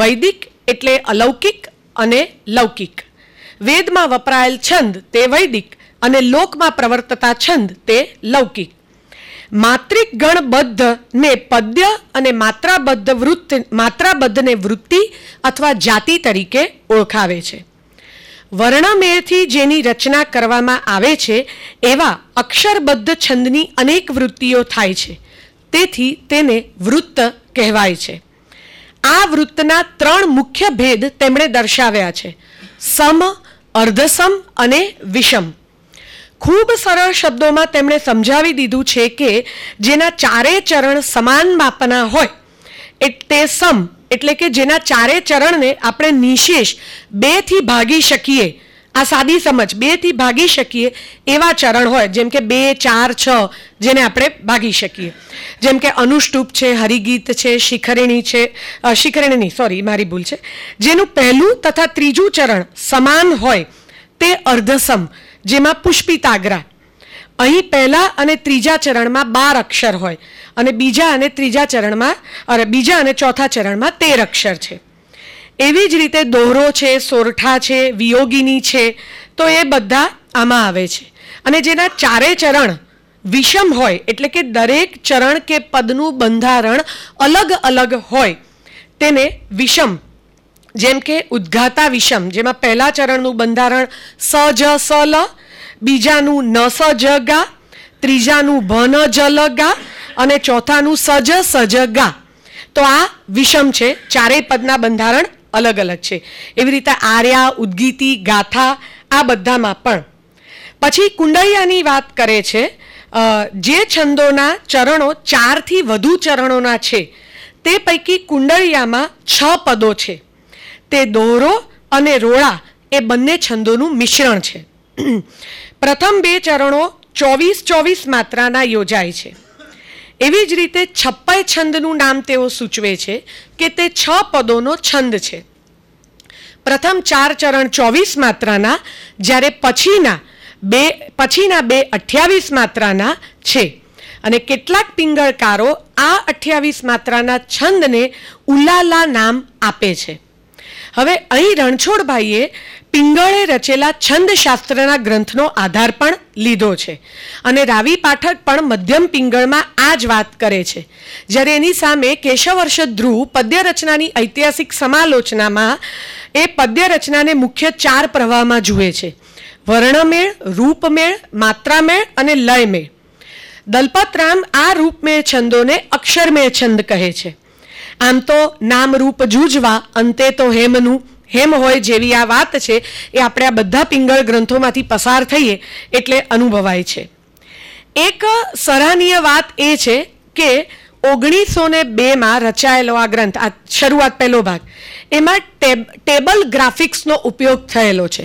વૈદિક એટલે અલૌકિક અને લૌકિક વેદમાં વપરાયેલ છંદ તે વૈદિક અને લોકમાં પ્રવર્તતા છંદ તે લૌકિક માત્રિક ગણબદ્ધને પદ્ય અને માત્રાબદ્ધ વૃત્તિ માત્રાબદ્ધને વૃત્તિ અથવા જાતિ તરીકે ઓળખાવે છે વર્ણમેળથી જેની રચના કરવામાં આવે છે એવા અક્ષરબદ્ધ છંદની અનેક વૃત્તિઓ થાય છે તેથી તેને વૃત્ત કહેવાય છે આ વૃત્તના ત્રણ મુખ્ય ભેદ તેમણે દર્શાવ્યા છે સમ અર્ધસમ અને વિષમ ખૂબ સરળ શબ્દોમાં તેમણે સમજાવી દીધું છે કે જેના ચારે ચરણ સમાન માપના હોય તે સમ એટલે કે જેના ચારે ચરણને આપણે નિશેષ બેથી ભાગી શકીએ આ સાદી સમજ બેથી ભાગી શકીએ એવા ચરણ હોય જેમ કે બે ચાર છ જેને આપણે ભાગી શકીએ જેમ કે અનુષ્ટુપ છે હરિગીત છે શિખરણી છે શિખરણીની સોરી મારી ભૂલ છે જેનું પહેલું તથા ત્રીજું ચરણ સમાન હોય તે અર્ધસમ જેમાં પુષ્પિતાગ્રા અહીં પહેલા અને ત્રીજા ચરણમાં બાર અક્ષર હોય અને બીજા અને ત્રીજા ચરણમાં અરે બીજા અને ચોથા ચરણમાં તેર અક્ષર છે એવી જ રીતે દોહરો છે સોરઠા છે વિયોગીની છે તો એ બધા આમાં આવે છે અને જેના ચારે ચરણ વિષમ હોય એટલે કે દરેક ચરણ કે પદનું બંધારણ અલગ અલગ હોય તેને વિષમ જેમ કે ઉદ્ઘાતા વિષમ જેમાં પહેલા ચરણનું બંધારણ સ જ સ લ બીજાનું ન સ જ ગા ત્રીજાનું ભ ન જ લ ગા અને ચોથાનું સજ સજ ગા તો આ વિષમ છે ચારેય પદના બંધારણ અલગ અલગ છે એવી રીતે આર્યા ઉદ્ગીતિ ગાથા આ બધામાં પણ પછી કુંડૈયાની વાત કરે છે જે છંદોના ચરણો ચારથી વધુ ચરણોના છે તે પૈકી કુંડળિયામાં છ પદો છે તે દોરો અને રોળા એ બંને છંદોનું મિશ્રણ છે પ્રથમ બે ચરણો ચોવીસ ચોવીસ માત્રાના યોજાય છે એવી જ રીતે છપ્પય છંદનું નામ તેઓ સૂચવે છે કે તે છ પદોનો છંદ છે પ્રથમ ચાર ચરણ ચોવીસ માત્રાના જ્યારે પછીના બે પછીના બે અઠ્યાવીસ માત્રાના છે અને કેટલાક પિંગળકારો આ અઠ્યાવીસ માત્રાના છંદને ઉલાલા નામ આપે છે હવે અહીં રણછોડભાઈએ પિંગળે રચેલા છંદશાસ્ત્રના ગ્રંથનો આધાર પણ લીધો છે અને રાવી પાઠક પણ મધ્યમ પિંગળમાં આ જ વાત કરે છે જ્યારે એની સામે કેશવર્ષ ધ્રુવ પદ્યરચનાની ઐતિહાસિક સમાલોચનામાં એ પદ્યરચનાને મુખ્ય ચાર પ્રવાહમાં જુએ છે વર્ણમેળ રૂપમેળ માત્રામેળ અને લયમેળ દલપતરામ આ રૂપમેળ છંદોને અક્ષરમેળ છંદ કહે છે આમ તો નામરૂપ જૂજવા અંતે તો હેમનું હેમ હોય જેવી આ વાત છે એ આપણે આ બધા પિંગળ ગ્રંથોમાંથી પસાર થઈએ એટલે અનુભવાય છે એક સરાહનીય વાત એ છે કે ઓગણીસો ને બેમાં રચાયેલો આ ગ્રંથ આ શરૂઆત પહેલો ભાગ એમાં ટેબલ ગ્રાફિક્સનો ઉપયોગ થયેલો છે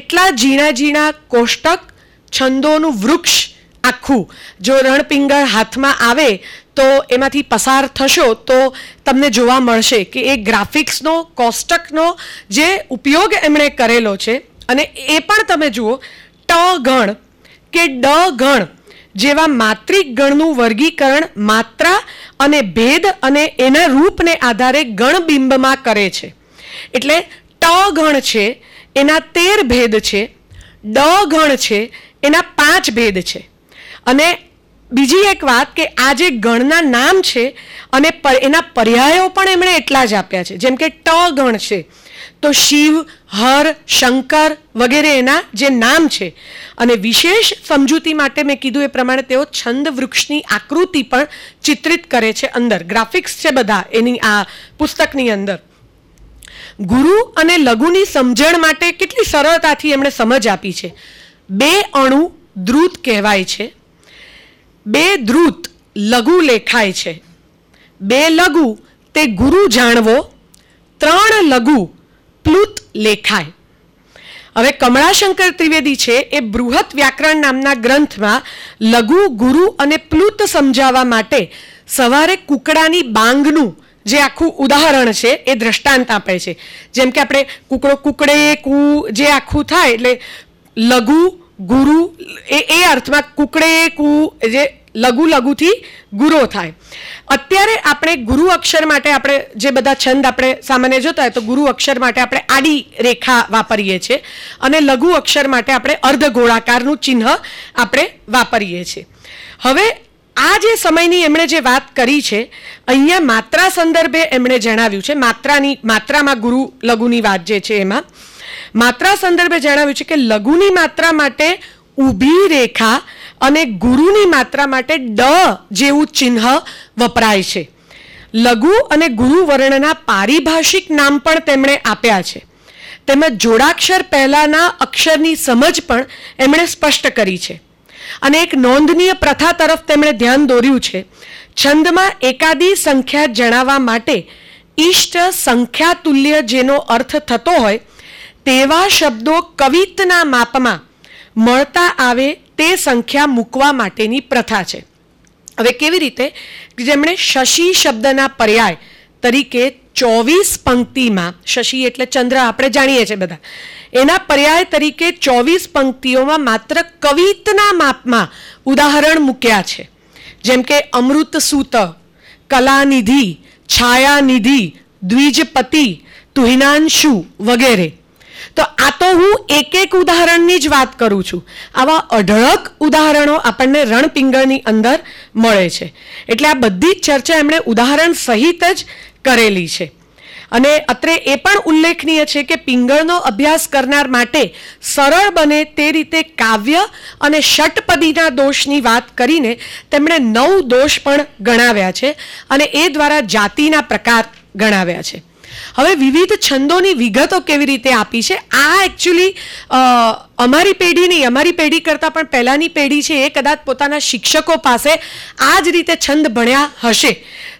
એટલા ઝીણા ઝીણા કોષ્ટક છંદોનું વૃક્ષ આખું જો રણપિંગળ હાથમાં આવે તો એમાંથી પસાર થશો તો તમને જોવા મળશે કે એ ગ્રાફિક્સનો કોષ્ટકનો જે ઉપયોગ એમણે કરેલો છે અને એ પણ તમે જુઓ ટ ગણ કે ડ ગણ જેવા માત્રિક ગણનું વર્ગીકરણ માત્રા અને ભેદ અને એના રૂપને આધારે ગણબિંબમાં કરે છે એટલે ટ ગણ છે એના તેર ભેદ છે ડ ગણ છે એના પાંચ ભેદ છે અને બીજી એક વાત કે આ જે ગણના નામ છે અને એના પર્યાયો પણ એમણે એટલા જ આપ્યા છે જેમ કે ટ ગણ છે તો શિવ હર શંકર વગેરે એના જે નામ છે અને વિશેષ સમજૂતી માટે મેં કીધું એ પ્રમાણે તેઓ છંદ વૃક્ષની આકૃતિ પણ ચિત્રિત કરે છે અંદર ગ્રાફિક્સ છે બધા એની આ પુસ્તકની અંદર ગુરુ અને લઘુની સમજણ માટે કેટલી સરળતાથી એમણે સમજ આપી છે બે અણુ દ્રુત કહેવાય છે બે ધ્રુત લઘુ લેખાય છે બે લઘુ તે ગુરુ જાણવો ત્રણ લઘુ પ્લુત લેખાય હવે કમળાશંકર ત્રિવેદી છે એ બૃહદ વ્યાકરણ નામના ગ્રંથમાં લઘુ ગુરુ અને પ્લુત સમજાવવા માટે સવારે કુકડાની બાંગનું જે આખું ઉદાહરણ છે એ દ્રષ્ટાંત આપે છે જેમ કે આપણે કુકડો કુકડે કુ જે આખું થાય એટલે લઘુ ગુરુ એ એ અર્થમાં કુકડે કુ જે લઘુ લઘુથી ગુરો થાય અત્યારે આપણે ગુરુ અક્ષર માટે આપણે જે બધા છંદ આપણે સામાન્ય જોતા હોય તો ગુરુ અક્ષર માટે આપણે આડી રેખા વાપરીએ છીએ અને લઘુ અક્ષર માટે આપણે અર્ધ ગોળાકારનું ચિહ્ન આપણે વાપરીએ છીએ હવે આ જે સમયની એમણે જે વાત કરી છે અહીંયા માત્રા સંદર્ભે એમણે જણાવ્યું છે માત્રાની માત્રામાં ગુરુ લઘુની વાત જે છે એમાં માત્રા સંદર્ભે જણાવ્યું છે કે લઘુની માત્રા માટે ઊભી રેખા અને ગુરુની માત્રા માટે ડ જેવું ચિહ્ન વપરાય છે લઘુ અને ગુરુ વર્ણના પારિભાષિક નામ પણ તેમણે આપ્યા છે તેમજ જોડાક્ષર પહેલાંના અક્ષરની સમજ પણ એમણે સ્પષ્ટ કરી છે અને એક નોંધનીય પ્રથા તરફ તેમણે ધ્યાન દોર્યું છે છંદમાં એકાદી સંખ્યા જણાવવા માટે ઈષ્ટ સંખ્યાતુલ્ય જેનો અર્થ થતો હોય તેવા શબ્દો કવિતના માપમાં મળતા આવે તે સંખ્યા મૂકવા માટેની પ્રથા છે હવે કેવી રીતે જેમણે શશી શબ્દના પર્યાય તરીકે ચોવીસ પંક્તિમાં શશી એટલે ચંદ્ર આપણે જાણીએ છીએ બધા એના પર્યાય તરીકે ચોવીસ પંક્તિઓમાં માત્ર કવિતના માપમાં ઉદાહરણ મૂક્યા છે જેમ કે અમૃત સૂત કલાનિધિ છાયાનિધિ દ્વિજપતિ તુહિનાંશુ વગેરે તો આ તો હું એક એક ઉદાહરણની જ વાત કરું છું આવા અઢળક ઉદાહરણો આપણને રણપિંગળની અંદર મળે છે એટલે આ બધી જ ચર્ચા એમણે ઉદાહરણ સહિત જ કરેલી છે અને અત્રે એ પણ ઉલ્લેખનીય છે કે પિંગળનો અભ્યાસ કરનાર માટે સરળ બને તે રીતે કાવ્ય અને ષટપદીના દોષની વાત કરીને તેમણે નવ દોષ પણ ગણાવ્યા છે અને એ દ્વારા જાતિના પ્રકાર ગણાવ્યા છે હવે વિવિધ છંદોની વિગતો કેવી રીતે આપી છે આ એકચ્યુઅલી અમારી પેઢી નહીં અમારી પેઢી કરતાં પણ પહેલાંની પેઢી છે એ કદાચ પોતાના શિક્ષકો પાસે આ જ રીતે છંદ ભણ્યા હશે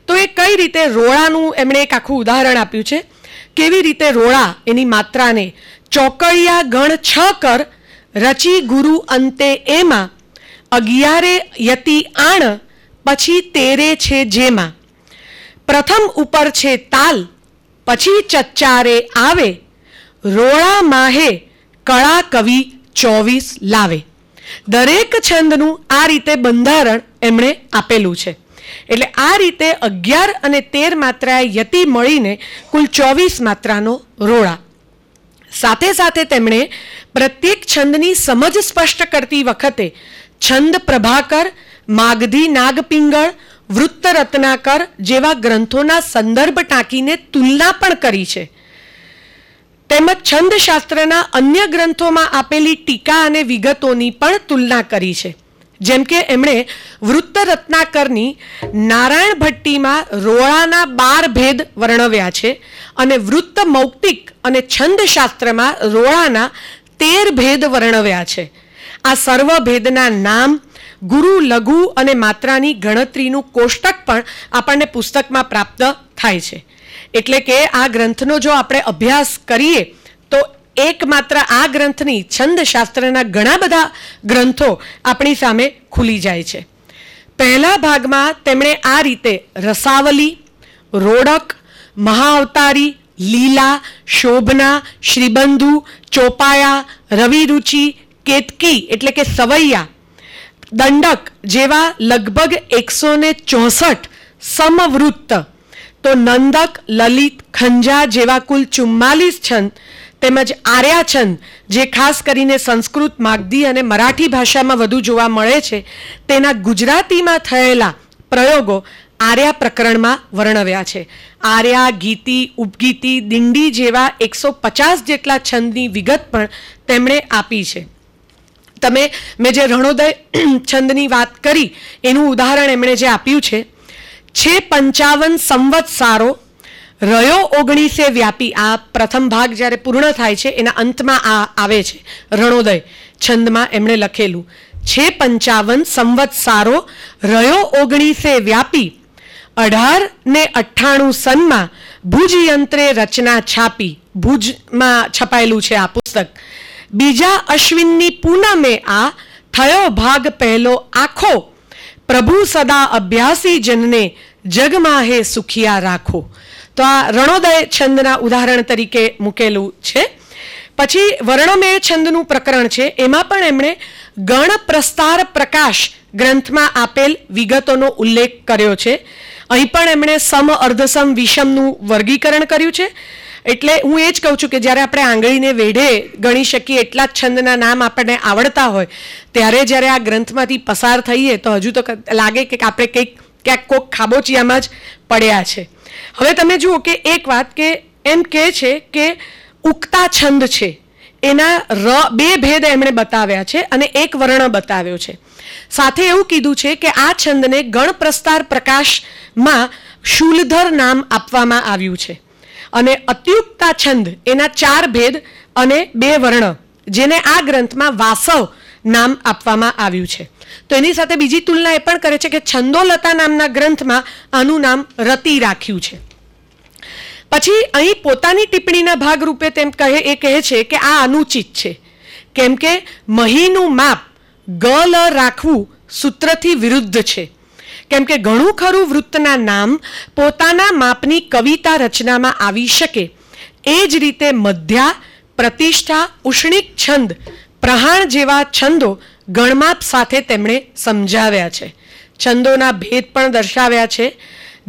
તો એ કઈ રીતે રોળાનું એમણે એક આખું ઉદાહરણ આપ્યું છે કેવી રીતે રોળા એની માત્રાને ચોકળિયા ગણ છ કર રચી ગુરુ અંતે એમાં અગિયારે યતિ આણ પછી તેરે છે જેમાં પ્રથમ ઉપર છે તાલ પછી ચચ્ચારે આવે રોળા માહે કળા કવિ ચોવીસ લાવે દરેક છંદનું આ રીતે બંધારણ એમણે આપેલું છે એટલે આ રીતે અગિયાર અને તેર માત્રાએ યતિ મળીને કુલ ચોવીસ માત્રાનો રોળા સાથે સાથે તેમણે પ્રત્યેક છંદની સમજ સ્પષ્ટ કરતી વખતે છંદ પ્રભાકર માગધી નાગપિંગળ વૃત્ત રત્નાકર જેવા ગ્રંથોના સંદર્ભ ટાંકીને તુલના પણ કરી છે તેમજ છંદશાસ્ત્રના અન્ય ગ્રંથોમાં આપેલી ટીકા અને વિગતોની પણ તુલના કરી છે જેમ કે એમણે વૃત્ત રત્નાકરની નારાયણ ભટ્ટીમાં રોળાના બાર ભેદ વર્ણવ્યા છે અને વૃત્ત મૌક્તિક અને છંદશાસ્ત્રમાં રોળાના તેર ભેદ વર્ણવ્યા છે આ સર્વ ભેદના નામ ગુરુ લઘુ અને માત્રાની ગણતરીનું કોષ્ટક પણ આપણને પુસ્તકમાં પ્રાપ્ત થાય છે એટલે કે આ ગ્રંથનો જો આપણે અભ્યાસ કરીએ તો એકમાત્ર આ ગ્રંથની છંદ શાસ્ત્રના ઘણા બધા ગ્રંથો આપણી સામે ખુલી જાય છે પહેલા ભાગમાં તેમણે આ રીતે રસાવલી રોડક મહાઅવતારી લીલા શોભના શ્રીબંધુ ચોપાયા રવિરુચિ કેતકી એટલે કે સવૈયા દંડક જેવા લગભગ એકસો ને ચોસઠ સમવૃત્ત તો નંદક લલિત ખંજા જેવા કુલ ચુમ્માલીસ છંદ તેમજ આર્યા છંદ જે ખાસ કરીને સંસ્કૃત માગધી અને મરાઠી ભાષામાં વધુ જોવા મળે છે તેના ગુજરાતીમાં થયેલા પ્રયોગો આર્યા પ્રકરણમાં વર્ણવ્યા છે આર્યા ગીતિ ઉપગીતિ દિંડી જેવા એકસો પચાસ જેટલા છંદની વિગત પણ તેમણે આપી છે તમે મેં જે રણોદય છંદની વાત કરી એનું ઉદાહરણ એમણે જે આપ્યું છે છે પંચાવન સારો રયો ઓગણીસે વ્યાપી આ પ્રથમ ભાગ જ્યારે પૂર્ણ થાય છે એના અંતમાં આ આવે છે રણોદય છંદમાં એમણે લખેલું છે પંચાવન સારો રયો ઓગણીસે વ્યાપી અઢાર ને અઠ્ઠાણું સનમાં ભુજ યંત્રે રચના છાપી ભુજમાં છપાયેલું છે આ પુસ્તક બીજા અશ્વિનની પૂનમે આ થયો ભાગ પહેલો આખો પ્રભુ સદા અભ્યાસી જનને જગમાં હે સુખિયા રાખો તો આ રણોદય છંદના ઉદાહરણ તરીકે મૂકેલું છે પછી વર્ણમેય છંદનું પ્રકરણ છે એમાં પણ એમણે ગણ પ્રસ્તાર પ્રકાશ ગ્રંથમાં આપેલ વિગતોનો ઉલ્લેખ કર્યો છે અહીં પણ એમણે સમ અર્ધસમ વિષમનું વર્ગીકરણ કર્યું છે એટલે હું એ જ કહું છું કે જ્યારે આપણે આંગળીને વેઢે ગણી શકીએ એટલા જ છંદના નામ આપણને આવડતા હોય ત્યારે જ્યારે આ ગ્રંથમાંથી પસાર થઈએ તો હજુ તો લાગે કે આપણે કંઈક ક્યાંક કોઈક ખાબોચિયામાં જ પડ્યા છે હવે તમે જુઓ કે એક વાત કે એમ કહે છે કે ઉગતા છંદ છે એના ર બે ભેદ એમણે બતાવ્યા છે અને એક વર્ણ બતાવ્યો છે સાથે એવું કીધું છે કે આ છંદને ગણપ્રસ્તાર પ્રકાશમાં શૂલધર નામ આપવામાં આવ્યું છે અને અત્યુક્તા છંદ એના ચાર ભેદ અને બે વર્ણ જેને આ ગ્રંથમાં વાસવ નામ આપવામાં આવ્યું છે તો એની સાથે બીજી તુલના એ પણ કરે છે કે છંદોલતા નામના ગ્રંથમાં આનું નામ રતિ રાખ્યું છે પછી અહીં પોતાની ટિપ્પણીના ભાગરૂપે તેમ કહે એ કહે છે કે આ અનુચિત છે કેમ કે મહીનું માપ ગ લ રાખવું સૂત્રથી વિરુદ્ધ છે કેમ કે ઘણું ખરું વૃત્તના નામ પોતાના માપની કવિતા રચનામાં આવી શકે એ જ રીતે મધ્યા પ્રતિષ્ઠા ઉષ્ણિક છંદ પ્રહાણ જેવા છંદો ગણમાપ સાથે તેમણે સમજાવ્યા છે છંદોના ભેદ પણ દર્શાવ્યા છે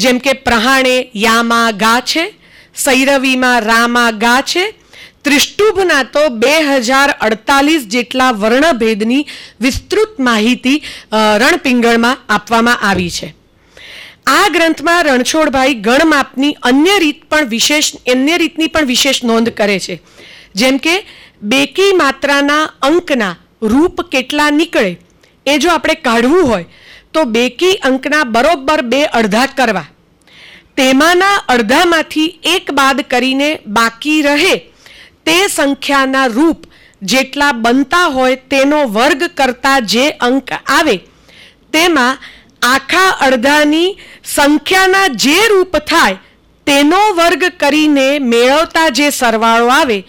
જેમ કે પ્રહાણે યામાં ગા છે સૈરવીમાં રામા ગા છે ત્રિષ્ટુભના તો બે હજાર અડતાલીસ જેટલા વર્ણભેદની વિસ્તૃત માહિતી રણપિંગળમાં આપવામાં આવી છે આ ગ્રંથમાં રણછોડભાઈ ગણમાપની અન્ય રીત પણ વિશેષ અન્ય રીતની પણ વિશેષ નોંધ કરે છે જેમ કે બેકી માત્રાના અંકના રૂપ કેટલા નીકળે એ જો આપણે કાઢવું હોય તો બેકી અંકના બરોબર બે અડધા કરવા તેમાંના અડધામાંથી એક બાદ કરીને બાકી રહે તે સંખ્યાના રૂપ જેટલા બનતા હોય તેનો વર્ગ કરતા જે અંક આવે તેમાં આખા અડધાની સંખ્યાના જે રૂપ થાય તેનો વર્ગ કરીને મેળવતા જે સરવાળો આવે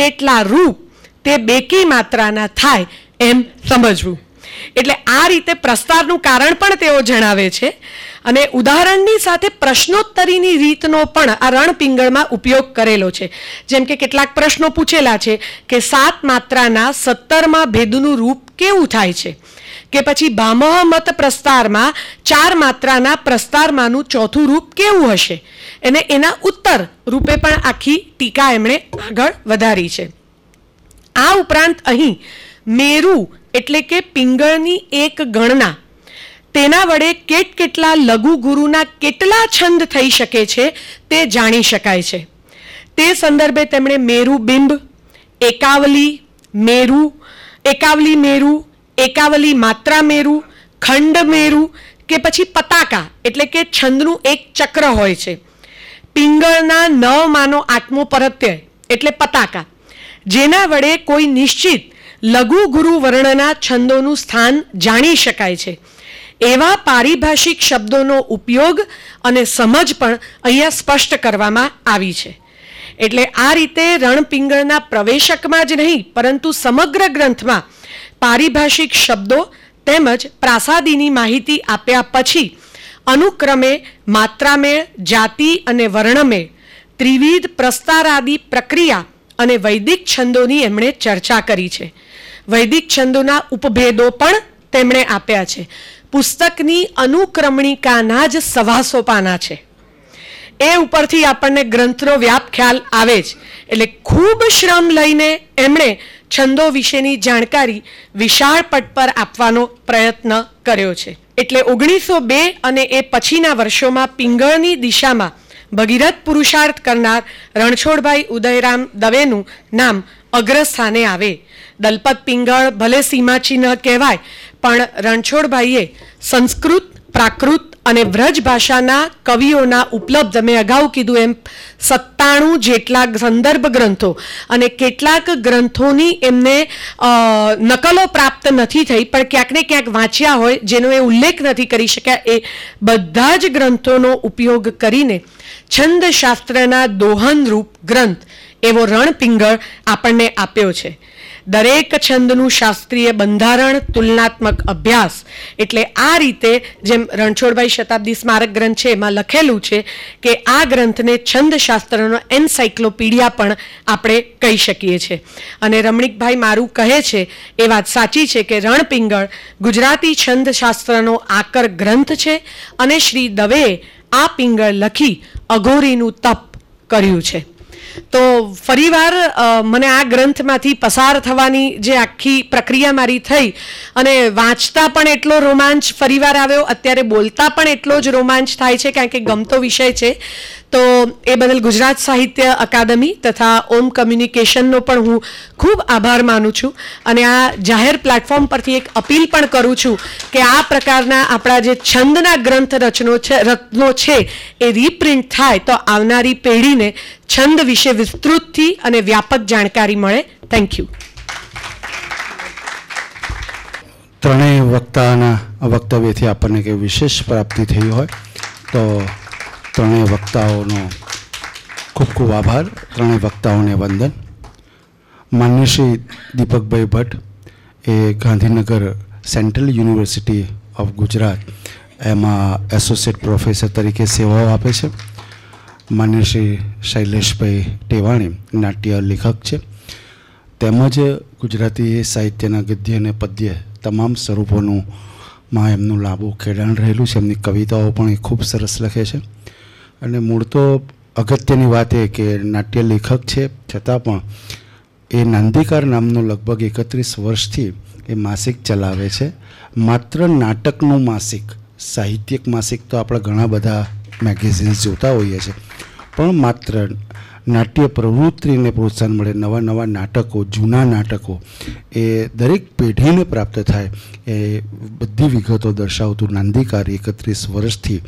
તેટલા રૂપ તે બેકી માત્રાના થાય એમ સમજવું એટલે આ રીતે પ્રસ્તારનું કારણ પણ તેઓ જણાવે છે અને ઉદાહરણની સાથે પ્રશ્નોત્તરીની રીતનો પણ આ રણપિંગળમાં ઉપયોગ કરેલો છે જેમ કે કેટલાક પ્રશ્નો પૂછેલા છે કે સાત માત્રાના સત્તરમાં ભેદનું રૂપ કેવું થાય છે કે પછી ભામહમત પ્રસ્તારમાં ચાર માત્રાના પ્રસ્તારમાંનું ચોથું રૂપ કેવું હશે અને એના ઉત્તર રૂપે પણ આખી ટીકા એમણે આગળ વધારી છે આ ઉપરાંત અહીં મેરું એટલે કે પિંગળની એક ગણના તેના વડે કેટ કેટલા લઘુ ગુરુના કેટલા છંદ થઈ શકે છે તે જાણી શકાય છે તે સંદર્ભે તેમણે મેરુ બિંબ એકાવલી મેરુ એકાવલી મેરુ એકાવલી માત્રા મેરુ ખંડ મેરુ કે પછી પતાકા એટલે કે છંદનું એક ચક્ર હોય છે પિંગળના નવમાનો આત્મો પરત્યય એટલે પતાકા જેના વડે કોઈ નિશ્ચિત લઘુ ગુરુ વર્ણના છંદોનું સ્થાન જાણી શકાય છે એવા પારિભાષિક શબ્દોનો ઉપયોગ અને સમજ પણ અહીંયા સ્પષ્ટ કરવામાં આવી છે એટલે આ રીતે રણપિંગળના પ્રવેશકમાં જ નહીં પરંતુ સમગ્ર ગ્રંથમાં પારિભાષિક શબ્દો તેમજ પ્રાસાદીની માહિતી આપ્યા પછી અનુક્રમે માત્રામેળ જાતિ અને વર્ણમેળ ત્રિવિધ પ્રસ્તારાદી પ્રક્રિયા અને વૈદિક છંદોની એમણે ચર્ચા કરી છે વૈદિક છંદોના ઉપભેદો પણ તેમણે આપ્યા છે પુસ્તકની અનુક્રમણિકાના જ સવાસો પાના છે એ ઉપરથી આપણને ગ્રંથનો વ્યાપ ખ્યાલ આવે જ એટલે ખૂબ શ્રમ લઈને એમણે છંદો વિશેની જાણકારી વિશાળ પટ પર આપવાનો પ્રયત્ન કર્યો છે એટલે ઓગણીસો બે અને એ પછીના વર્ષોમાં પિંગળની દિશામાં ભગીરથ પુરુષાર્થ કરનાર રણછોડભાઈ ઉદયરામ દવેનું નામ અગ્રસ્થાને આવે દલપત પિંગળ ભલે સીમાચિહ્ન કહેવાય પણ રણછોડભાઈએ સંસ્કૃત પ્રાકૃત અને વ્રજ ભાષાના કવિઓના ઉપલબ્ધ મેં અગાઉ કીધું એમ સત્તાણું જેટલા સંદર્ભ ગ્રંથો અને કેટલાક ગ્રંથોની એમને નકલો પ્રાપ્ત નથી થઈ પણ ક્યાંક ને ક્યાંક વાંચ્યા હોય જેનો એ ઉલ્લેખ નથી કરી શક્યા એ બધા જ ગ્રંથોનો ઉપયોગ કરીને છંદશાસ્ત્રના દોહનરૂપ ગ્રંથ એવો રણપિંગળ આપણને આપ્યો છે દરેક છંદનું શાસ્ત્રીય બંધારણ તુલનાત્મક અભ્યાસ એટલે આ રીતે જેમ રણછોડભાઈ શતાબ્દી સ્મારક ગ્રંથ છે એમાં લખેલું છે કે આ ગ્રંથને છંદ શાસ્ત્રનો એન્સાઇક્લોપીડિયા પણ આપણે કહી શકીએ છીએ અને રમણીકભાઈ મારું કહે છે એ વાત સાચી છે કે રણપિંગળ ગુજરાતી છંદ શાસ્ત્રનો આકર ગ્રંથ છે અને શ્રી દવેએ આ પિંગળ લખી અઘોરીનું તપ કર્યું છે તો ફરીવાર મને આ ગ્રંથમાંથી પસાર થવાની જે આખી પ્રક્રિયા મારી થઈ અને વાંચતા પણ એટલો રોમાંચ ફરીવાર આવ્યો અત્યારે બોલતા પણ એટલો જ રોમાંચ થાય છે કારણ કે ગમતો વિષય છે તો એ બદલ ગુજરાત સાહિત્ય અકાદમી તથા ઓમ કમ્યુનિકેશનનો પણ હું ખૂબ આભાર માનું છું અને આ જાહેર પ્લેટફોર્મ પરથી એક અપીલ પણ કરું છું કે આ પ્રકારના આપણા જે છંદના ગ્રંથ રચનો છે રત્નો છે એ રીપ્રિન્ટ થાય તો આવનારી પેઢીને છંદ વિશે વિસ્તૃતથી અને વ્યાપક જાણકારી મળે થેન્ક યુ ત્રણેય વક્તાના વક્તવ્યથી આપણને કંઈ વિશેષ પ્રાપ્તિ થઈ હોય તો ત્રણેય વક્તાઓનો ખૂબ ખૂબ આભાર ત્રણેય વક્તાઓને વંદન માન્ય શ્રી દીપકભાઈ ભટ્ટ એ Gandhinagar central university of Gujarat એમાં એસોસિએટ પ્રોફેસર તરીકે સેવાઓ આપે છે માન્ય શ્રી શૈલેષભાઈ ટેવાણી નાટ્ય લેખક છે તેમજ ગુજરાતી સાહિત્યના ગદ્ય અને પદ્ય તમામ સ્વરૂપોનું માં એમનું લાંબુ ખેડાણ રહેલું છે એમની કવિતાઓ પણ એ ખૂબ સરસ લખે છે અને મૂળ તો અગત્યની વાત એ કે નાટ્ય લેખક છે છતાં પણ એ નાંદીકાર નામનું લગભગ એકત્રીસ વર્ષથી એ માસિક ચલાવે છે માત્ર નાટકનું માસિક સાહિત્યિક માસિક તો આપણે ઘણા બધા મેગેઝિન્સ જોતા હોઈએ છીએ પણ માત્ર નાટ્ય પ્રવૃત્તિને પ્રોત્સાહન મળે નવા નવા નાટકો જૂના નાટકો એ દરેક પેઢીને પ્રાપ્ત થાય એ બધી વિગતો દર્શાવતું નાંદીકાર એકત્રીસ વર્ષથી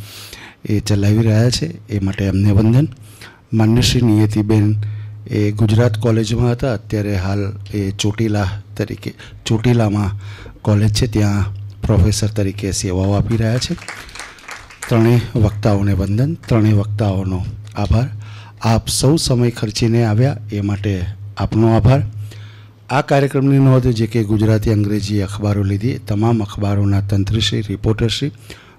એ ચલાવી રહ્યા છે એ માટે અમને વંદન માન્યશ્રી નિયતિબેન એ ગુજરાત કોલેજમાં હતા અત્યારે હાલ એ ચોટીલા તરીકે ચોટીલામાં કોલેજ છે ત્યાં પ્રોફેસર તરીકે સેવાઓ આપી રહ્યા છે ત્રણેય વક્તાઓને વંદન ત્રણેય વક્તાઓનો આભાર આપ સૌ સમય ખર્ચીને આવ્યા એ માટે આપનો આભાર આ કાર્યક્રમની નોંધ જે કે ગુજરાતી અંગ્રેજી અખબારો લીધી તમામ અખબારોના તંત્રશ્રી રિપોર્ટરશ્રી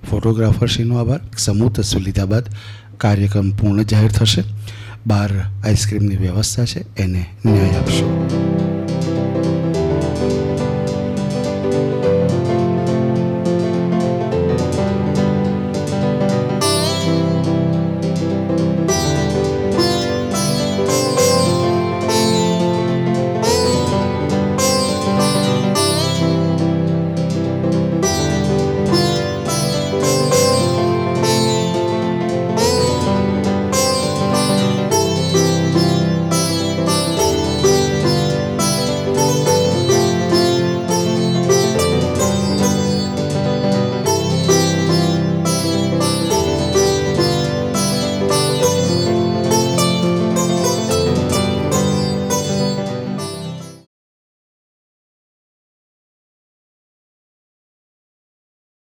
ફોટોગ્રાફરશ્રીનો આભાર સમૂહ તસવીર લીધા બાદ કાર્યક્રમ પૂર્ણ જાહેર થશે બહાર આઈસ્ક્રીમની વ્યવસ્થા છે એને ન્યાય આપશો